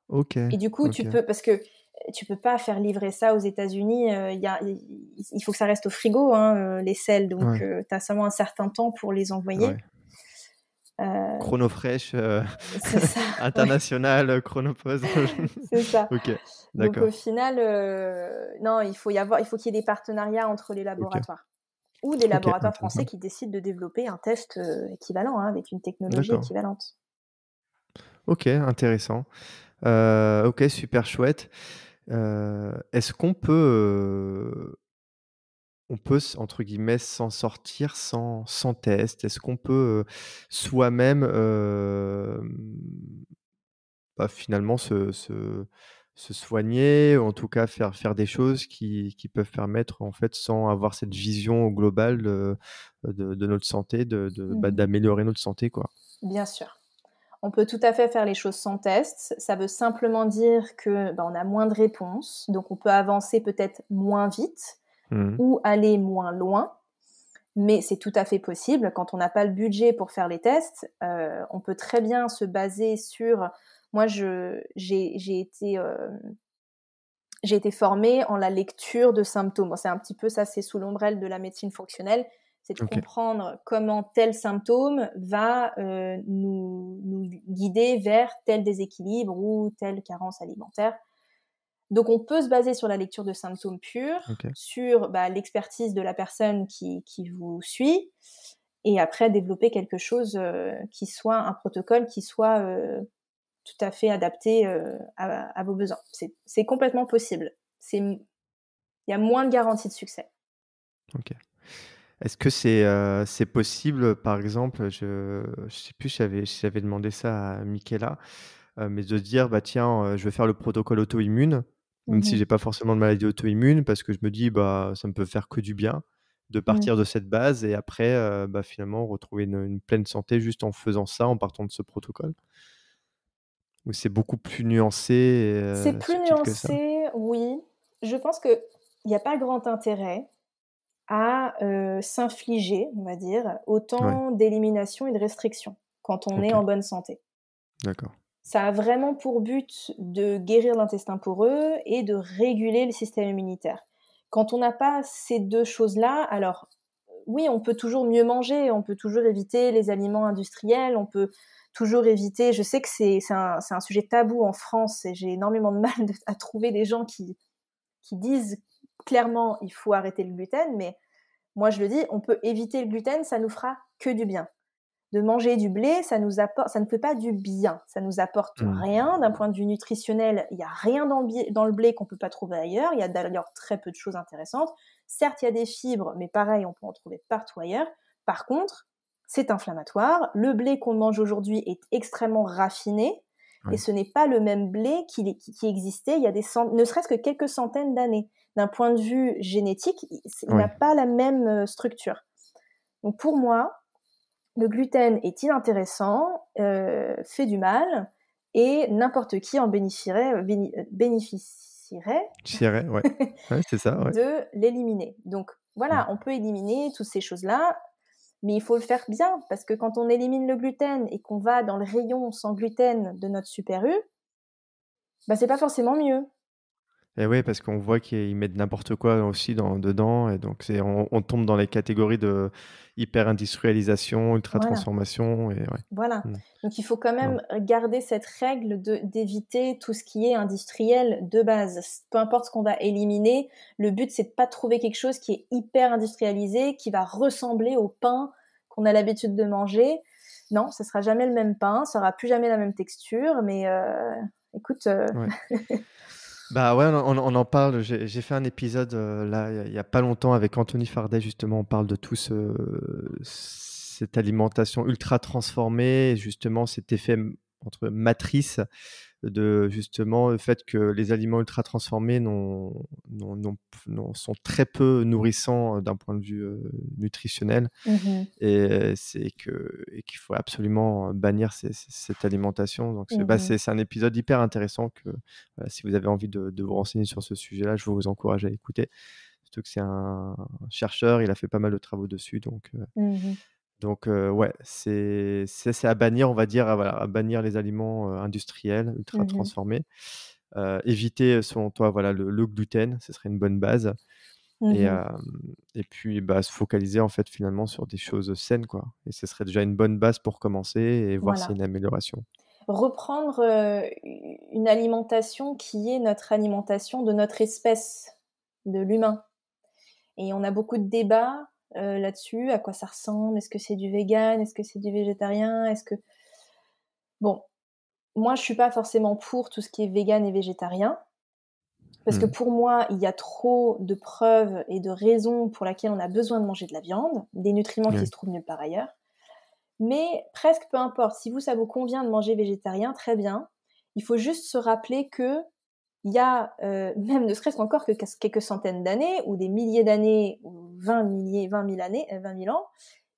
Ok. Et du coup, tu peux, parce que euh, tu peux pas faire livrer ça aux États-Unis. Euh, il faut que ça reste au frigo, hein, euh, les sels. Donc, tu as seulement un certain temps pour les envoyer. Ouais. Chrono fraîche, international, chronopause. c'est ça. Ok. Donc au final, non, il faut y avoir, il faut qu'il y ait des partenariats entre les laboratoires ou des laboratoires français qui décident de développer un test euh, équivalent, hein, avec une technologie équivalente. Ok, intéressant. Euh, ok, super chouette. Euh, est-ce qu'on peut, on peut, entre guillemets, s'en sortir sans, sans test Est-ce qu'on peut soi-même bah, finalement se, se soigner, en tout cas faire, faire des choses qui, qui, peuvent permettre, en fait, sans avoir cette vision globale de, de, notre santé, d'améliorer de, bah, mmh d'améliorer notre santé. quoi. Bien sûr. On peut tout à fait faire les choses sans test. Ça veut simplement dire que bah, on a moins de réponses, donc on peut avancer peut-être moins vite mmh. ou aller moins loin. Mais c'est tout à fait possible. Quand on n'a pas le budget pour faire les tests, euh, on peut très bien se baser sur moi, je, euh, j'ai, été formée en la lecture de symptômes. c'est un petit peu ça, c'est sous l'ombrelle de la médecine fonctionnelle. C'est de comprendre comment tel symptôme va euh, nous, guider vers tel déséquilibre ou telle carence alimentaire. Donc on peut se baser sur la lecture de symptômes purs, sur bah, l'expertise de la personne qui, vous suit, et après développer quelque chose euh, qui soit un protocole qui soit tout à fait adapté euh, à, vos besoins. C'est complètement possible. Il y a moins de garanties de succès. Ok. Est-ce que c'est euh, possible, par exemple, je ne sais plus si j'avais demandé ça à Michaela, euh, mais de dire, bah, tiens, je vais faire le protocole auto-immune, même si mmh je n'ai pas forcément de maladie auto-immune, parce que je me dis, bah, ça ne peut faire que du bien de mmh. partir de cette base et après, bah, finalement, retrouver une, pleine santé juste en faisant ça, en partant de ce protocole c'est beaucoup plus nuancé C'est euh, plus nuancé, oui. Je pense qu'il n'y a pas grand intérêt à euh, s'infliger, on va dire, autant d'élimination et de restriction quand on est en bonne santé. D'accord. Ça a vraiment pour but de guérir l'intestin poreux et de réguler le système immunitaire. Quand on n'a pas ces deux choses-là, alors oui, on peut toujours mieux manger, on peut toujours éviter les aliments industriels, on peut toujours éviter. Je sais que c'est un, un, sujet tabou en France et j'ai énormément de mal à trouver des gens qui, qui disent clairement il faut arrêter le gluten, mais moi je le dis, on peut éviter le gluten, ça nous fera que du bien. De manger du blé, ça nous apporte, ça ne fait pas du bien, ça nous apporte mmh. rien d'un point de vue nutritionnel. Il n'y a rien dans le, dans le blé qu'on peut pas trouver ailleurs. Il y a d'ailleurs très peu de choses intéressantes. Certes, il y a des fibres, mais pareil, on peut en trouver partout ailleurs. Par contre, c'est inflammatoire. Le blé qu'on mange aujourd'hui est extrêmement raffiné. Et ce n'est pas le même blé qui, existait il y a des ne serait-ce que quelques centaines d'années. D'un point de vue génétique, il n'a pas la même euh, structure. Donc pour moi, le gluten est inintéressant, euh, fait du mal, et n'importe qui en bénéficierait, bénéficierait de l'éliminer. Donc voilà, on peut éliminer toutes ces choses-là mais il faut le faire bien parce que quand on élimine le gluten et qu'on va dans le rayon sans gluten de notre super U, bah c'est pas forcément mieux oui, parce qu'on voit qu'ils mettent n'importe quoi aussi dans, dedans. Et donc, c'est, on, tombe dans les catégories de hyper-industrialisation, ultra-transformation. Voilà. voilà. Mm. Donc, il faut quand même garder cette règle de, d'éviter tout ce qui est industriel de base. Peu importe ce qu'on va éliminer, le but, c'est de pas trouver quelque chose qui est hyper-industrialisé, qui va ressembler au pain qu'on a l'habitude de manger. Non, ce sera jamais le même pain, ça aura plus jamais la même texture, mais euh, écoute... Euh, Bah ouais, on, en parle. J'ai fait un épisode euh, là il n'y a, a, pas longtemps avec Anthony Fardet justement. On parle de tout ce, cette alimentation ultra transformée, justement cet effet entre matrice de justement le fait que les aliments ultra transformés sont très peu nourrissants euh, d'un point de vue euh, nutritionnel mmh et euh, c'est que qu'il faut absolument bannir cette alimentation donc bah, mmh c'est un épisode hyper intéressant que si vous avez envie de, vous renseigner sur ce sujet là je vous encourage à écouter surtout que c'est un chercheur il a fait pas mal de travaux dessus donc mmh donc, ouais, c'est à bannir, on va dire, à, bannir les aliments industriels, ultra mmh transformés. éviter, selon toi, voilà, le, le, gluten, ce serait une bonne base. Mmh et, puis, bah, se focaliser, en fait, finalement, sur des choses saines, quoi. Et ce serait déjà une bonne base pour commencer et voir s'il y a une amélioration. Reprendre une alimentation qui est notre alimentation de notre espèce, de l'humain. Et on a beaucoup de débats euh, là-dessus, à quoi ça ressemble, est-ce que c'est du vegan, est-ce que c'est du végétarien, est-ce que... Bon, moi je suis pas forcément pour tout ce qui est vegan et végétarien, parce que mmh. pour moi il y a trop de preuves et de raisons pour lesquelles on a besoin de manger de la viande, des nutriments qui se trouvent nulle part ailleurs. Mais presque peu importe, si vous ça vous convient de manger végétarien, très bien. Il faut juste se rappeler que il y a euh, même ne serait-ce encore que quelques centaines d'années ou des milliers d'années ou 20 milliers, 20 000 années, 20 euh, 000 ans,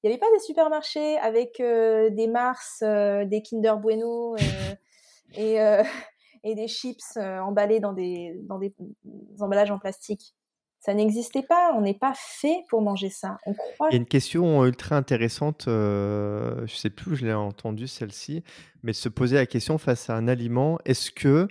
il n'y avait pas des supermarchés avec euh, des Mars, des Kinder Bueno et, et des chips emballés dans des, dans des emballages en plastique. Ça n'existait pas, on n'est pas fait pour manger ça. On croit. Il y a une question ultra intéressante, je ne sais plus où je l'ai entendue celle-ci, mais se poser la question face à un aliment, est-ce que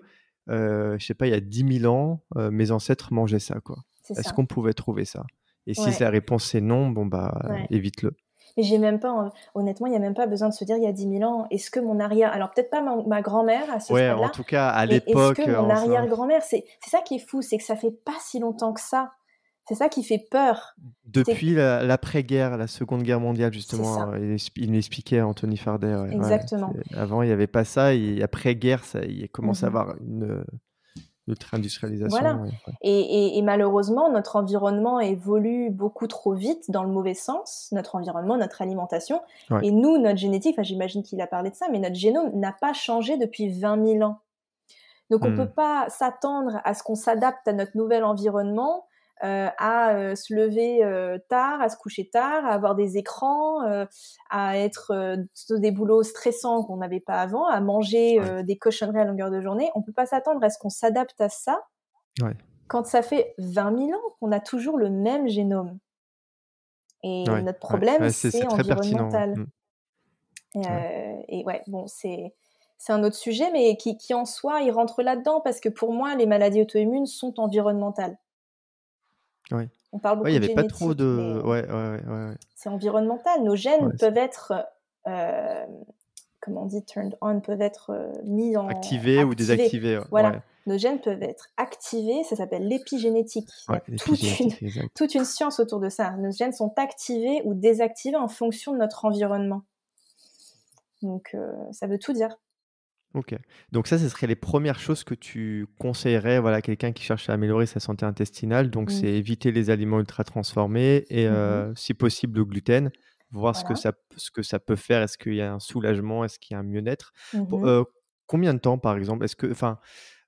euh, je sais pas, il y a 10 000 ans, euh, mes ancêtres mangeaient ça, quoi. Est-ce qu'on pouvait trouver ça Et si la réponse est non, bon bah évite-le. Mais j'ai même pas, hein, honnêtement, il n'y a même pas besoin de se dire il y a 10 000 ans, est-ce que mon arrière, alors peut-être pas ma, grand-mère à ce ouais, en tout cas à l'époque. Est-ce que mon arrière-grand-mère, c'est ça qui est fou, c'est que ça fait pas si longtemps que ça. C'est ça qui fait peur. Depuis l'après-guerre, la, Seconde Guerre mondiale, justement, euh, il, l'expliquait Anthony Farder. Exactement. avant, il n'y avait pas ça, après-guerre, il commence à mhm. avoir une, autre euh, industrialisation. Voilà. Et, malheureusement, notre environnement évolue beaucoup trop vite dans le mauvais sens, notre environnement, notre alimentation. Et nous, notre génétique, j'imagine qu'il a parlé de ça, mais notre génome n'a pas changé depuis 20 000 ans. Donc on ne hmm. peut pas s'attendre à ce qu'on s'adapte à notre nouvel environnement euh, à euh, se lever euh, tard, à se coucher tard, à avoir des écrans, à être sur des boulots stressants qu'on n'avait pas avant, à manger des cochonneries à longueur de journée. On ne peut pas s'attendre à ce qu'on s'adapte à ça quand ça fait 20 000 ans qu'on a toujours le même génome. Et notre problème, c'est environnemental. Mmh. Et ouais, bon, c'est un autre sujet, mais qui, qui en soi, il rentre là-dedans parce que pour moi, les maladies auto-immunes sont environnementales. On parle beaucoup ouais, avait pas trop de. c'est environnemental. Nos gènes peuvent être, euh, comment on dit, turned on, peuvent être euh, mis en. Activés, ou désactivés. Voilà. Nos gènes peuvent être activés. Ça s'appelle l'épigénétique. Toute, toute, une, science autour de ça. Nos gènes sont activés ou désactivés en fonction de notre environnement. Donc, euh, ça veut tout dire. Ok. Donc ça, ce serait les premières choses que tu conseillerais voilà, à quelqu'un qui cherche à améliorer sa santé intestinale. Donc c'est éviter les aliments ultra transformés et mmh euh, si possible le gluten, voir ce que ça, peut faire. Est-ce qu'il y a un soulagement Est-ce qu'il y a un mieux-être mmh euh, Combien de temps, par exemple Est-ce que,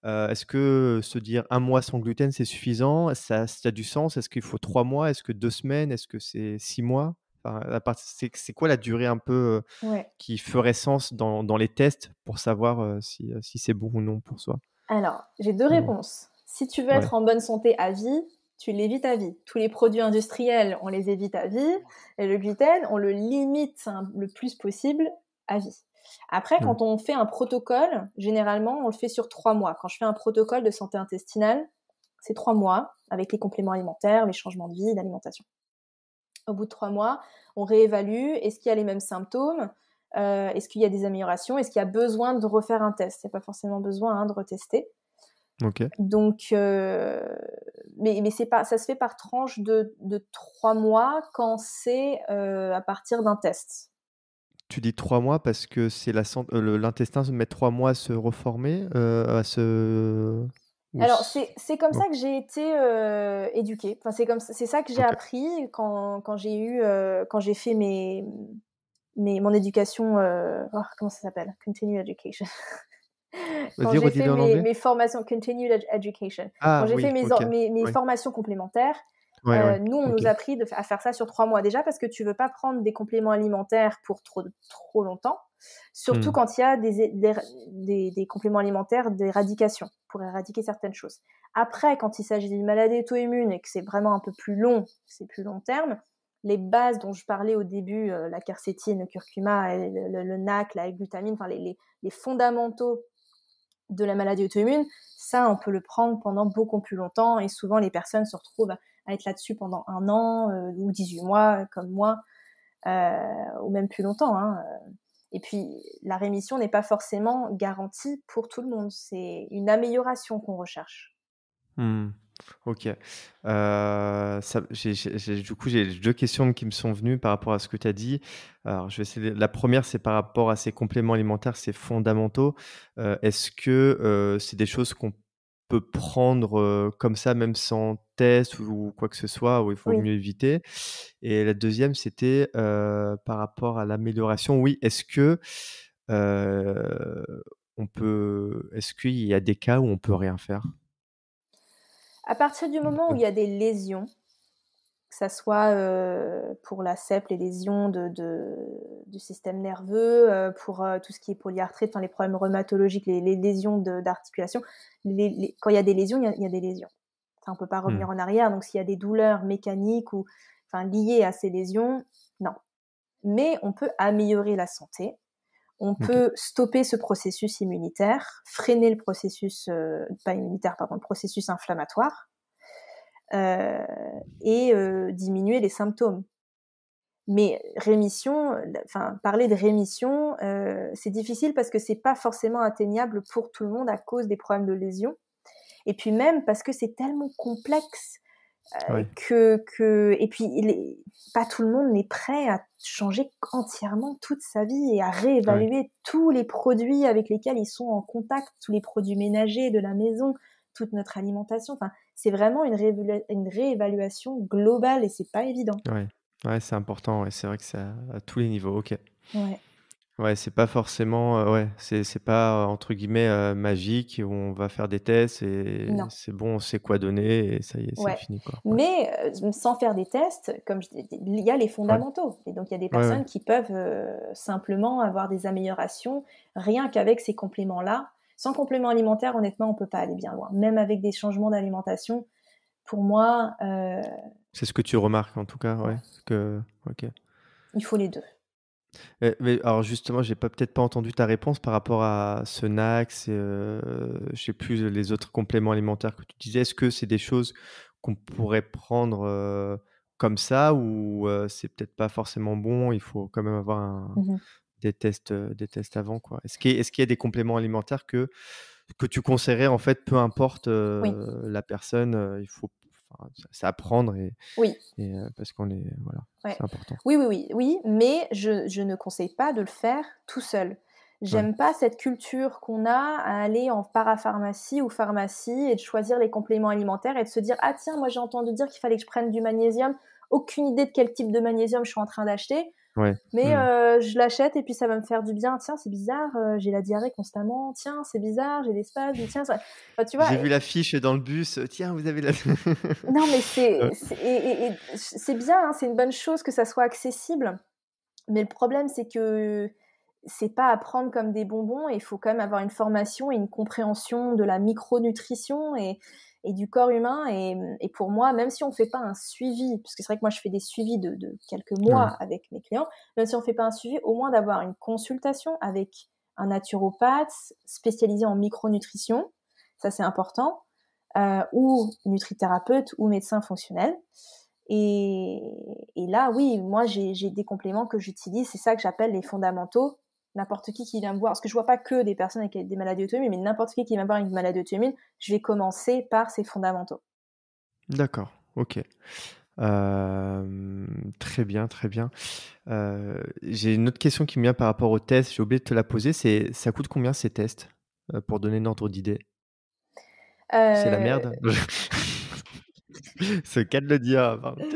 euh, est que se dire un mois sans gluten, c'est suffisant ça, ça a du sens Est-ce qu'il faut trois mois Est-ce que deux semaines Est-ce que c'est six mois euh, c'est quoi la durée un peu euh, qui ferait sens dans, les tests pour savoir euh, si, c'est bon ou non pour soi Alors, j'ai deux réponses. Si tu veux être en bonne santé à vie, tu l'évites à vie. Tous les produits industriels, on les évite à vie. Et le gluten, on le limite hein, le plus possible à vie. Après, mmh. quand on fait un protocole, généralement, on le fait sur trois mois. Quand je fais un protocole de santé intestinale, c'est trois mois avec les compléments alimentaires, les changements de vie, l'alimentation. Au bout de trois mois, on réévalue est-ce qu'il y a les mêmes symptômes euh, Est-ce qu'il y a des améliorations Est-ce qu'il y a besoin de refaire un test Il n'y a pas forcément besoin hein, de retester. Donc, euh, mais, mais c'est pas, ça se fait par tranche de, de trois mois quand c'est euh, à partir d'un test. Tu dis trois mois parce que c'est l'intestin se met trois mois à se reformer, à se alors, c'est comme ça que j'ai été euh, éduquée. Enfin, c'est ça que j'ai appris quand, quand j'ai eu, euh, quand j'ai fait mes, mes, mon éducation. Euh, oh, comment ça s'appelle Continue education. quand j'ai fait mes, mes, formations Continued Education, ah quand j'ai fait mes, mes, mes formations complémentaires, euh, nous, on nous a pris à faire ça sur trois mois déjà parce que tu veux pas prendre des compléments alimentaires pour trop, trop longtemps, surtout hmm. quand il y a des, des, des, compléments alimentaires d'éradication pour éradiquer certaines choses. Après, quand il s'agit d'une maladie auto-immune et que c'est vraiment un peu plus long, c'est plus long terme, les bases dont je parlais au début, euh, la quercétine, le curcuma, le, le NAC, la glutamine, enfin les, les, les fondamentaux de la maladie auto-immune, ça, on peut le prendre pendant beaucoup plus longtemps et souvent les personnes se retrouvent être là-dessus pendant un an euh, ou 18 mois comme moi, euh, ou même plus longtemps. Hein, euh. Et puis la rémission n'est pas forcément garantie pour tout le monde. C'est une amélioration qu'on recherche. Mmh. Ok. ça, du coup, j'ai deux questions qui me sont venues par rapport à ce que tu as dit. Alors, je vais essayer La première, c'est par rapport à ces compléments alimentaires, ces fondamentaux. Est-ce que c'est des choses qu'on peut prendre comme ça, même sans test ou, quoi que ce soit, où il faut mieux éviter. Et la deuxième, c'était par rapport à l'amélioration. Oui, est-ce que on peut, est-ce qu'il y a des cas où on peut rien faire À partir du moment où il y a des lésions, que ça soit euh, pour la CEP, les lésions de, du système nerveux, euh, pour euh, tout ce qui est polyarthrite, les problèmes rhumatologiques, les, lésions d'articulation. quand il y a des lésions, il y, a des lésions. on ne peut pas revenir hmm. en arrière. Donc, s'il y a des douleurs mécaniques ou liées à ces lésions, non. Mais on peut améliorer la santé. On peut stopper ce processus immunitaire, freiner le processus, pas immunitaire, pardon, le processus inflammatoire euh, et euh, diminuer les symptômes. Mais rémission, enfin parler de rémission, euh, c'est difficile parce que c'est pas forcément atteignable pour tout le monde à cause des problèmes de lésion. Et puis même parce que c'est tellement complexe que, que et puis pas tout le monde n'est prêt à changer entièrement toute sa vie et à réévaluer tous les produits avec lesquels ils sont en contact, tous les produits ménagers de la maison, toute notre alimentation. Enfin, c'est vraiment une, une, réévaluation globale et c'est pas évident. Ouais, ouais c'est important. et C'est vrai que c'est à, tous les niveaux. Ok. Ouais. Ouais, c'est pas forcément, euh, ouais, c'est, pas euh, entre guillemets euh, magique où on va faire des tests et c'est bon, on sait quoi donner et ça y est, c'est fini. Quoi. Mais sans faire des tests, comme je dis, il y a les fondamentaux. Et donc, il y a des personnes qui peuvent simplement avoir des améliorations rien qu'avec ces compléments-là sans complément alimentaire, honnêtement, on ne peut pas aller bien loin. Même avec des changements d'alimentation, pour moi. Euh, c'est ce que tu remarques en tout cas, ouais. Que... Il faut les deux. Eh, alors justement, j'ai pas peut-être pas entendu ta réponse par rapport à ce NAX et euh, sais plus les autres compléments alimentaires que tu disais. Est-ce que c'est des choses qu'on pourrait prendre euh, comme ça ou euh, c'est peut-être pas forcément bon Il faut quand même avoir un, mmh des tests, des tests avant. Quoi. Est-ce, qu'il y, est a, des compléments alimentaires que, que tu conseillerais, en fait, peu importe la personne, il faut s'apprendre et, oui. parce qu'on est voilà c'est important oui oui oui oui mais je, ne conseille pas de le faire tout seul j'aime pas cette culture qu'on a à aller en parapharmacie ou pharmacie et de choisir les compléments alimentaires et de se dire ah tiens moi j'ai entendu dire qu'il fallait que je prenne du magnésium aucune idée de quel type de magnésium je suis en train d'acheter mais mm. euh, je l'achète et puis ça va me faire du bien. Tiens, c'est bizarre, euh, j'ai la diarrhée constamment. Tiens, c'est bizarre, j'ai des spasmes. Tiens, tu vois. J'ai vu l'affiche dans le bus. Euh, tiens, vous avez la. non, mais c'est c'est bien. Hein, c'est une bonne chose que ça soit accessible. Mais le problème, c'est que c'est pas à prendre comme des bonbons. Il faut quand même avoir une formation et une compréhension de la micronutrition et et du corps humain. Et, pour moi, même si on ne fait pas un suivi, parce que c'est vrai que moi je fais des suivis de, quelques mois avec mes clients, même si on ne fait pas un suivi, au moins d'avoir une consultation avec un naturopathe spécialisé en micronutrition, ça c'est important, euh, ou nutrithérapeute ou médecin fonctionnel. et là, oui, moi j'ai des compléments que j'utilise, c'est ça que j'appelle les fondamentaux n'importe qui qui vient me voir, parce que je vois pas que des personnes avec des maladies auto-immunes, mais n'importe qui qui vient me voir avec une maladie auto-immune, je vais commencer par ces fondamentaux. D'accord, ok. Euh, très bien, très bien. Euh, j'ai une autre question qui me vient par rapport au tests. J'ai oublié de te la poser. C'est ça coûte combien ces tests euh, pour donner un ordre d'idée C'est la merde. C'est cas de le dire.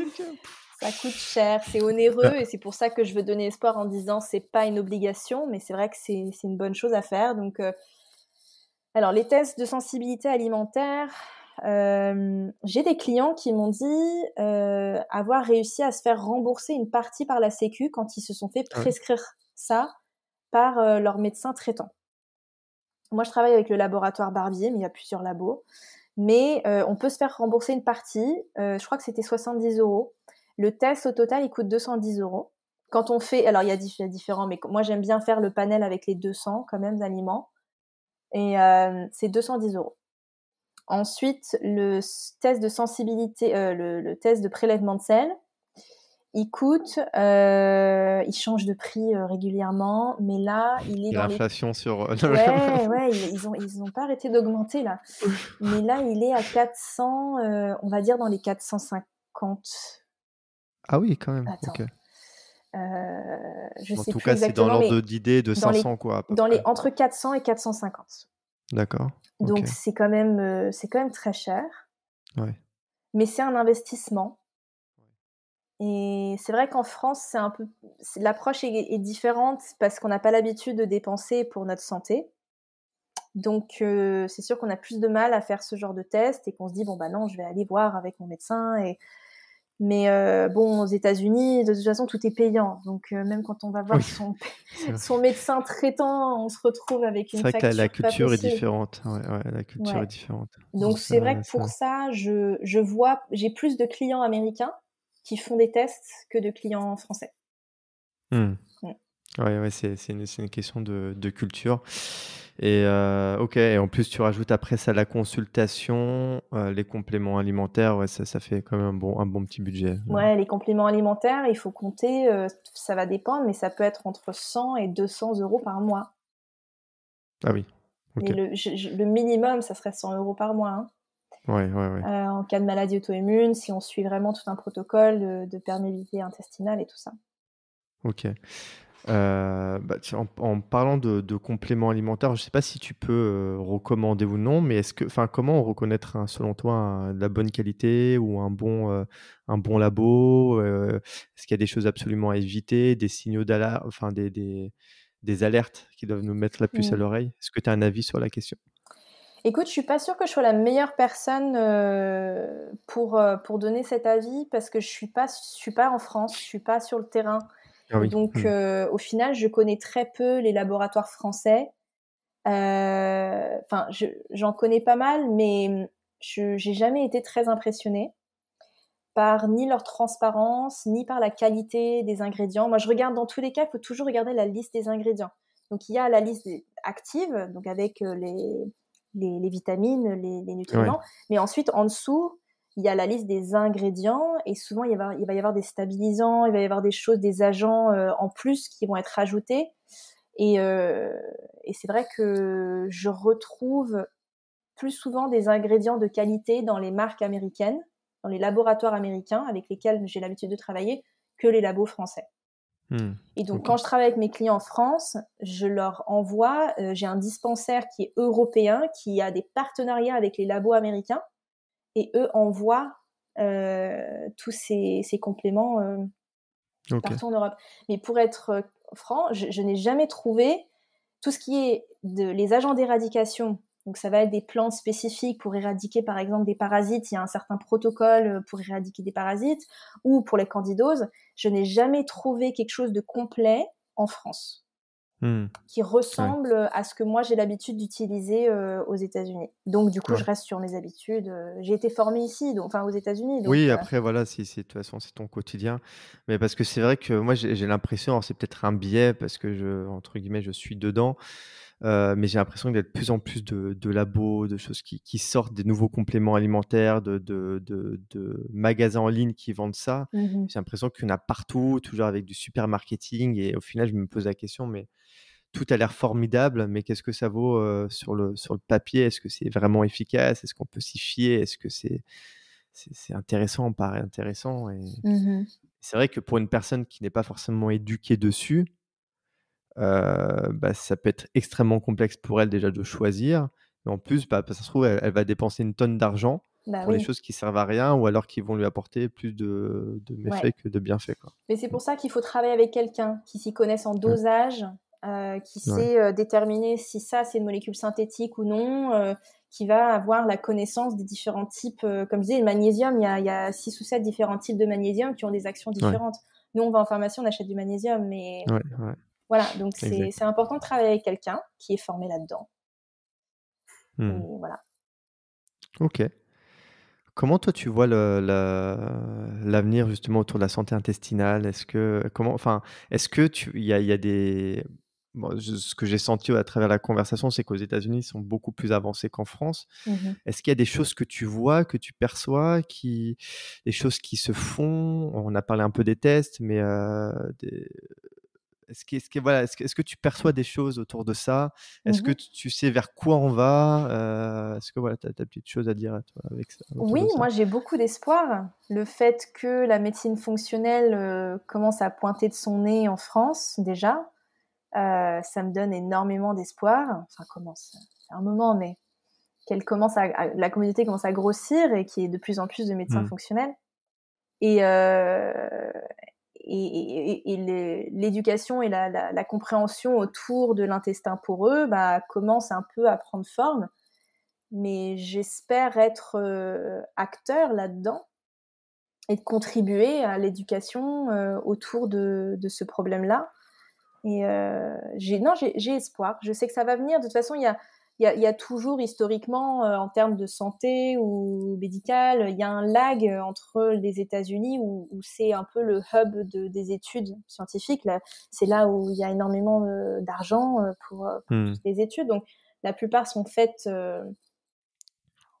ça coûte cher, c'est onéreux euh. et c'est pour ça que je veux donner espoir en disant c'est pas une obligation, mais c'est vrai que c'est une bonne chose à faire. Donc, euh, alors les tests de sensibilité alimentaire, euh, j'ai des clients qui m'ont dit avoir réussi à se faire rembourser une partie par la Sécu quand ils se sont fait prescrire ça par leur médecin traitant. Moi, je travaille avec le laboratoire Barbier, mais il y a plusieurs labos. Mais on peut se faire rembourser une partie. je crois que c'était 70 euros le test au total, il coûte 210 euros. Quand on fait, alors il y a différents, mais moi j'aime bien faire le panel avec les 200 quand même aliments. Et euh, c'est 210 euros. Ensuite, le test de sensibilité, euh, le, test de prélèvement de sel, il coûte, euh, il change de prix régulièrement, mais là, il est l'inflation sur. ouais, ouais, ils n'ont ils ont pas arrêté d'augmenter là. mais là, il est à 400, on va dire dans les 450 ah oui, quand même. Attends. Euh, je en sais tout cas, c'est dans l'ordre d'idée de 500, quoi. Dans les, entre 400 et 450. D'accord. Donc, c'est quand, même, euh, c'est quand même très cher. Ouais. Mais c'est un investissement. Et c'est vrai qu'en France, c'est un peu l'approche est, différente parce qu'on n'a pas l'habitude de dépenser pour notre santé. Donc euh, c'est sûr qu'on a plus de mal à faire ce genre de test et qu'on se dit bon bah non, je vais aller voir avec mon médecin et mais euh, bon, aux États-Unis, de toute façon, tout est payant. Donc, euh, même quand on va voir son, médecin traitant, on se retrouve avec une facture. C'est vrai que la, culture est différente. la culture Donc, c'est vrai que pour ça, je, vois, j'ai plus de clients américains qui font des tests que de clients français. Hmm. Oui, ouais c'est une, une, question de, de culture. Et euh, ok, en plus tu rajoutes après ça la consultation, euh, les compléments alimentaires, ouais, ça, ça, fait quand même un bon, un bon petit budget. Ouais, les compléments alimentaires, il faut compter, euh, ça va dépendre, mais ça peut être entre 100 et 200 euros par mois. Ah oui. le, minimum, ça serait 100 euros par mois. Hein. Ouais, ouais, ouais. en cas de maladie auto-immune, si on suit vraiment tout un protocole de, de perméabilité intestinale et tout ça. Ok. Euh, bah, en, parlant de, compléments alimentaires, je ne sais pas si tu peux euh, recommander ou non, mais est-ce que, enfin, comment reconnaître selon toi de la bonne qualité ou un bon, euh, un bon labo Est-ce qu'il y a des choses absolument à éviter, des signaux d'alerte, enfin des, alertes qui doivent nous mettre la puce à hmm. l'oreille Est-ce que tu as un avis sur la question Écoute, je suis pas sûre que je sois la meilleure personne pour, pour donner cet avis parce que je suis pas je suis pas en France, je suis pas sur le terrain. Ah donc, mmh. euh, au final, je connais très peu les laboratoires français. Euh, enfin, j'en connais pas mal, mais mmh, je j'ai jamais été très impressionnée par ni leur transparence, ni par la qualité des ingrédients. Moi, je regarde dans tous les cas, il faut toujours regarder la liste des ingrédients. Donc, il y a la liste active, donc avec euh, les, les, vitamines, les, nutriments, mais ensuite, en dessous, il y a la liste des ingrédients et souvent il va, il va y avoir des stabilisants, il va y avoir des choses, des agents euh, en plus qui vont être ajoutés. Et, euh, et c'est vrai que je retrouve plus souvent des ingrédients de qualité dans les marques américaines, dans les laboratoires américains avec lesquels j'ai l'habitude de travailler, que les labos français. Hmm, et donc quand je travaille avec mes clients en France, je leur envoie, euh, j'ai un dispensaire qui est européen, qui a des partenariats avec les labos américains et eux envoient euh, tous ces, compléments euh, partout en Europe. Mais pour être euh, franc, je, n'ai jamais trouvé tout ce qui est de, les agents d'éradication. Donc ça va être des plans spécifiques pour éradiquer par exemple des parasites, il y a un certain protocole pour éradiquer des parasites, ou pour les candidoses. Je n'ai jamais trouvé quelque chose de complet en France. Mmh. qui ressemble à ce que moi j'ai l'habitude d'utiliser euh, aux États-Unis. Donc du coup, je reste sur mes habitudes. Euh, j'ai été formé ici, donc, enfin aux États-Unis. Oui, euh, après voilà, si, de toute façon c'est ton quotidien. Mais parce que c'est vrai que moi j'ai l'impression, c'est peut-être un biais parce que je entre guillemets je suis dedans. Euh, mais j'ai l'impression qu'il y a de plus en plus de, labos, de choses qui, sortent, des nouveaux compléments alimentaires, de, magasins en ligne qui vendent ça. Mmh j'ai l'impression qu'il y en a partout, toujours avec du super marketing. Et au final, je me pose la question, mais tout a l'air formidable, mais qu'est-ce que ça vaut euh, sur, le, sur le papier Est-ce que c'est vraiment efficace Est-ce qu'on peut s'y fier Est-ce que c'est c'est intéressant, paraît intéressant. Et... Mmh c'est vrai que pour une personne qui n'est pas forcément éduquée dessus, euh, bah, ça peut être extrêmement complexe pour elle déjà de choisir. Mais en plus, bah, ça se trouve, elle, va dépenser une tonne d'argent bah pour les choses qui servent à rien ou alors qui vont lui apporter plus de, de méfaits que de bienfaits. Quoi. Mais c'est pour ça qu'il faut travailler avec quelqu'un qui s'y connaisse en mmh. dosage, euh, qui sait euh, déterminer si ça c'est une molécule synthétique ou non, qui va avoir la connaissance des différents types. comme je disais, le magnésium, il y a 6 ou 7 différents types de magnésium qui ont des actions différentes. Nous, on va en pharmacie, on achète du magnésium, mais voilà, donc c'est important de travailler avec quelqu'un qui est formé là-dedans. Mmh. Voilà. Ok. Comment toi tu vois l'avenir justement autour de la santé intestinale Est-ce que comment enfin est-ce que tu il y, a, des ce que j'ai senti à travers la conversation c'est qu'aux États-Unis ils sont beaucoup plus avancés qu'en France. Mmh est-ce qu'il y a des choses que tu vois que tu perçois qui des choses qui se font On a parlé un peu des tests mais euh, est-ce que, voilà, est-ce que, tu perçois des choses autour de ça Est-ce mmh que tu sais vers quoi on va euh, Est-ce que voilà, tu as des petite chose à dire toi avec ça Oui, moi j'ai beaucoup d'espoir. Le fait que la médecine fonctionnelle euh, commence à pointer de son nez en France déjà, euh, ça me donne énormément d'espoir. Enfin, commence, à un moment, mais qu'elle commence à, la communauté commence à grossir et qu'il y ait de plus en plus de médecins mmh. fonctionnels. Et, et, l'éducation et la, compréhension autour de l'intestin poreux bah, commence un peu à prendre forme. Mais j'espère être euh, acteur là-dedans et de contribuer à l'éducation euh, autour de, ce problème-là. Et euh, non, j'ai espoir. Je sais que ça va venir. De toute façon, il y a il y a, toujours historiquement, euh, en termes de santé ou médicale, il y a un lag euh, entre les États-Unis où, c'est un peu le hub des études scientifiques. C'est là où il y a énormément euh, d'argent pour, hmm. toutes les études. Donc la plupart sont faites,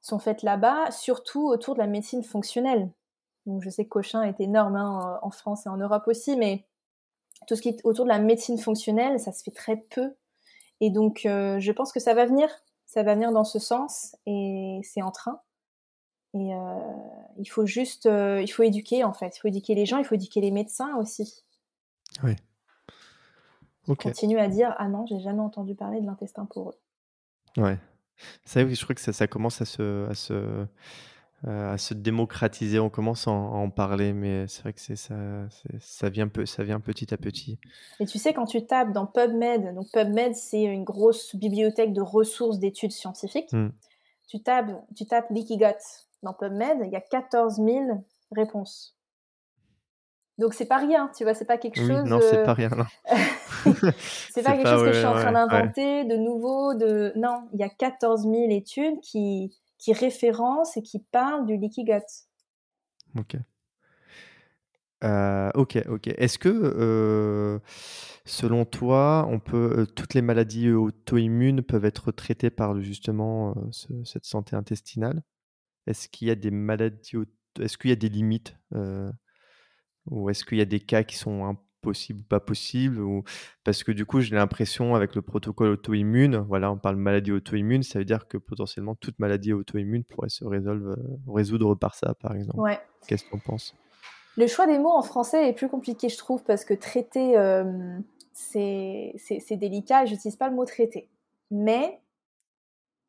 sont faites là-bas, surtout autour de la médecine fonctionnelle. Donc je sais que Cochin est énorme hein, en France et en Europe aussi, mais tout ce qui est autour de la médecine fonctionnelle, ça se fait très peu et donc, euh, je pense que ça va venir. Ça va venir dans ce sens et c'est en train. Et euh, il faut juste, euh, il faut éduquer en fait. Il faut éduquer les gens, il faut éduquer les médecins aussi. Oui. On Continue à dire ah non, j'ai jamais entendu parler de l'intestin eux. Ouais. Ça je crois que ça, commence à à se, euh, à se démocratiser. On commence à en, parler, mais c'est vrai que c'est ça, ça vient peu, ça vient petit à petit. Et tu sais, quand tu tapes dans PubMed, donc PubMed, c'est une grosse bibliothèque de ressources d'études scientifiques. Hmm. Tu tapes, tu tapes l'Ikigot dans PubMed, il y a 14 000 réponses. Donc c'est pas rien, tu vois, c'est pas quelque chose. Non, c'est euh, pas rien. c'est pas quelque chose que je suis en train d'inventer de nouveau. De non, il y a 14 000 études qui qui référence et qui parle du gut. Ok. Euh, ok, ok. Est-ce que, euh, selon toi, on peut, euh, toutes les maladies auto-immunes peuvent être traitées par justement cette santé intestinale Est-ce qu'il y a des maladies, est-ce qu'il y a des limites Ou est-ce qu'il y a des cas qui sont un possible ou pas possible ou... Parce que du coup, j'ai l'impression avec le protocole auto-immune, voilà, on parle maladie auto-immune, ça veut dire que potentiellement toute maladie auto-immune pourrait se résolve, euh, résoudre par ça, par exemple. Qu'est-ce qu'on pense Le choix des mots en français est plus compliqué, je trouve, parce que traiter, euh, c'est délicat et n'utilise pas le mot traiter. Mais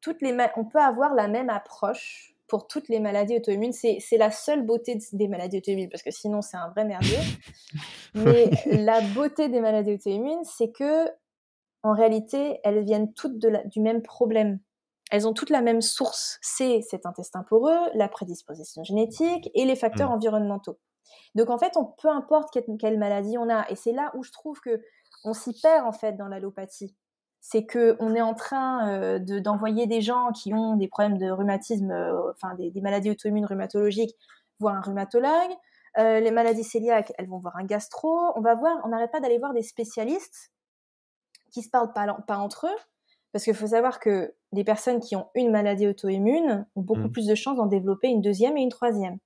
toutes les on peut avoir la même approche pour toutes les maladies auto-immunes. C'est, la seule beauté des maladies auto-immunes, parce que sinon c'est un vrai merdier. Mais la beauté des maladies auto-immunes, c'est que en réalité, elles viennent toutes du même problème. Elles ont toutes la même source, c'est cet intestin poreux, la prédisposition génétique et les facteurs mmh. environnementaux. Donc en fait, on peu importe quelle, maladie on a, et c'est là où je trouve que on s'y perd en fait dans l'allopathie c'est que on est en train euh, d'envoyer des gens qui ont des problèmes de rhumatisme, euh, enfin des, maladies auto-immunes rhumatologiques, voir un rhumatologue. Euh, les maladies cœliaques, elles vont voir un gastro. On va voir, on n'arrête pas d'aller voir des spécialistes qui se parlent pas, entre eux, parce qu'il faut savoir que les personnes qui ont une maladie auto-immune ont beaucoup mmh. plus de chances d'en développer une deuxième et une troisième.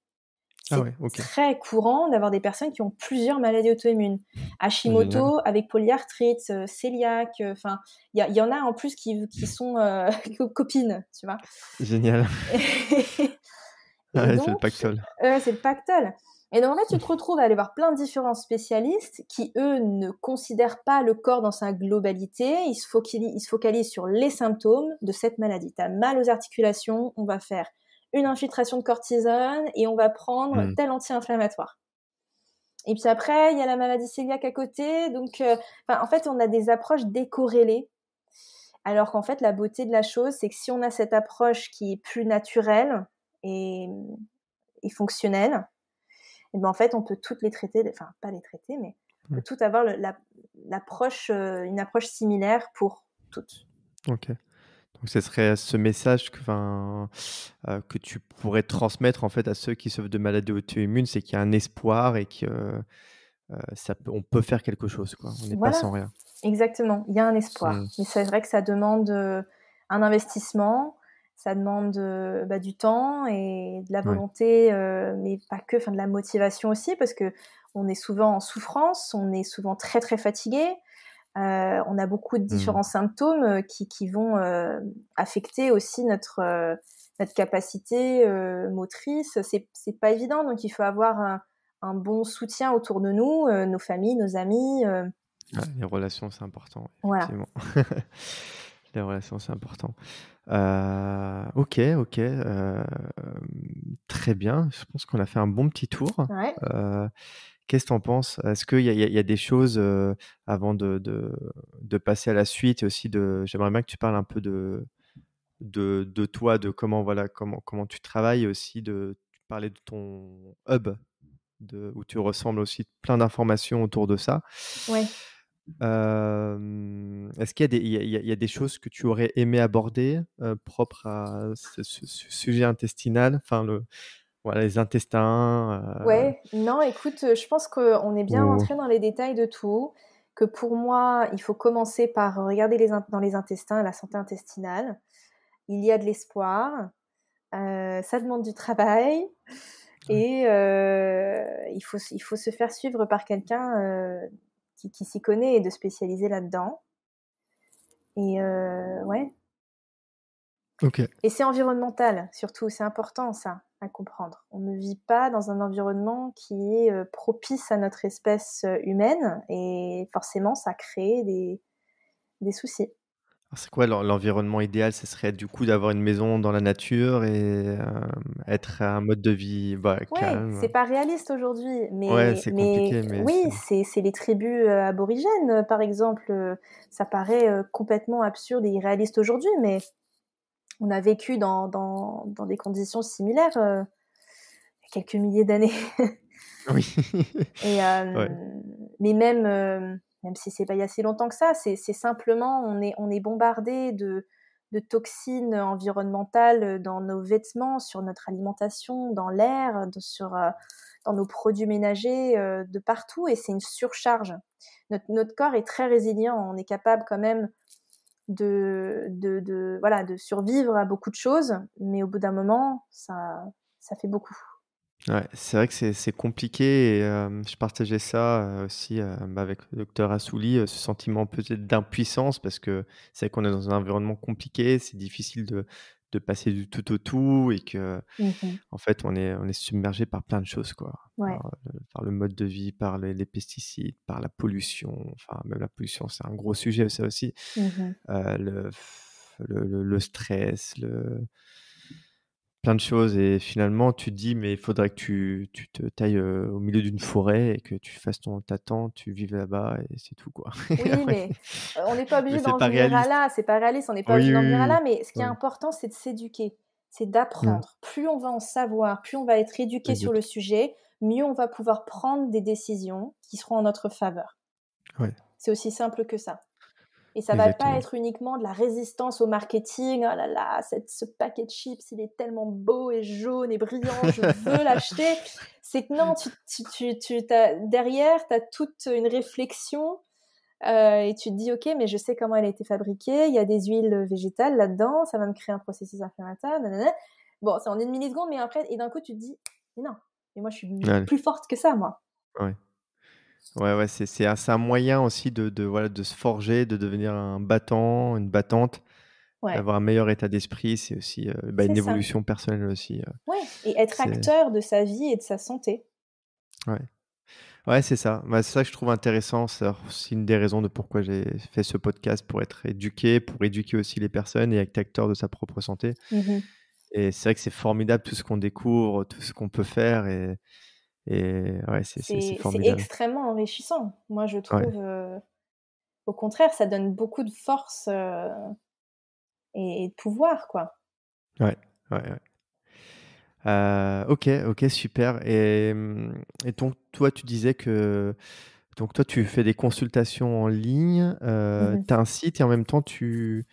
C'est ah très courant d'avoir des personnes qui ont plusieurs maladies auto-immunes. Hashimoto avec polyarthrite, euh, euh enfin, il y, en a en plus qui, sont euh, copines, tu vois. Génial. c'est le pactole. c'est le pactole. Et donc, là, tu te retrouves à aller voir plein de différents spécialistes qui, eux, ne considèrent pas le corps dans sa globalité. Ils se focalisent, ils se focalisent sur les symptômes de cette maladie. Tu as mal aux articulations, on va faire une infiltration de cortisone et on va prendre mm. tel anti-inflammatoire. Et puis après, il y a la maladie cœliaque à côté. Donc, euh, en fait, on a des approches décorrélées. Alors qu'en fait, la beauté de la chose, c'est que si on a cette approche qui est plus naturelle et, mm, fonctionnelle, et eh ben, en fait, on peut toutes les traiter, enfin, pas les traiter, mais on peut mm. toutes avoir euh, une approche similaire pour toutes. Ok ce serait ce message euh, que, tu pourrais transmettre en fait à ceux qui souffrent de maladies auto-immunes, c'est qu'il y a un espoir et que euh, peut, on peut faire quelque chose. On n'est pas sans rien. Exactement, il y a un espoir. Mm. Mais c'est vrai que ça demande euh, un investissement, ça demande bah, du temps et de la volonté, mais pas que, de la motivation aussi, parce que on est souvent en souffrance, on est souvent très très fatigué, euh, on a beaucoup de mmh. différents symptômes euh, qui, vont euh, affecter aussi notre, notre capacité motrice. C'est, c'est pas évident, donc il faut avoir un, bon soutien autour de nous, nos familles, nos amis. Ah, les relations, c'est important. Voilà. les relations, c'est important. ok, ok. très bien. Je pense qu'on a fait un bon petit tour. Ouais. Qu'est-ce que tu en penses Est-ce qu'il y, a des choses, avant de, passer à la suite, aussi de, j'aimerais bien que tu parles un peu de, de, toi, de comment, voilà, comment, comment tu travailles, aussi de parler de ton hub, de, où tu ressembles aussi plein d'informations autour de ça. Ouais. Est-ce qu'il y, a, y, a des choses que tu aurais aimé aborder, propre propres à ce, ce sujet intestinal, enfin le, les intestins. Euh, ouais, non, écoute, je pense qu'on est bien rentré dans les détails de tout. Que pour moi, il faut commencer par regarder les dans les intestins la santé intestinale. Il y a de l'espoir. Euh, ça demande du travail. Et euh, il, faut, il faut se faire suivre par quelqu'un qui, s'y connaît et de spécialiser là-dedans. Et ouais. Et c'est environnemental, surtout, c'est important ça à comprendre. On ne vit pas dans un environnement qui est euh, propice à notre espèce euh, humaine et forcément ça crée des, des soucis. C'est quoi l'environnement idéal Ce serait du coup d'avoir une maison dans la nature et euh, être un mode de vie bah, calme. c'est pas réaliste aujourd'hui, mais, c'est oui, c'est les tribus aborigènes par exemple. Ça paraît complètement absurde et irréaliste aujourd'hui, mais on a vécu dans, des conditions similaires euh, a quelques milliers d'années. Ah oui. Euh, mais même, euh, même si c'est pas il y a si longtemps que ça, c'est simplement on est, on est bombardé de, de toxines environnementales dans nos vêtements, sur notre alimentation, dans l'air, sur dans nos produits ménagers, de partout, et c'est une surcharge. notre corps est très résilient, on est capable quand même de, de, voilà, de survivre à beaucoup de choses, mais au bout d'un moment, ça, ça fait beaucoup. c'est vrai que c'est compliqué et euh, je partageais ça euh, aussi euh, bah, avec le docteur Assouli, ce sentiment peut-être d'impuissance parce que c'est qu'on est dans un environnement compliqué, c'est difficile de, de passer du tout au tout et que mmh en fait on est on est submergé par plein de choses quoi euh, par, le mode de vie par les, pesticides par la pollution enfin même la pollution c'est un gros sujet ça aussi mmh euh, le, le, le, stress le de choses et finalement tu te dis mais il faudrait que tu, tu te tailles euh, au milieu d'une forêt et que tu fasses ton t'attends, tu vives là-bas et c'est tout quoi. Oui mais euh, on n'est pas obligé d'en venir à là, c'est pas réaliste, on n'est pas obligé d'en venir à là, mais ce qui est important c'est de s'éduquer, c'est d'apprendre. Plus on va en savoir, plus on va être éduqué sur le sujet, mieux on va pouvoir prendre des décisions qui seront en notre faveur. C'est aussi simple que ça. Et ça ne va pas être uniquement de la résistance au marketing. Oh là là, cette, ce paquet de chips, il est tellement beau et jaune et brillant, je veux l'acheter. C'est que non, tu, as, derrière, tu as toute une réflexion euh, et tu te dis, OK, mais je sais comment elle a été fabriquée. Il y a des huiles végétales là-dedans. Ça va me créer un processus inflammatoire. Bon, c'est en une milliseconde, mais après, et d'un coup, tu te dis, non, mais moi, je suis plus forte que ça, moi. Ouais. Ouais, ouais, c'est, c'est un, moyen aussi de, de, voilà, de se forger, de devenir un battant, une battante, Ouais. d'avoir un meilleur état d'esprit. C'est aussi euh, bah, une évolution personnelle aussi. Euh. Ouais, et être acteur de sa vie et de sa santé. Ouais. Ouais, c'est ça. Bah, c'est ça que je trouve intéressant. C'est une des raisons de pourquoi j'ai fait ce podcast pour être éduqué, pour éduquer aussi les personnes et être acteur de sa propre santé. Mmh et c'est vrai que c'est formidable tout ce qu'on découvre, tout ce qu'on peut faire. Et, ouais, c'est extrêmement enrichissant. Moi, je trouve, au contraire, ça donne beaucoup de force et, de pouvoir, quoi. Ouais, ouais, ok, ok, super. Et, donc, mmh, toi, tu disais que. Donc, toi, tu fais des consultations en ligne, mmh tu as un site et en même temps, tu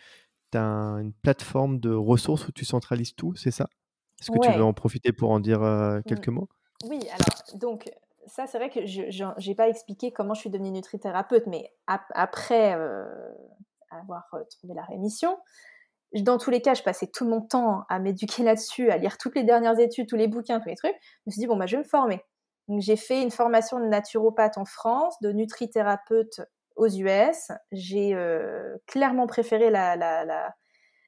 as une plateforme de ressources où tu centralises tout, c'est ça Est-ce que tu veux en profiter pour en dire mmh. quelques mots oui, alors, donc, ça, c'est vrai que je n'ai pas expliqué comment je suis devenue nutrithérapeute, mais après euh, avoir euh, trouvé la rémission, dans tous les cas, je passais tout mon temps à m'éduquer là-dessus, à lire toutes les dernières études, tous les bouquins, tous les trucs. Je me suis dit, bon, bah, je vais me former. Donc, j'ai fait une formation de naturopathe en France, de nutrithérapeute aux US. J'ai euh, clairement préféré la, la, la,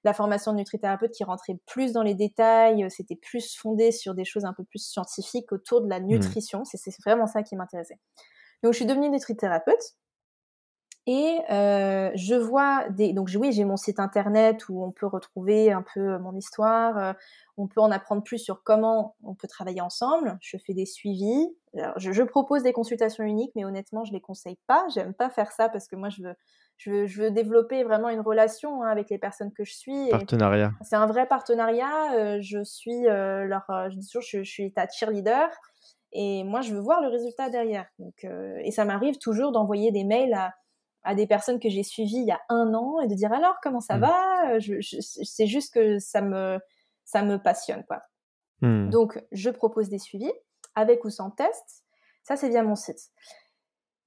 la formation de nutrithérapeute qui rentrait plus dans les détails, euh, c'était plus fondé sur des choses un peu plus scientifiques autour de la mmh. nutrition. C'est vraiment ça qui m'intéressait. Donc, je suis devenue nutrithérapeute. Et euh, je vois des. Donc, oui, j'ai mon site internet où on peut retrouver un peu euh, mon histoire. on peut en apprendre plus sur comment on peut travailler ensemble. Je fais des suivis. je, je, propose des consultations uniques, mais honnêtement, je ne les conseille pas. J'aime pas faire ça parce que moi, je veux, je veux, développer vraiment une relation hein, avec les personnes que je suis. Partenariat. C'est un vrai partenariat. Euh, je suis euh, leur, euh, je dis toujours, je, suis ta cheerleader. Et moi, je veux voir le résultat derrière. Donc, et ça m'arrive toujours d'envoyer des mails à, des personnes que j'ai suivies il y a un an et de dire alors comment ça mmh. va. c'est juste que ça me, ça me passionne quoi. Mmh. Donc, je propose des suivis avec ou sans test. Ça, c'est via mon site.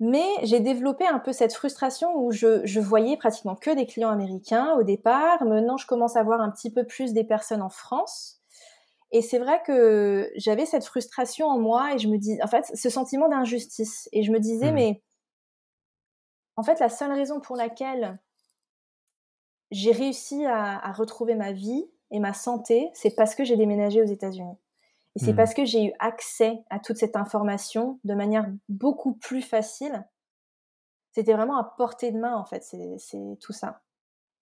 Mais j'ai développé un peu cette frustration où je, voyais pratiquement que des clients américains au départ. Maintenant, je commence à voir un petit peu plus des personnes en France. Et c'est vrai que j'avais cette frustration en moi et je me dis, en fait, ce sentiment d'injustice. Et je me disais, mmh. mais en fait, la seule raison pour laquelle j'ai réussi à retrouver ma vie et ma santé, c'est parce que j'ai déménagé aux États-Unis. Et c'est parce mmh. que j'ai eu accès à toute cette information de manière beaucoup plus facile. C'était vraiment à portée de main, en fait, c'est tout ça.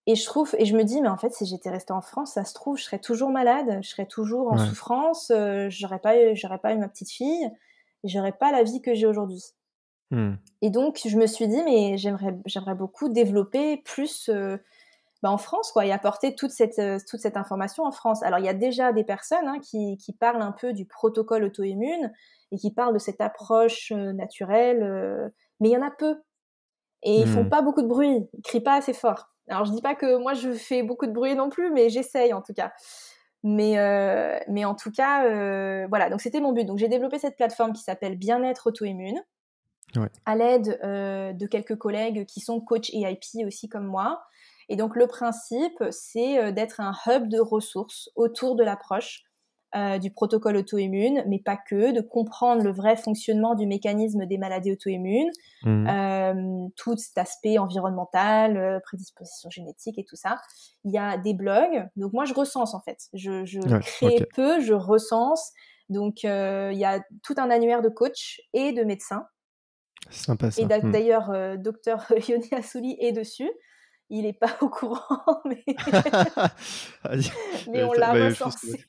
Et je trouve, et je me dis, mais en fait, si j'étais restée en France, ça se trouve, je serais toujours malade, je serais toujours en souffrance, je euh, j'aurais pas, j'aurais pas eu ma petite fille, et j'aurais pas la vie que j'ai aujourd'hui. Mmh. Et donc, je me suis dit, mais j'aimerais, j'aimerais beaucoup développer plus euh, bah, en France, quoi, et apporter toute cette, euh, toute cette information en France. Alors, il y a déjà des personnes hein, qui, qui, parlent un peu du protocole auto-immune et qui parlent de cette approche euh, naturelle, euh, mais il y en a peu. Et ils font hmm. pas beaucoup de bruit, ils crient pas assez fort. Alors, je dis pas que moi, je fais beaucoup de bruit non plus, mais j'essaye en tout cas. Mais, mais en tout cas, voilà, donc c'était mon but. Donc, j'ai développé cette plateforme qui s'appelle Bien-être auto-immune. à l'aide de quelques collègues qui sont coach EIP aussi comme moi, et donc le principe, c'est euh, d'être un hub de ressources autour de l'approche euh, du protocole auto-immune, mais pas que, de comprendre le vrai fonctionnement du mécanisme des maladies auto-immunes, mmh. euh, tout cet aspect environnemental, prédisposition génétique et tout ça. Il y a des blogs, donc moi je recense en fait, je, crée peu, je recense. Donc il y a tout un annuaire de coachs et de médecins. Sympa ça. Et mmh. d'ailleurs, docteur Yoni Assouli est dessus il n'est pas au courant, mais, on l'a recensé.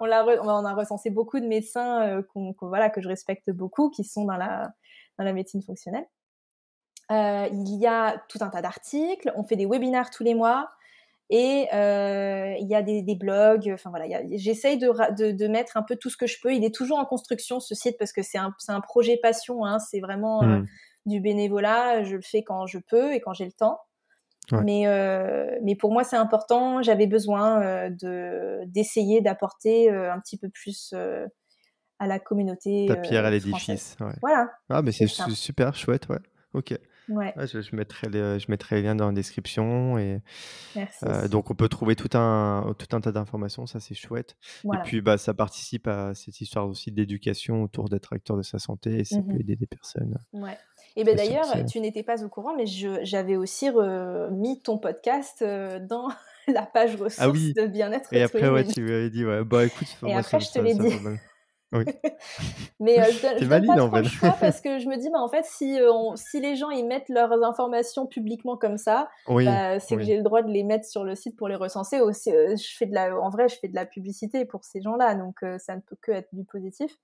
on, a recensé beaucoup de médecins euh, voilà, que je respecte beaucoup, qui sont dans la, dans la médecine fonctionnelle. Euh, il y a tout un tas d'articles, on fait des webinars tous les mois. Et euh, il y a des, blogs, enfin voilà, j'essaye de, de, mettre un peu tout ce que je peux. Il est toujours en construction ce site parce que c'est un, un projet passion, hein, c'est vraiment mmh. du bénévolat. Je le fais quand je peux et quand j'ai le temps. Mais, euh, mais pour moi, c'est important. J'avais besoin euh, de d'essayer d'apporter euh, un petit peu plus à la communauté. Ta pierre à l'édifice. Voilà. Ah, mais c'est super chouette, ouais. Ok. Ah, je, mettrai les, je mettrai les liens dans la description. Et, Merci. donc, on peut trouver tout un, tout un tas d'informations. Ça, c'est chouette. Et puis, bah, ça participe à cette histoire aussi d'éducation autour d'être acteur de sa santé et ça peut mmh aider des personnes. Ouais. Et ben d'ailleurs, tu n'étais pas au courant, mais j'avais aussi mis ton podcast euh, dans la page ressources ah de bien-être. Et après, ouais, tu m'avais dit, ouais, bah écoute, et après, je te l'ai dit. Oui. mais euh, je, je valide, pas en fait. parce que je me dis, bah, en fait, si, euh, si les gens y mettent leurs informations publiquement comme ça, bah, c'est que j'ai le droit de les mettre sur le site pour les recenser. je fais de la, en vrai, je fais de la publicité pour ces gens-là, donc ça ne peut que être du positif.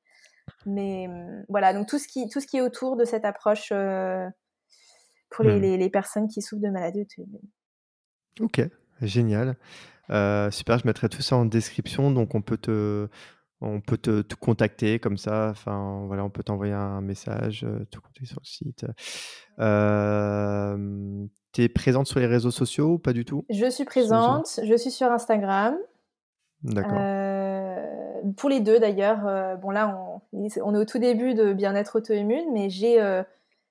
Mais mmh, voilà, donc tout ce, qui, tout ce qui est autour de cette approche euh, pour mmh. les, les, personnes qui souffrent de maladies Ok, génial. Euh, super, je mettrai tout ça en description, donc on peut te, on peut te, contacter comme ça. Enfin, voilà, on peut t'envoyer un message, euh, tout contacter sur le site. Euh, tu es présente sur les réseaux sociaux ou pas du tout Je suis présente, je suis sur Instagram. D'accord. Euh, pour les deux d'ailleurs. Euh, bon là, on, est au tout début de bien-être auto-immune, mais j'ai, euh,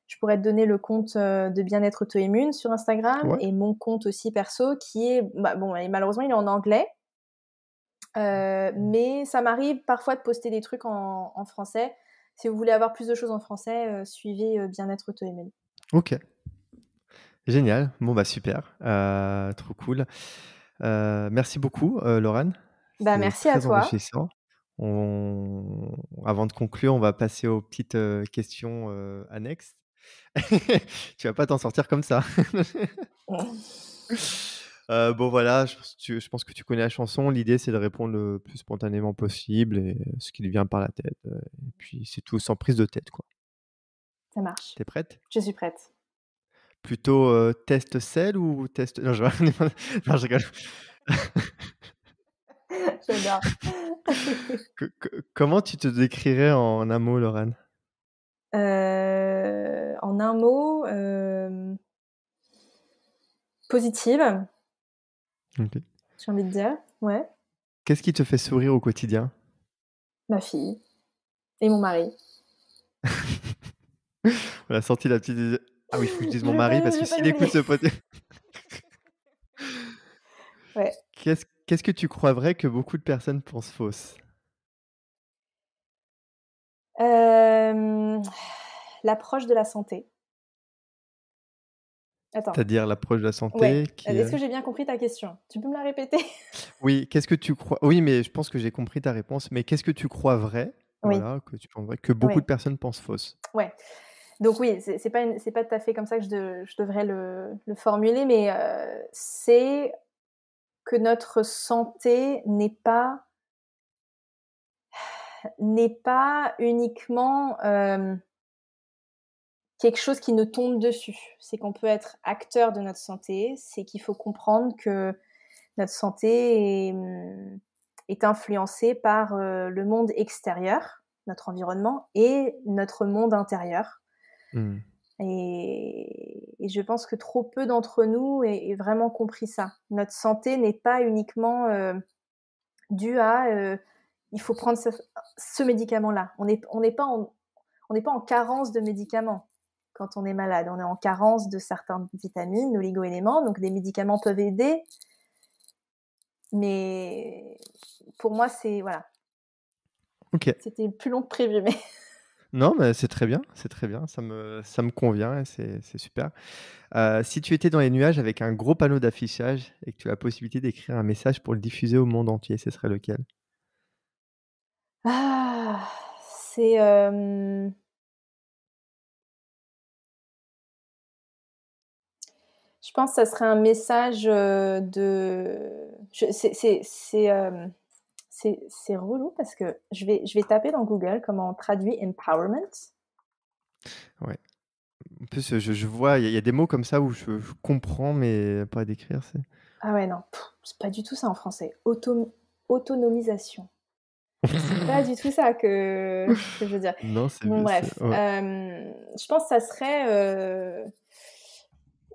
je pourrais te donner le compte de bien-être auto-immune sur Instagram et mon compte aussi perso qui est, bah, bon, malheureusement il est en anglais, mmh. mais ça m'arrive parfois de poster des trucs en, français. Si vous voulez avoir plus de choses en français, suivez Bien-être auto-immune. Ok. Génial. Bon, bah super. trop cool. merci beaucoup, Laurent. Bah, merci à toi. Enrichissant. Avant de conclure, on va passer aux petites questions annexes. tu vas pas t'en sortir comme ça. Euh, bon voilà, je, pense que tu connais la chanson. L'idée c'est de répondre le plus spontanément possible et ce qui lui vient par la tête. Et puis c'est tout sans prise de tête quoi. Ça marche. Tu es prête Je suis prête. Plutôt test sel ou test... Non, je, non, je comment tu te décrirais en un mot, Laurent? Euh, en un mot, positive. J'ai envie de dire, ouais. Qu'est-ce qui te fait sourire au quotidien Ma fille et mon mari. On a sorti la petite. Ah oui, il faut que je dise mon mari parce que s'il écoute ce podcast. ouais. Qu'est-ce Qu'est-ce que tu crois vrai que beaucoup de personnes pensent fausse L'approche de la santé. C'est-à-dire l'approche de la santé. Est-ce que j'ai bien compris ta question Tu peux me la répéter Oui, qu'est-ce que tu crois Oui, mais je pense que j'ai compris ta réponse. Mais qu'est-ce que tu crois vrai que beaucoup de personnes pensent fausse Ouais. Donc oui, c'est pas pas tout à fait comme ça que je, devrais le, formuler, mais c'est que notre santé n'est pas n'est pas uniquement quelque chose qui nous tombe dessus. C'est qu'on peut être acteur de notre santé, c'est qu'il faut comprendre que notre santé est, influencée par le monde extérieur, notre environnement, et notre monde intérieur. Mmh. Et, je pense que trop peu d'entre nous aient, vraiment compris ça. Notre santé n'est pas uniquement euh, due à euh, il faut prendre ce, médicament-là. On n'est pas, en, carence de médicaments quand on est malade. On est en carence de certaines vitamines, oligoéléments. Donc des médicaments peuvent aider. Mais pour moi, c'est. Voilà. C'était plus long que prévu, mais. Non, mais c'est très bien, c'est très bien, ça me, ça me convient, c'est super. Euh, si tu étais dans les nuages avec un gros panneau d'affichage et que tu as la possibilité d'écrire un message pour le diffuser au monde entier, ce serait lequel Ah, c'est... Euh, je pense que ça serait un message euh, de... C'est c'est relou parce que je vais, je vais taper dans Google comment on traduit empowerment. Ouais. En plus, je, je vois, il y, a des mots comme ça où je, comprends, mais pas à décrire. C'est... Ah ouais, non, c'est pas du tout ça en français. Auto autonomisation. c'est pas du tout ça que, je veux dire. Non, c'est bon, bref. Euh, je pense que ça serait. Euh,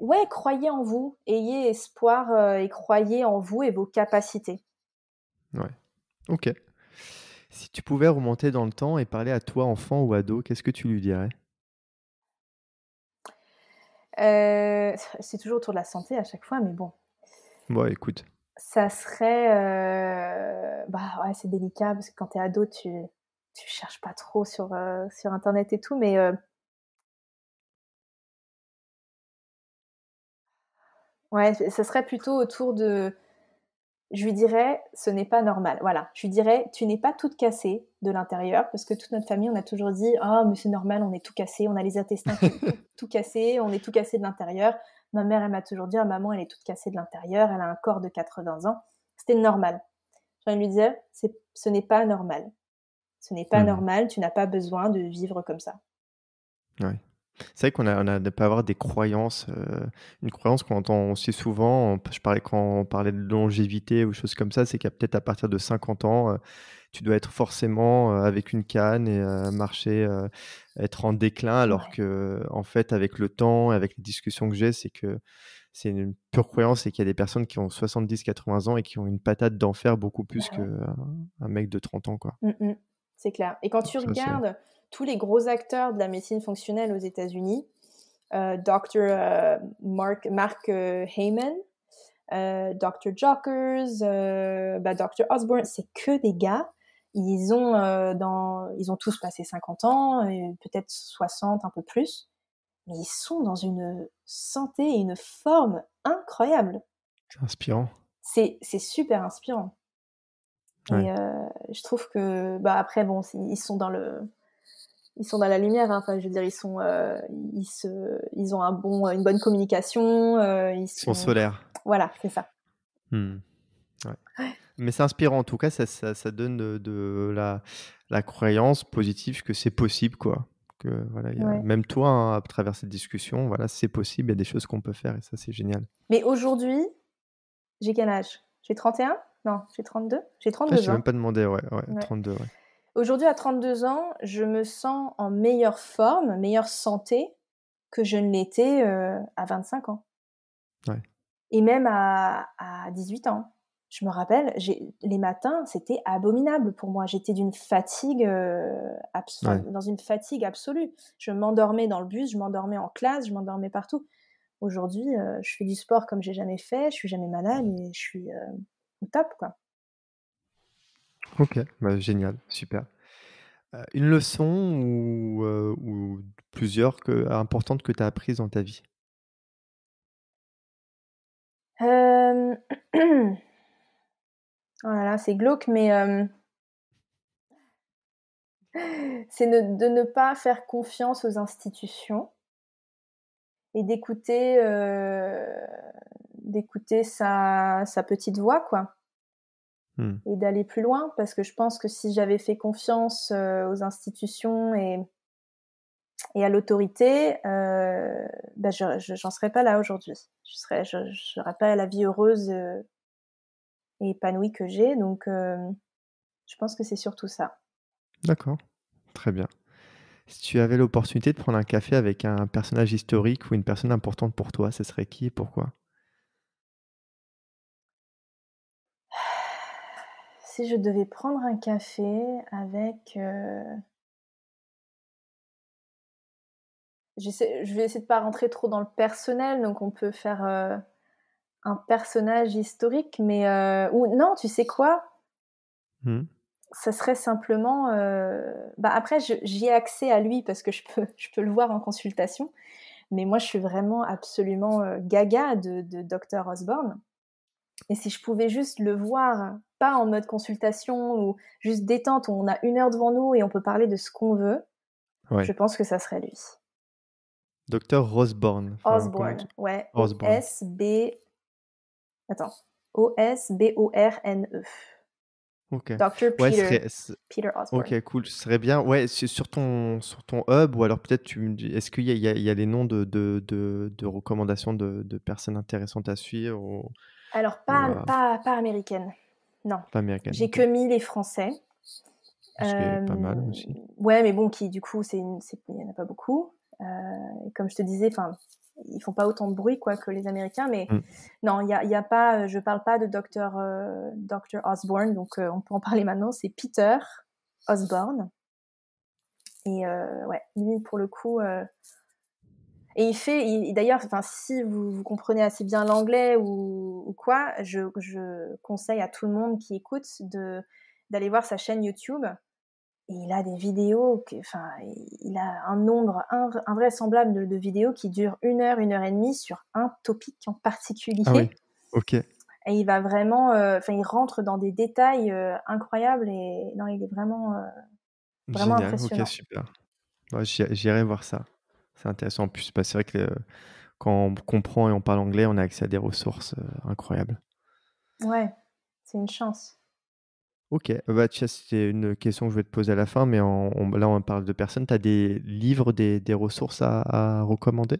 ouais, croyez en vous, ayez espoir euh, et croyez en vous et vos capacités. Ouais. Ok. Si tu pouvais remonter dans le temps et parler à toi, enfant ou ado, qu'est-ce que tu lui dirais euh, C'est toujours autour de la santé à chaque fois, mais bon. Bon, écoute. Ça serait. Euh, bah ouais, c'est délicat parce que quand t'es ado, tu, tu cherches pas trop sur, euh, sur internet et tout, mais. Ouais, ça serait plutôt autour de je lui dirais ce n'est pas normal. Voilà, je lui dirais tu n'es pas toute cassée de l'intérieur parce que toute notre famille on a toujours dit oh, mais c'est normal, on est tout cassé, on a les intestins tout, cassés, on est tout cassé de l'intérieur. Ma mère elle m'a toujours dit ah, maman elle est toute cassée de l'intérieur, elle a un corps de 80 ans, c'était normal. Je lui disais ce n'est pas normal. Ce n'est pas mmh. normal, tu n'as pas besoin de vivre comme ça. C'est vrai qu'on a, on pas avoir des croyances, euh, une croyance qu'on entend aussi souvent. je parlais quand on parlait de longévité ou choses comme ça, c'est qu'à peut-être à partir de 50 ans, euh, tu dois être forcément euh, avec une canne et marcher, être en déclin. Alors que, en fait, avec le temps, avec les discussions que j'ai, c'est que c'est une pure croyance et qu'il y a des personnes qui ont 70, 80 ans et qui ont une patate d'enfer beaucoup bah plus que un mec de 30 ans, quoi. Mmh c'est clair. Et quand tu regardes tous les gros acteurs de la médecine fonctionnelle aux États-Unis, euh, Dr. Euh, Mark, euh, Heyman, Dr. Jockers, Dr. Osborne, c'est que des gars. Ils ont, ils ont tous passé 50 ans, peut-être 60, un peu plus, mais ils sont dans une santé et une forme incroyable. C'est inspirant. C'est super inspirant. Et euh, je trouve que, bah, après, bon, ils sont dans le ils sont dans la lumière. Hein. je veux dire, ils sont, euh, ils se, ils ont un bon, une bonne communication. Euh, ils sont, solaires. Voilà, c'est ça. Hmm. Mais c'est inspirant. En tout cas, ça, ça, donne de, la, la, croyance positive que c'est possible, quoi. Que voilà, même toi, hein, à travers cette discussion, voilà, c'est possible. Il y a des choses qu'on peut faire, et ça, c'est génial. Mais aujourd'hui, j'ai quel âge J'ai 31. Non, j'ai 32. J'ai 32 ah, ans. je même pas demandé, ouais, ouais, 32, ouais. Aujourd'hui, à 32 ans, je me sens en meilleure forme, meilleure santé que je ne l'étais euh, à 25 ans. Ouais. Et même à, 18 ans. Je me rappelle, les matins, c'était abominable pour moi. J'étais d'une fatigue, euh, absolue. dans une fatigue absolue. Je m'endormais dans le bus, je m'endormais en classe, je m'endormais partout. Aujourd'hui, euh, je fais du sport comme j'ai jamais fait, je suis jamais malade et je suis top, quoi. Ok, bah, génial, super. Euh, une leçon euh, ou, plusieurs que, importantes que tu as apprises dans ta vie voilà oh c'est glauque, mais c'est de ne pas faire confiance aux institutions et d'écouter d'écouter sa, petite voix, quoi. Hmm. Et d'aller plus loin, parce que je pense que si j'avais fait confiance euh, aux institutions et, et à l'autorité, euh, bah, je, serais pas là aujourd'hui. Je serais, je, pas la vie heureuse euh, et épanouie que j'ai. Donc, je pense que c'est surtout ça. D'accord, très bien. Si tu avais l'opportunité de prendre un café avec un personnage historique ou une personne importante pour toi, ce serait qui et pourquoi si je devais prendre un café avec... Euh, je vais essayer de pas rentrer trop dans le personnel, donc on peut faire euh, un personnage historique, mais... Euh, ou non, tu sais quoi mmh. Ça serait simplement... Bah, après, j'y ai accès à lui parce que je peux, le voir en consultation, mais moi, je suis vraiment absolument gaga de, de Dr. Osborne. Et si je pouvais juste le voir, pas en mode consultation ou juste détente où on a une heure devant nous et on peut parler de ce qu'on veut, je pense que ça serait lui. Docteur Osborne. Osborne, ouais. Osborne. S-B... Attends. O-S-B-O-R-N-E. Ok. Dr. Peter, Peter Osborne. Ok, cool. Ce serait bien. Ouais, sur ton, sur ton hub, ou alors peut-être, tu est-ce qu'il y, a, les noms de, de, de, de recommandations de, personnes intéressantes à suivre ou... Alors, pas, pas, américaine. Non. Pas américaine. J'ai que mis les Français. Ce qui est pas euh, mal aussi. Ouais, mais bon, qui du coup, il n'y en a pas beaucoup. Euh, comme je te disais, enfin, ils font pas autant de bruit quoi que les Américains, mais hmm. non, il y a, pas, euh, je parle pas de Dr Dr Osborne, donc on peut en parler maintenant. C'est Peter Osborne et euh, ouais, lui pour le coup, et il fait, d'ailleurs, enfin, si vous, comprenez assez bien l'anglais ou, quoi, je, conseille à tout le monde qui écoute de d'aller voir sa chaîne YouTube. Et il a des vidéos, que, enfin, il a un nombre invraisemblable de, de, vidéos qui durent une heure, une heure et demie sur un topic en particulier. Ah oui. Ok. Et il va vraiment, euh, enfin, il rentre dans des détails euh, incroyables et non, il est vraiment, euh, vraiment impressionnant. Ok, super. Bah, j'irai voir ça. C'est intéressant. En plus, bah, c'est vrai que euh, quand on comprend et on parle anglais, on a accès à des ressources euh, incroyables. Ouais, c'est une chance. Ok, bah, c'était une question que je vais te poser à la fin, mais on, on, là on parle de personnes. Tu as des livres, des, ressources à, recommander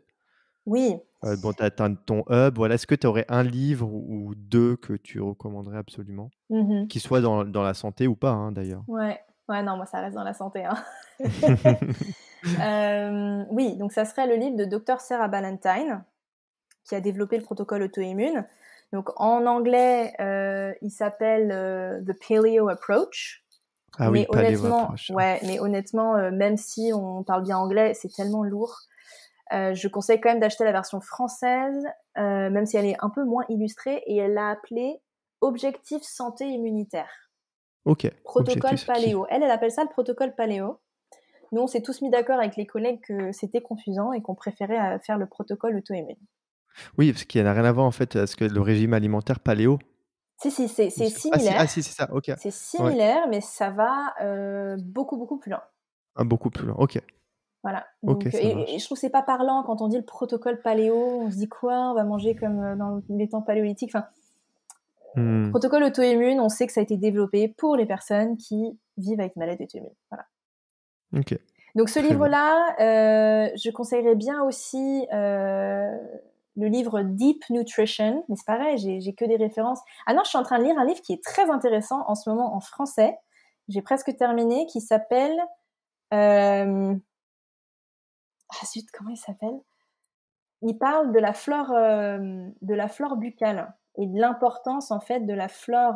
Oui. Euh, bon, tu as ton hub. Voilà. Est-ce que tu aurais un livre ou deux que tu recommanderais absolument mm Qui soit dans, la santé ou pas, hein, d'ailleurs. Ouais. ouais, non, moi ça reste dans la santé. Hein. Euh, oui, donc ça serait le livre de Dr. Sarah Ballantyne, qui a développé le protocole auto-immune. Donc en anglais, euh, il s'appelle euh, The Paleo Approach. Ah oui, honnêtement, ouais, mais honnêtement, même si on parle bien anglais, c'est tellement lourd. je conseille quand même d'acheter la version française, même si elle est un peu moins illustrée, et elle l'a appelée Objectif santé immunitaire. Ok. Protocole objectif, paléo. Elle, elle appelle ça le protocole paléo. Nous, on s'est tous mis d'accord avec les collègues que c'était confusant et qu'on préférait euh, faire le protocole auto-immune. Oui, parce qu'il a rien à voir en fait à que le régime alimentaire paléo. Si, si, c'est ah, similaire. Ah, si, c'est ça, ok. C'est similaire, mais ça va euh, beaucoup, beaucoup plus loin. Ah, beaucoup plus loin, ok. Voilà. Donc, et, je trouve c'est pas parlant quand on dit le protocole paléo, on se dit quoi On va manger comme euh, dans les temps paléolithiques. Enfin, hmm. protocole auto-immune, on sait que ça a été développé pour les personnes qui vivent avec maladie auto-immune. Voilà. Donc ce livre-là, euh, je conseillerais bien aussi euh, le livre Deep Nutrition. Mais c'est pareil, j'ai que des références. Ah non, je suis en train de lire un livre qui est très intéressant en ce moment en français. J'ai presque terminé, qui s'appelle. Euh... Ah zut, comment il s'appelle Il parle de la flore, euh, de la flore buccale et de l'importance en fait de la flore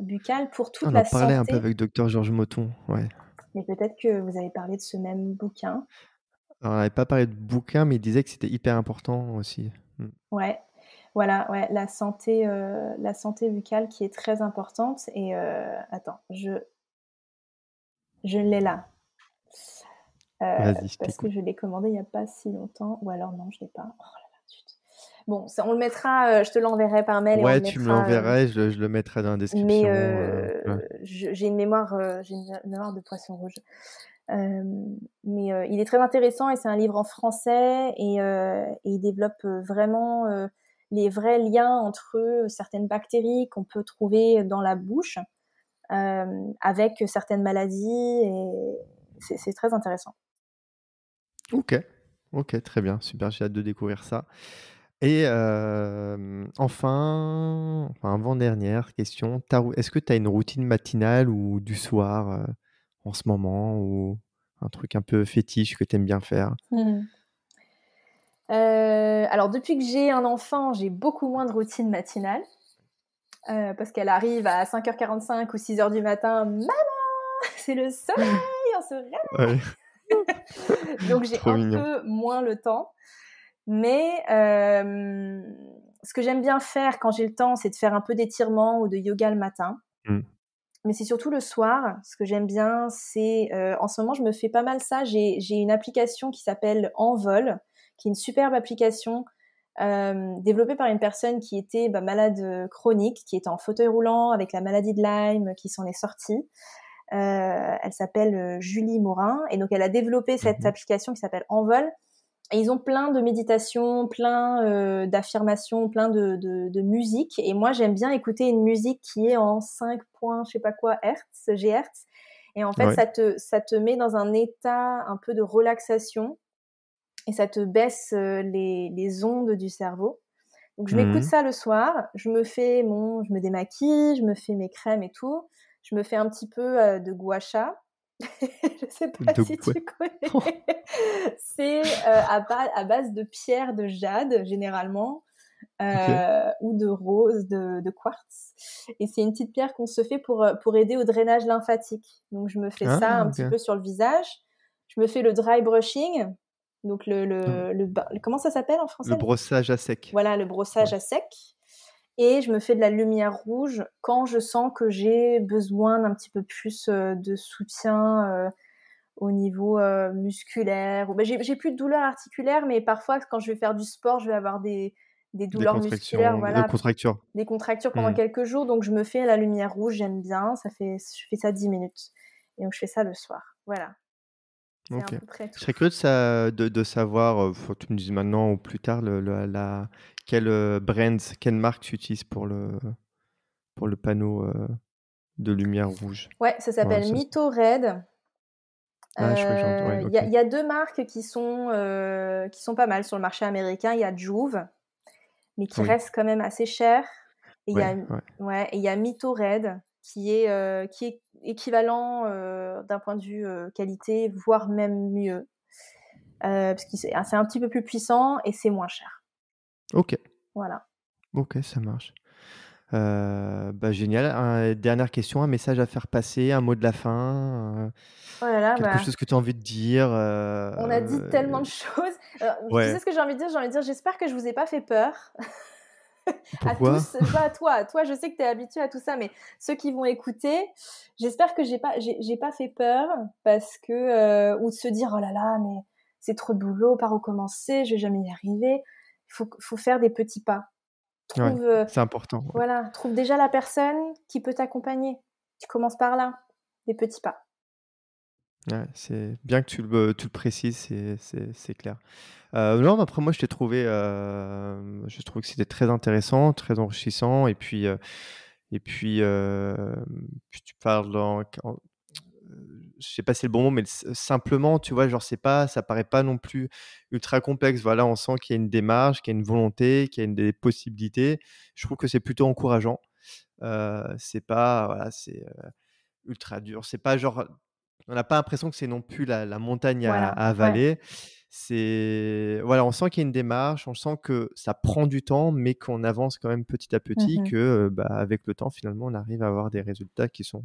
buccale pour toute la santé. On en parlait un peu avec docteur Georges Moton, ouais mais peut-être que vous avez parlé de ce même bouquin. Alors, on n'avait pas parlé de bouquin, mais il disait que c'était hyper important aussi. Hmm. Ouais, voilà, ouais, la santé, euh, la santé buccale qui est très importante. Et euh, attends, je, je l'ai là. Euh, parce que je l'ai commandé il n'y a pas si longtemps, ou alors non, je ne l'ai pas. Oh Bon, ça, on le mettra, euh, je te l'enverrai par mail. Ouais, tu me euh, l'enverrai, je, le mettrai dans la description. Mais euh, j'ai une mémoire, une mémoire de poisson rouge. mais il est très intéressant et c'est un livre en français et, et il développe vraiment les vrais liens entre certaines bactéries qu'on peut trouver dans la bouche avec certaines maladies et c'est très intéressant. Ok, ok, très bien, super, j'ai hâte de découvrir ça. Et enfin, avant-dernière question, est-ce que tu as une routine matinale ou du soir en ce moment ou un truc un peu fétiche que tu aimes bien faire mmh. euh, Alors, depuis que j'ai un enfant, j'ai beaucoup moins de routine matinale euh, parce qu'elle arrive à 5h45 ou 6h du matin. Maman, c'est le soleil, on se réveille Donc, j'ai un peu moins le temps. Mais ce que j'aime bien faire quand j'ai le temps, c'est de faire un peu d'étirement ou de yoga le matin. Mmh. Mais c'est surtout le soir. Ce que j'aime bien, c'est en ce moment, je me fais pas mal ça. J'ai une application qui s'appelle Envol, qui est une superbe application développée par une personne qui était bah, malade chronique, qui était en fauteuil roulant avec la maladie de Lyme, qui s'en est sortie. elle s'appelle Julie Morin et donc elle a développé cette mmh application qui s'appelle Envol ils ont plein de méditations, plein euh, d'affirmations, plein de, musique. Et moi, j'aime bien écouter une musique qui est en 5 points, je sais pas quoi, hertz, GHz. Et en fait, ça, te, met dans un état un peu de relaxation et ça te baisse euh, les, ondes du cerveau. Donc, je m'écoute mmh ça le soir. Je me fais mon, je me démaquille, je me fais mes crèmes et tout. Je me fais un petit peu euh, de gua je ne sais pas si tu connais. c'est euh, à, base de pierre de jade, généralement, euh, ou de rose, de, quartz. Et c'est une petite pierre qu'on se fait pour, euh, pour aider au drainage lymphatique. Donc, je me fais ça ah, un petit peu sur le visage. Je me fais le dry brushing. Donc, le, ah. comment ça s'appelle en français Le brossage à sec. Voilà, le brossage à sec et je me fais de la lumière rouge quand je sens que j'ai besoin d'un petit peu plus euh, de soutien euh, au niveau euh, musculaire. Bah, j'ai plus de douleurs articulaires mais parfois quand je vais faire du sport, je vais avoir des, douleurs musculaires, des contractures, des contractures pendant mmh. quelques jours. Donc je me fais la lumière rouge, j'aime bien. Ça fait, je fais ça 10 minutes, et donc je fais ça le soir. Voilà. Okay. Je serais curieux de, ça, de, savoir, faut que tu me dises maintenant ou plus tard, le, la, quelle euh, brand, quelle marque tu utilises pour le, pour le panneau euh, de lumière rouge Ouais, ça s'appelle Mito Red. Ah, euh, il y, a deux marques qui sont, qui sont pas mal sur le marché américain. Il y a Jouve, mais qui reste quand même assez cher. Et il y, a Mito Red, qui est, qui est équivalent d'un point de vue qualité, voire même mieux. parce que ah, c'est un petit peu plus puissant et c'est moins cher. Ok. Voilà. Ok, ça marche. Euh, bah, génial. dernière question, un message à faire passer, un mot de la fin, euh, quelque bah. chose que tu as envie de dire. Euh, On a dit tellement de choses. Tu sais ce que j'ai envie de dire J'ai envie de dire j'espère que je vous ai pas fait peur. à tous, pas à toi, toi, je sais que tu es habitué à tout ça, mais ceux qui vont écouter, j'espère que j'ai pas, j'ai pas fait peur parce que ou de se dire oh là là, mais c'est trop de boulot, par où commencer, je vais jamais y arriver faut, faut faire des petits pas. Euh, c'est important. Voilà, trouve déjà la personne qui peut t'accompagner. Tu commences par là, des petits pas. Ouais, c'est bien que tu le, euh, précises, c'est, clair. Euh, non, après moi je t'ai trouvé, je trouve que c'était très intéressant, très enrichissant, et puis et puis, tu parles dans je sais pas si c'est le bon mot, mais euh, simplement, tu vois, genre, c'est pas, ça paraît pas non plus ultra complexe. Voilà, on sent qu'il y a une démarche, qu'il y a une volonté, qu'il y a des possibilités. Je trouve que c'est plutôt encourageant. Euh, c'est pas, voilà, c'est euh, ultra dur. C'est pas genre, on n'a pas l'impression que c'est non plus la, montagne à, avaler. C'est, voilà, on sent qu'il y a une démarche, on sent que ça prend du temps, mais qu'on avance quand même petit à petit, qu'avec mmh que, bah, avec le temps, finalement, on arrive à avoir des résultats qui sont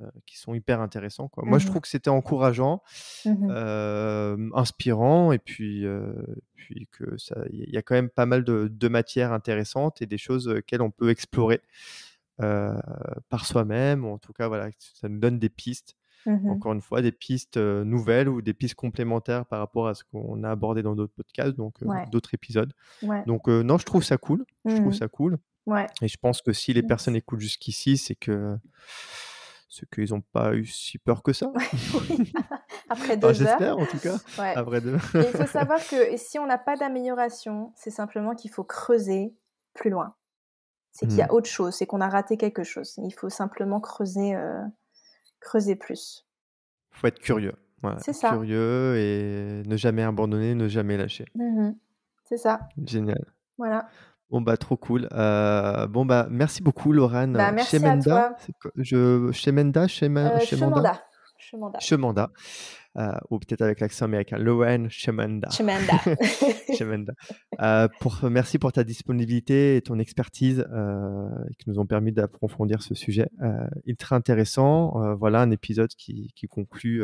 euh, qui sont hyper intéressants. Quoi. Moi, je mmh trouve que c'était encourageant, mmh euh, inspirant, et puis, euh, puis que ça, il y a quand même pas mal de, de matières intéressantes et des choses qu'elles on peut explorer. par soi-même. En tout cas, voilà, ça nous donne des pistes. Mmh encore une fois, des pistes nouvelles ou des pistes complémentaires par rapport à ce qu'on a abordé dans d'autres podcasts, donc d'autres épisodes. Donc non, je trouve ça cool. Je trouve ça cool. Ouais. Et je pense que si les personnes écoutent jusqu'ici, c'est que c'est qu'ils n'ont pas eu si peur que ça. Après deux heures. J'espère en tout cas. Après deux. il faut savoir que si on n'a pas d'amélioration, c'est simplement qu'il faut creuser plus loin. C'est qu'il y a hmm. autre chose, c'est qu'on a raté quelque chose. Il faut simplement creuser, euh, creuser plus. Il faut être curieux. C'est ça. Curieux et ne jamais abandonner, ne jamais lâcher. Mmh c'est ça. Génial. Voilà. Bon bah trop cool. Euh, bon bah merci beaucoup Laurent. Bah, merci à toi. je Chemenda, euh, euh, ou peut-être avec l'accent américain, Laurent Chemenda. Chemenda. pour, merci pour ta disponibilité et ton expertise euh, qui nous ont permis d'approfondir ce sujet. très intéressant. voilà un épisode qui, conclut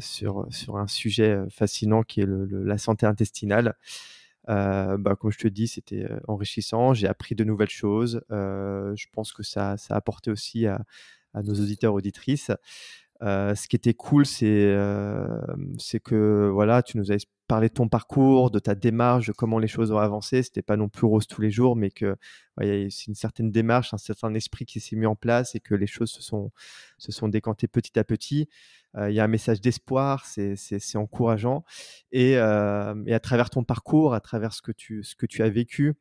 sur, sur un sujet fascinant qui est la santé intestinale. Bah, comme je te dis, c'était enrichissant. J'ai appris de nouvelles choses. je pense que ça, ça a apporté aussi à, à nos auditeurs, auditrices. Euh, ce qui était cool, c'est euh, que voilà, tu nous as parlé de ton parcours, de ta démarche, de comment les choses ont avancé. n'était pas non plus rose tous les jours, mais que c'est une certaine démarche, un certain esprit qui s'est mis en place et que les choses se sont, décantées petit à petit. Euh, il y a un message d'espoir, c'est encourageant. Et, à travers ton parcours, à travers ce que tu, as vécu,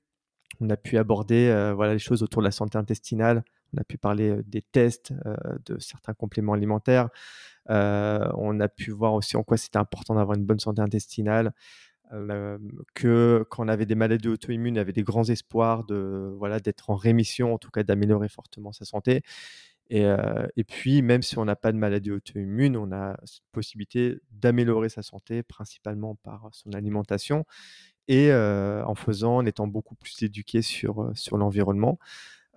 on a pu aborder les choses autour de la santé intestinale, on a pu parler des tests de certains compléments alimentaires. on a pu voir aussi en quoi c'était important d'avoir une bonne santé intestinale. que quand on avait des maladies auto-immunes, on avait des grands espoirs de voilà d'être en rémission, en tout cas d'améliorer fortement sa santé. Et, puis, même si on n'a pas de maladie auto-immune, on a cette possibilité d'améliorer sa santé principalement par son alimentation et en faisant, en étant beaucoup plus éduqué sur, sur l'environnement.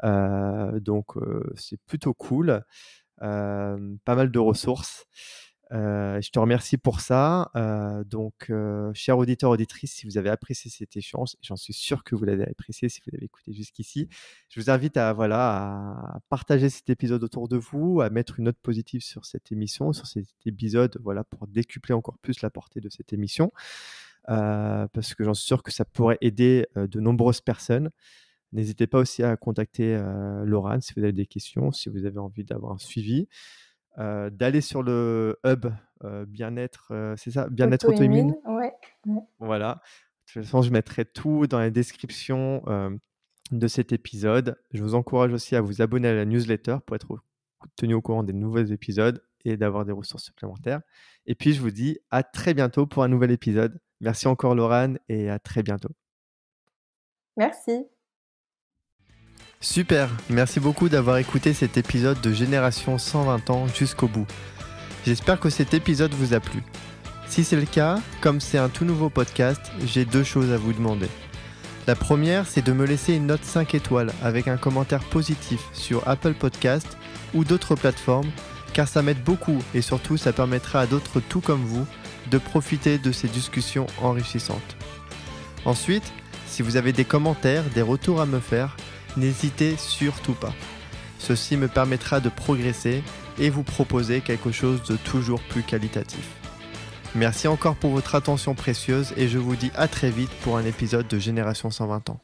Euh, donc, euh, c'est plutôt cool. Euh, pas mal de ressources. je te remercie pour ça. donc, chers auditeurs, auditrices, si vous avez apprécié cet échange, j'en suis sûr que vous l'avez apprécié si vous l'avez écouté jusqu'ici, je vous invite à, voilà, à partager cet épisode autour de vous, à mettre une note positive sur cette émission, sur cet épisode, voilà, pour décupler encore plus la portée de cette émission, parce que j'en suis sûr que ça pourrait aider de nombreuses personnes. N'hésitez pas aussi à contacter euh, Laurent si vous avez des questions, si vous avez envie d'avoir un suivi, euh, d'aller sur le hub euh, bien-être, euh, c'est ça, bien-être auto-immune. Voilà. De toute façon, je mettrai tout dans la description de cet épisode. Je vous encourage aussi à vous abonner à la newsletter pour être tenu au courant des nouveaux épisodes et d'avoir des ressources supplémentaires. Et puis, je vous dis à très bientôt pour un nouvel épisode. Merci encore, Laurent, et à très bientôt. Merci. Super, merci beaucoup d'avoir écouté cet épisode de Génération 120 ans jusqu'au bout. J'espère que cet épisode vous a plu. Si c'est le cas, comme c'est un tout nouveau podcast, j'ai deux choses à vous demander. La première, c'est de me laisser une note 5 étoiles avec un commentaire positif sur Apple Podcast ou d'autres plateformes, car ça m'aide beaucoup et surtout ça permettra à d'autres tout comme vous de profiter de ces discussions enrichissantes. Ensuite, si vous avez des commentaires, des retours à me faire, n'hésitez surtout pas. Ceci me permettra de progresser et vous proposer quelque chose de toujours plus qualitatif. Merci encore pour votre attention précieuse et je vous dis à très vite pour un épisode de Génération 120 ans.